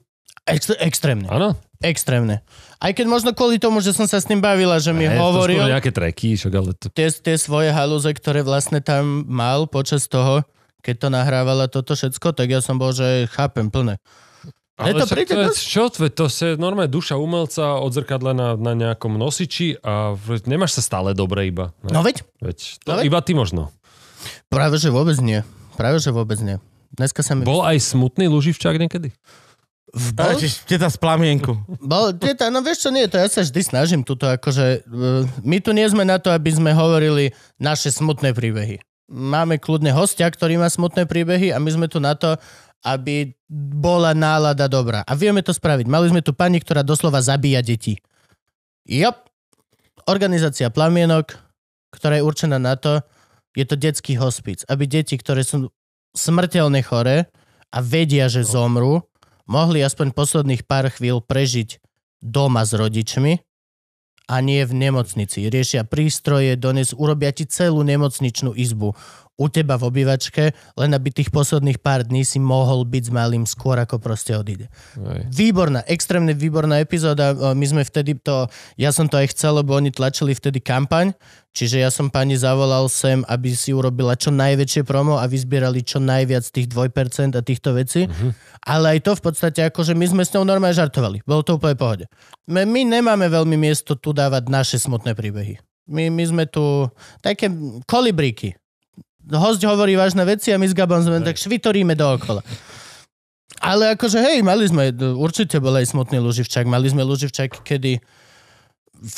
Extr- extrémne. Áno? Extrémne. Aj keď možno kvôli tomu, že som sa s ním bavila, že mi ne, hovoril... To nejaké tracky, šok, ale... To... Tie, tie svoje halúze, ktoré vlastne tam mal počas toho, keď to nahrávala toto všetko, tak ja som bol, že chápem plne. Ale to, príde, to je, čo, to, to je normálne duša umelca odzrkadlená na nejakom nosiči a nemáš sa stále dobre iba. Ne? No, no veď. veď to no veď. Iba ty možno. Práve, že vôbec nie. Práve, že vôbec nie. Dneska sa mi... Bol aj smutný Luživčák niekedy? Bol... Ježiš, teta z plamienku. Bol, teta, no vieš čo, nie, to ja sa vždy snažím tuto, akože e, my tu nie sme na to, aby sme hovorili naše smutné príbehy. Máme kľudne hostia, ktorý má smutné príbehy a my sme tu na to, aby bola nálada dobrá. A vieme to spraviť. Mali sme tu pani, ktorá doslova zabíja deti. Jop. Organizácia Plamienok, ktorá je určená na to, je to detský hospic, aby deti, ktoré sú smrteľne chore a vedia, že no. zomru, mohli aspoň posledných pár chvíľ prežiť doma s rodičmi a nie v nemocnici. Riešia prístroje, dones urobia ti celú nemocničnú izbu u teba v obývačke, len aby tých posledných pár dní si mohol byť s malým skôr, ako proste odíde. Aj. Výborná, extrémne výborná epizóda. My sme vtedy to, ja som to aj chcel, lebo oni tlačili vtedy kampaň, čiže ja som pani zavolal sem, aby si urobila čo najväčšie promo a vyzbierali čo najviac tých 2% a týchto vecí. Uh-huh. Ale aj to v podstate, akože my sme s ňou normálne žartovali. Bolo to úplne pohode. My, my nemáme veľmi miesto tu dávať naše smutné príbehy. My, my sme tu také kolibríky host hovorí vážne veci a my s Gabom sme tak švitoríme dookola. Ale akože hej, mali sme, určite bol aj smutný Luživčák. Mali sme Luživčák, kedy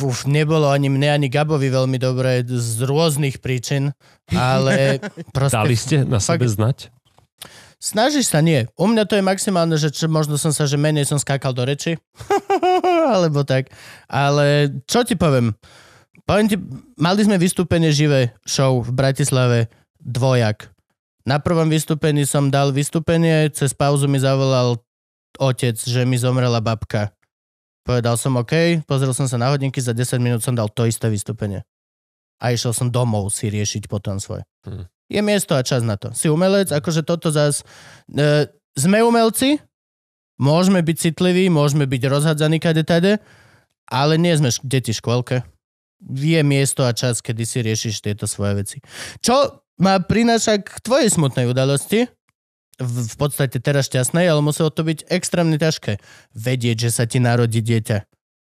uf, nebolo ani mne, ani Gabovi veľmi dobre z rôznych príčin, ale (laughs) proste... Dali ste na fakt, sebe znať? Snažíš sa, nie. U mňa to je maximálne, že čo, možno som sa, že menej som skákal do reči. (laughs) Alebo tak. Ale čo ti poviem? Poviem ti, mali sme vystúpenie živé show v Bratislave dvojak. Na prvom vystúpení som dal vystúpenie, cez pauzu mi zavolal otec, že mi zomrela babka. Povedal som OK, pozrel som sa na hodinky, za 10 minút som dal to isté vystúpenie. A išiel som domov si riešiť potom svoje. Hmm. Je miesto a čas na to. Si umelec, akože toto zas... E, sme umelci, môžeme byť citliví, môžeme byť rozhadzaní kade tade, ale nie sme š- deti v škôlke. Je miesto a čas, kedy si riešiš tieto svoje veci. Čo ma prináša k tvojej smutnej udalosti, v, v podstate teraz šťastnej, ale muselo to byť extrémne ťažké. Vedieť, že sa ti narodí dieťa,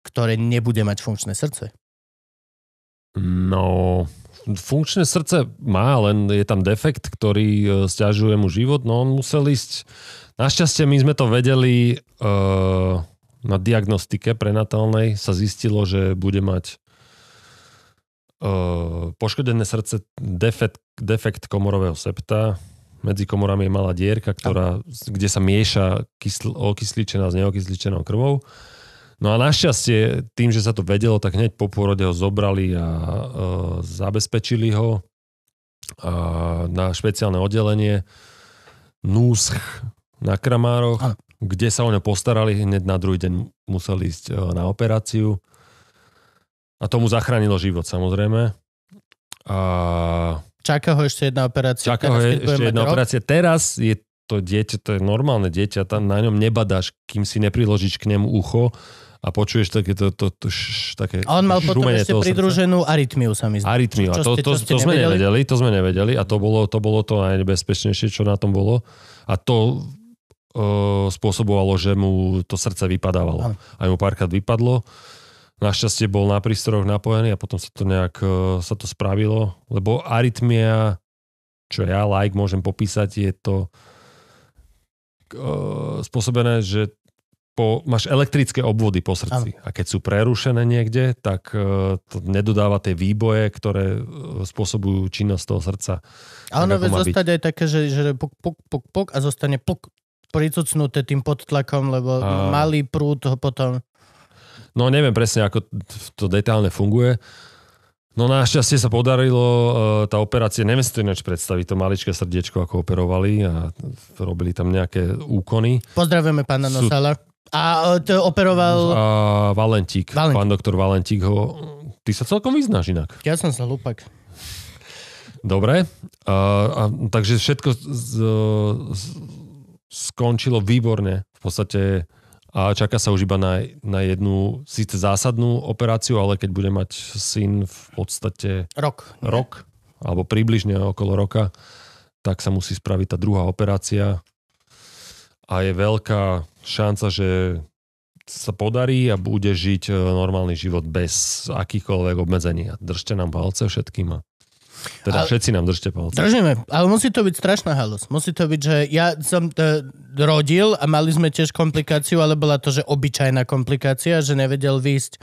ktoré nebude mať funkčné srdce. No, funkčné srdce má, len je tam defekt, ktorý e, stiažuje mu život, no on musel ísť... Našťastie my sme to vedeli uh, na diagnostike prenatálnej, sa zistilo, že bude mať poškodené srdce, defekt, defekt komorového septa, medzi komorami je malá dierka, ktorá, kde sa mieša kysl, okysličená s neokysličenou krvou. No a našťastie, tým, že sa to vedelo, tak hneď po pôrode ho zobrali a e, zabezpečili ho a, na špeciálne oddelenie NÚSCH na Kramároch, a. kde sa o ňo postarali, hneď na druhý deň museli ísť e, na operáciu. A tomu zachránilo život samozrejme. A... Čaká ho ešte jedna operácia. Čaká ho teraz, ešte jedna rok. operácia. Teraz je to dieťa, to je normálne dieťa, tam na ňom nebadáš, kým si nepriložíš k nemu ucho a počuješ také to, to, to š, také A on mal potom ešte pridruženú arytmiu, sa mi zdá. Arytmiu, a to, ste, to, to, to sme nevedeli, to sme nevedeli a to bolo, to bolo to najnebezpečnejšie, čo na tom bolo. A to uh, spôsobovalo, že mu to srdce vypadávalo. Aj mu párkrát vypadlo Našťastie bol na prístrojoch napojený a potom sa to nejak e, sa to spravilo, lebo arytmia, čo ja like môžem popísať, je to e, spôsobené, že po, máš elektrické obvody po srdci ano. a keď sú prerušené niekde, tak uh, to nedodáva tie výboje, ktoré uh, spôsobujú činnosť toho srdca. Ale ono vie zostať byť. aj také, že, že puk, puk, puk, puk a zostane puk pricucnuté tým podtlakom, lebo a... malý prúd ho potom No neviem presne, ako to detálne funguje. No našťastie sa podarilo eh, tá operácia, neviem si to ináč predstaviť, to maličké srdiečko, ako operovali a robili tam nejaké úkony. Pozdravujeme pána Nosala. A eh, to operoval... A Valentík, Valentík, pán doktor Valentík ho... Ty sa celkom vyznáš inak. Ja som sa lupak. Dobre. A, eh, a, takže všetko z, z, skončilo výborne. V podstate a čaká sa už iba na, na jednu síce zásadnú operáciu, ale keď bude mať syn v podstate rok, rok alebo približne okolo roka, tak sa musí spraviť tá druhá operácia a je veľká šanca, že sa podarí a bude žiť e, normálny život bez akýchkoľvek obmedzení. Držte nám palce všetkým a teda ale, všetci nám držte palce. Držíme, ale musí to byť strašná halus. Musí to byť, že ja som to e, rodil a mali sme tiež komplikáciu, ale bola to, že obyčajná komplikácia, že nevedel výjsť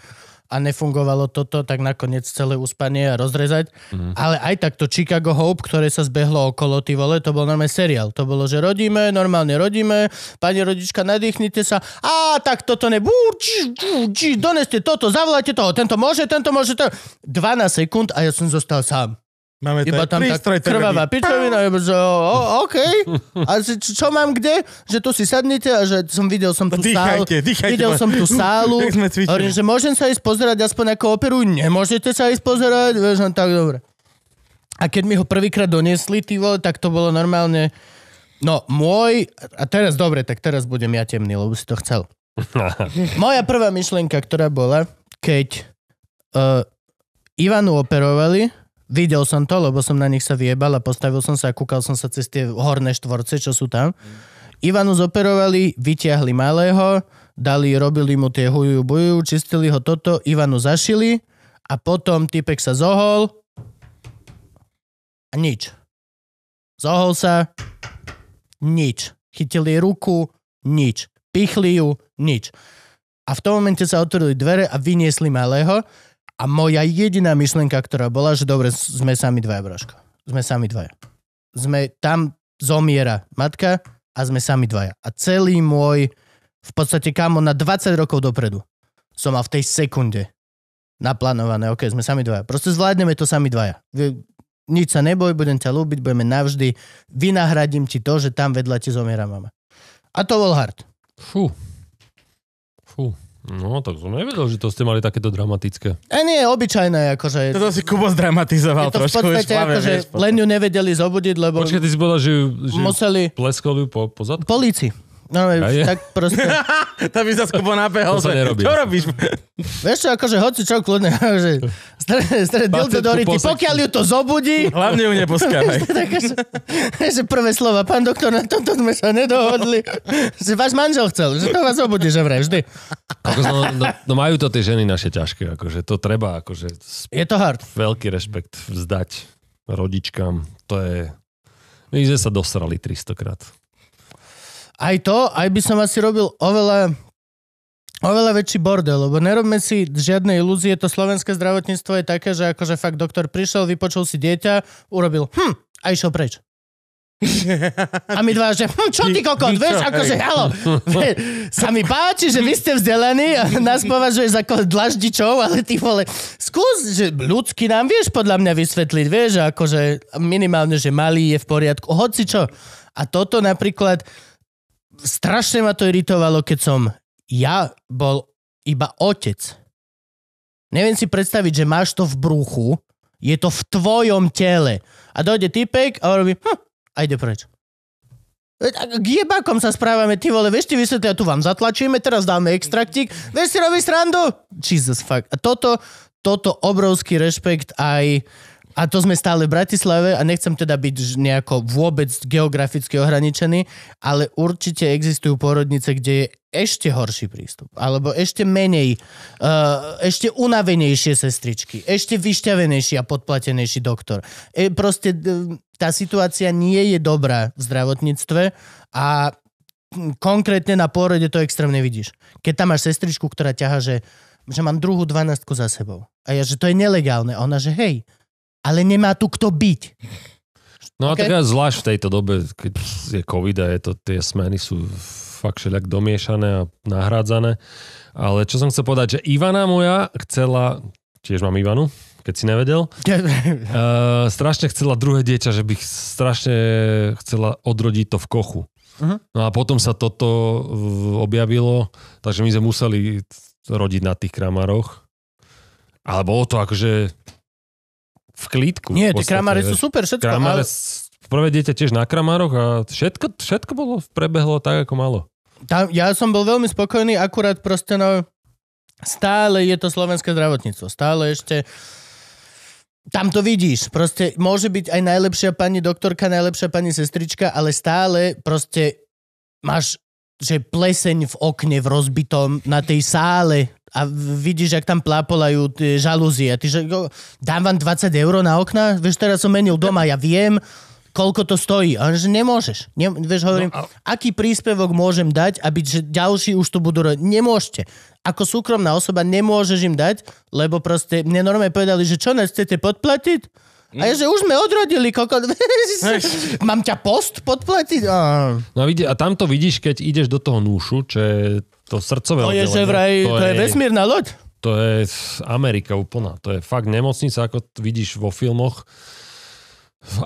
a nefungovalo toto, tak nakoniec celé uspanie a rozrezať. Mm-hmm. Ale aj tak to Chicago Hope, ktoré sa zbehlo okolo, ty vole, to bol normálne seriál. To bolo, že rodíme, normálne rodíme, pani rodička, nadýchnite sa, a tak toto nebú, či, či, doneste toto, zavolajte toho, tento môže, tento môže, to... 12 sekúnd a ja som zostal sám. Máme iba tam prístroj, tá krvavá pičovina, iba, že o, OK. A že, čo, čo mám kde? Že tu si sadnite a že som videl som tú sálu. Dýchajte, dýchajte videl ma. som tú (laughs) sálu. Hovorím, že môžem sa ísť pozerať aspoň ako operu. Nemôžete sa ísť pozerať. Vieš, no tak dobre. A keď mi ho prvýkrát doniesli, ty vole, tak to bolo normálne... No, môj... A teraz, dobre, tak teraz budem ja temný, lebo si to chcel. (laughs) Moja prvá myšlienka, ktorá bola, keď uh, Ivanu operovali, Videl som to, lebo som na nich sa vyjebal a postavil som sa a kúkal som sa cez tie horné štvorce, čo sú tam. Ivanu zoperovali, vyťahli malého, dali, robili mu tie huju buju, čistili ho toto, Ivanu zašili a potom typek sa zohol a nič. Zohol sa, nič. Chytili ruku, nič. Pichli ju, nič. A v tom momente sa otvorili dvere a vyniesli malého a moja jediná myšlienka, ktorá bola, že dobre, sme sami dvaja, Braško. Sme sami dvaja. Sme tam, zomiera matka a sme sami dvaja. A celý môj, v podstate kamo na 20 rokov dopredu, som mal v tej sekunde naplánované, ok, sme sami dvaja. Proste zvládneme to sami dvaja. Nič sa neboj, budem ťa ľúbiť, budeme navždy. Vynahradím ti to, že tam vedľa ti zomiera mama. A to bol hard. Fú. Fú. No, tak som nevedel, že to ste mali takéto dramatické. A e, nie, obyčajné, akože... Toto si Kubo zdramatizoval to trošku. v podstate, akože len ju nevedeli zobudiť, lebo... Počkaj, ty si povedal, že, že museli... ju po, po zadku? Polícii. No, už tak proste... (laughs) tá by sa skupo napehol, že nerobí. čo robíš? Vieš čo, akože hoci čo, kľudne, (laughs) že stred dildo do ryti, pokiaľ ju to zobudí... (laughs) Hlavne ju neposkávaj. že prvé slova, pán doktor, na tomto sme sa nedohodli, že váš manžel chcel, že to vás zobudí, že vraj, vždy. No, no, no, majú to tie ženy naše ťažké, akože to treba, akože... Je to hard. Veľký rešpekt vzdať rodičkám, to je... My sme sa dosrali 300 krát aj to, aj by som asi robil oveľa oveľa väčší bordel, lebo nerobme si žiadne ilúzie, to slovenské zdravotníctvo je také, že akože fakt doktor prišiel, vypočul si dieťa, urobil hm a išiel preč. A my dva, že hm, čo ty kokot, vieš, akože halo, sa mi páči, že vy ste vzdelaní a nás považuje za dlaždičov, ale ty vole, skús, že ľudský nám vieš podľa mňa vysvetliť, vieš, akože minimálne, že malý je v poriadku, hoci čo. A toto napríklad, strašne ma to iritovalo, keď som ja bol iba otec. Neviem si predstaviť, že máš to v brúchu, je to v tvojom tele. A dojde typek a robí, hm, a ide preč. E, k jebakom sa správame, ty vole, vieš ty vysvetliť, ja tu vám zatlačíme, teraz dáme extraktík, vieš si robiť srandu? Jesus fuck. A toto, toto obrovský rešpekt aj a to sme stále v Bratislave a nechcem teda byť nejako vôbec geograficky ohraničený, ale určite existujú porodnice, kde je ešte horší prístup, alebo ešte menej, uh, ešte unavenejšie sestričky, ešte vyšťavenejší a podplatenejší doktor. E, proste tá situácia nie je dobrá v zdravotníctve a hm, konkrétne na pôrode to extrémne vidíš. Keď tam máš sestričku, ktorá ťaha, že, že mám druhú dvanáctku za sebou. A ja, že to je nelegálne. A ona, že hej, ale nemá tu kto byť. No okay? a tak zvlášť v tejto dobe, keď je COVID a je to, tie smeny sú fakt všelijak domiešané a nahrádzané. Ale čo som chcel povedať, že Ivana moja chcela, tiež mám Ivanu, keď si nevedel. uh, (laughs) strašne chcela druhé dieťa, že by strašne chcela odrodiť to v kochu. Uh-huh. No a potom sa toto objavilo, takže my sme museli rodiť na tých kramároch. Ale bolo to akože v klítku. Nie, tie kramáre sú super, všetko. Kramáre, ale... prvé dieťa tiež na kramároch a všetko, všetko bolo, prebehlo tak, ako malo. Tam, ja som bol veľmi spokojný, akurát proste no, stále je to slovenské zdravotníctvo. Stále ešte tam to vidíš, proste môže byť aj najlepšia pani doktorka, najlepšia pani sestrička, ale stále proste máš že pleseň v okne v rozbitom na tej sále a vidíš, jak tam plápolajú tie žalúzie. A ty, že dám vám 20 eur na okna? Vieš, teraz som menil doma, ja viem, koľko to stojí. A že nemôžeš. Ne, vieš, hovorím, no, a... aký príspevok môžem dať, aby že ďalší už to budú robiť. Nemôžete. Ako súkromná osoba nemôžeš im dať, lebo proste mne normálne povedali, že čo nás chcete podplatiť? Hm? A je, že už sme odrodili, koko... (laughs) Mám ťa post podplatiť? A... No a, vidie, a tam to vidíš, keď ideš do toho núšu, čo je to srdcové To je, že vraj, to, to je, je vesmírna loď. To je Amerika úplná. To je fakt nemocnica, ako vidíš vo filmoch.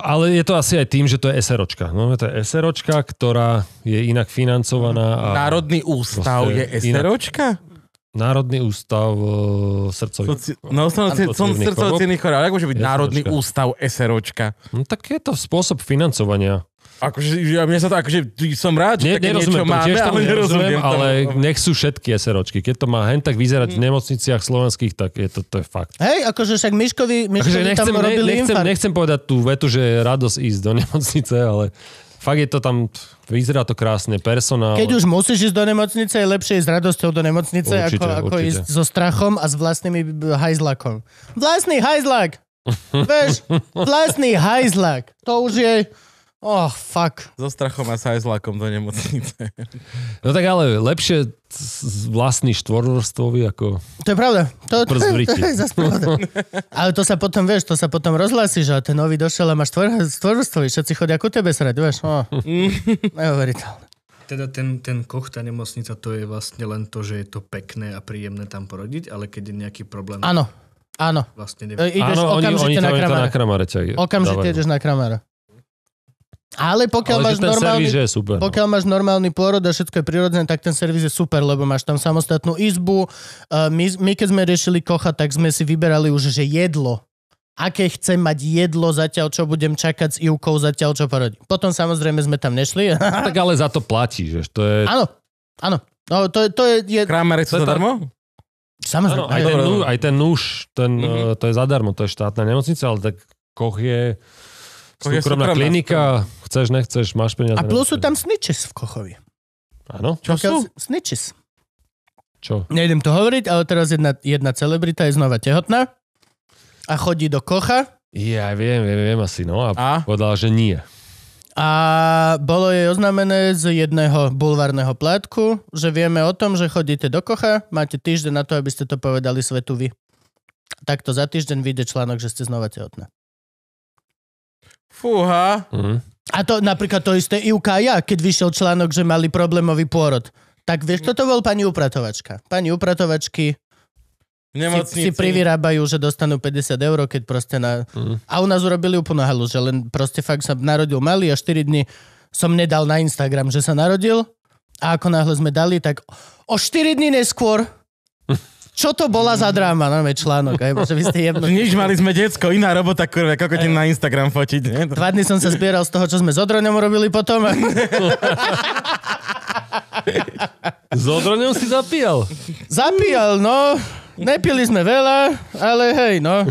Ale je to asi aj tým, že to je SROčka. No, to je SROčka, ktorá je inak financovaná. A Národný ústav je SROčka? Národný ústav e, srdcových... Soci... No, som, som srdcových chorób. Ako môže byť SROčka. Národný ústav SROčka? No, tak je to spôsob financovania. Akože, ja mne sa to, akože som rád, že ne, také niečo tomu, máme, tiež ale nerozumiem, Tomu. ale nech sú všetky SROčky. Keď to má hen tak vyzerať mm. v nemocniciach slovenských, tak je to, to je fakt. Hej, akože však Myškovi, Myškovi akože nechcem, tam robili ne, nechcem, nechcem povedať tú vetu, že je radosť ísť do nemocnice, ale Fakt je to tam, vyzerá to krásne, personál. Keď už musíš ísť do nemocnice, je lepšie ísť s radosťou do nemocnice, určite, ako, ako určite. ísť so strachom a s vlastnými hajzlakom. Vlastný hajzlak! (laughs) Vieš, vlastný hajzlak. To už je Oh, fuck. So strachom a sa aj zlákom do nemocnice. (laughs) No tak ale lepšie vlastný štvorvrstvovi ako... To je pravda. To, (laughs) to, to, (laughs) to je zase pravda. ale to sa potom, vieš, to sa potom rozhlasí, že ten nový došiel a máš štvor, štvorvrstvový, všetci chodia ku tebe srať, vieš. Oh. Neuveriteľné. Teda ten, ten koch, tá nemocnica, to je vlastne len to, že je to pekné a príjemné tam porodiť, ale keď je nejaký problém... Áno, áno. Vlastne neviem. Ideš Áno, oni, oni na kramare. na Okamžite no. ideš na kramare. Ale pokiaľ, ale máš normálny, je super, no. pokiaľ no. máš normálny pôrod a všetko je prirodzené, tak ten servis je super, lebo máš tam samostatnú izbu. My, my keď sme riešili kocha, tak sme si vyberali už, že jedlo. Aké chcem mať jedlo, zatiaľ čo budem čakať s Ivkou, zatiaľ čo porodím. Potom samozrejme sme tam nešli. (laughs) tak ale za to platí, že to je... Áno, áno. No, to, to je... je... Kramer, to zadarmo? Samozrejme. Ano, aj, aj, ten, aj ten nuž, ten, mm-hmm. to je zadarmo, to je štátna nemocnica, ale tak koch je Súkromná, súkromná klinika, súkromná. chceš, nechceš, máš peniaze. A plus sú tam snitches v Kochovi. Áno? Čo Pokiaľ sú? Snitches. Čo? Nejdem to hovoriť, ale teraz jedna, jedna celebrita je znova tehotná a chodí do Kocha. Ja viem, viem, viem asi, no. A, a? povedala, že nie. A bolo jej oznámené z jedného bulvárneho plátku, že vieme o tom, že chodíte do kocha, máte týždeň na to, aby ste to povedali svetu vy. Takto za týždeň vyjde článok, že ste znova tehotná. Fúha. Mm. A to napríklad to isté i a ja, keď vyšiel článok, že mali problémový pôrod. Tak vieš, toto bol pani upratovačka? Pani upratovačky si, si privyrábajú, že dostanú 50 eur, keď proste na... Mm. A u nás urobili úplnú halu, že len proste fakt sa narodil malý a 4 dní som nedal na Instagram, že sa narodil a ako náhle sme dali, tak o 4 dní neskôr (laughs) čo to bola za dráma, je no, článok, aj bože, vy ste jedno. Nič, mali sme decko, iná robota, ako ti na Instagram fotiť, nie? Dva dny som sa zbieral z toho, čo sme s Odroňom robili potom. (laughs) s Odroňom si zapíjal. Zapíjal, no. Nepili sme veľa, ale hej, no.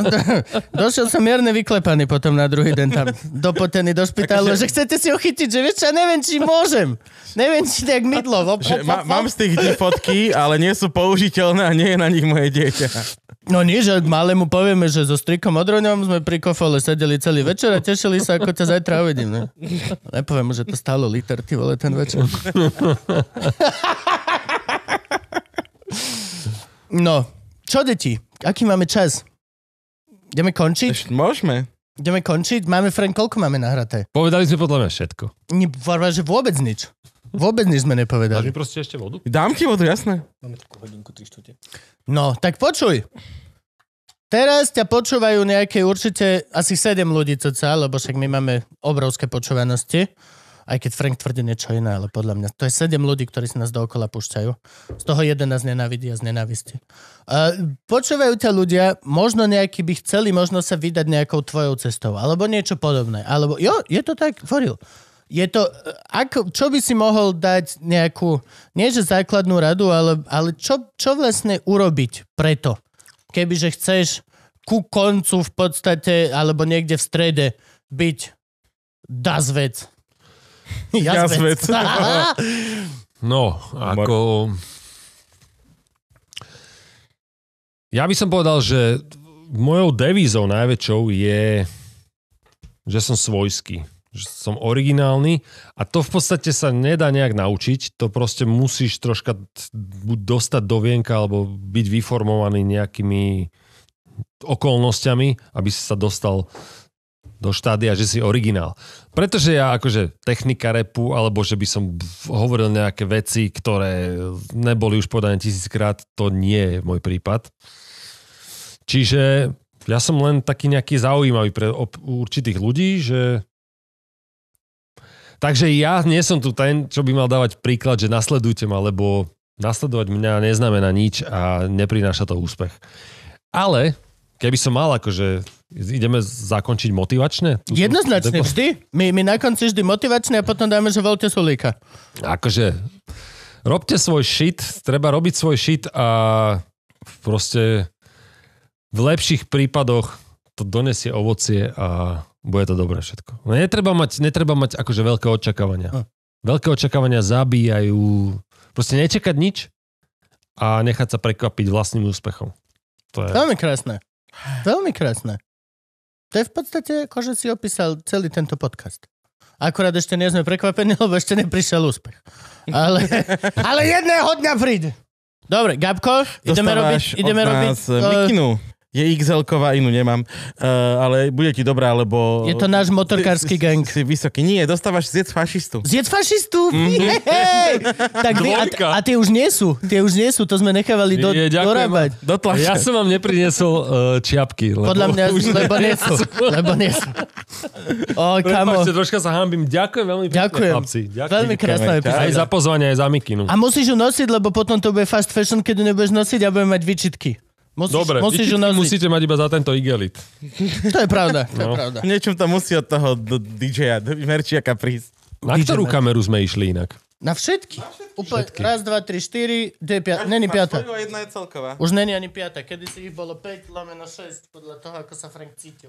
(laughs) Došiel som mierne vyklepaný potom na druhý deň tam dopotený do špitálu, že chcete si ho chytiť, že vieš ja neviem, či môžem. Neviem, či nejak mydlo. Op, op, op, op. Mám z tých fotky, ale nie sú použiteľné a nie je na nich moje dieťa. No nie, že malému povieme, že so strikom odroňom sme pri kofole sedeli celý večer a tešili sa, ako ťa zajtra uvidím. Ne? Nepoviem mu, že to stálo liter, ty vole, ten večer. (laughs) No, čo deti? Aký máme čas? Ideme končiť? Ešte môžeme. Ideme končiť? Máme, Frank, koľko máme nahraté? Povedali sme podľa mňa všetko. Nie, varva, že vôbec nič. Vôbec nič sme nepovedali. Dáš mi proste ešte vodu? Dám ti vodu, jasné. Máme takú hodinku, tri štúte. No, tak počuj. Teraz ťa počúvajú nejaké určite asi 7 ľudí coca, lebo však my máme obrovské počúvanosti. Aj keď Frank tvrdí niečo iné, ale podľa mňa. To je sedem ľudí, ktorí si nás dookola púšťajú. Z toho jeden nás nenávidia z nenávisti. Uh, počúvajú ťa ľudia, možno nejakí by chceli, možno sa vydať nejakou tvojou cestou, alebo niečo podobné. Alebo, jo, je to tak, foril. Je to, ako, čo by si mohol dať nejakú, nie že základnú radu, ale, ale čo, čo vlastne urobiť preto? Kebyže chceš ku koncu v podstate, alebo niekde v strede byť vec. (laughs) ja, ja svet. (laughs) no, ako... Ja by som povedal, že mojou devízou najväčšou je, že som svojský. Že som originálny a to v podstate sa nedá nejak naučiť. To proste musíš troška buď dostať do vienka alebo byť vyformovaný nejakými okolnostiami, aby si sa dostal do štádia, že si originál. Pretože ja akože technika repu, alebo že by som hovoril nejaké veci, ktoré neboli už podané tisíckrát, to nie je môj prípad. Čiže ja som len taký nejaký zaujímavý pre určitých ľudí, že... Takže ja nie som tu ten, čo by mal dávať príklad, že nasledujte ma, lebo nasledovať mňa neznamená nič a neprináša to úspech. Ale keby som mal akože Ideme zakončiť motivačne? Tu, Jednoznačne, vždy. My, my na konci vždy motivačne a potom dáme, že volte Sulíka. Akože, robte svoj shit, treba robiť svoj shit a proste v lepších prípadoch to donesie ovocie a bude to dobré všetko. No netreba mať, netreba mať akože veľké očakávania. Hm. Veľké očakávania zabíjajú. Proste nečakať nič a nechať sa prekvapiť vlastným úspechom. To je... Veľmi krásne. Veľmi krásne. To je v podstate, akože si opísal celý tento podcast. Akorát ešte nie sme prekvapení, (laughs) lebo ešte neprišiel úspech. Ale, (laughs) ale jedného dňa príde. Dobre, Gabko, ideme robiť, ideme robiť uh, je xl inú nemám, uh, ale bude ti dobrá, lebo... Je to náš motorkársky gang. Si, si vysoký. Nie, dostávaš zjed fašistu. Zjed fašistu? Mm-hmm. tak vy, a, a tie už nie sú. Tie už nie sú, to sme nechávali do, je, dorábať. Do Ja som vám nepriniesol uh, čiapky. Lebo Podľa mňa, už lebo nie sú. lebo nie sú. O, kamo. Prepačte, troška sa hambím. Ďakujem veľmi pekne, Ďakujem. Chlapci. Ďakujem. Veľmi krásna epizóda. Aj za pozvanie, aj za mikinu. A musíš ju nosiť, lebo potom to bude fast fashion, keď ju nebudeš nosiť a budem mať vyčitky. Musíš, Dobre, musíš nás... musíte mať iba za tento igelit. To je pravda, to no. je pravda. Niečo tam musí od toho DJ-a, merčiaka prísť. Na DJ ktorú kameru sme išli inak? Na všetky. Na všetky. Úplne, všetky. Raz, dva, tri, štyri, kde je piata? Není piata. Jedna je celková. Už není ani piata. Kedy si ich bolo 5, lomeno 6, podľa toho, ako sa Frank cítil.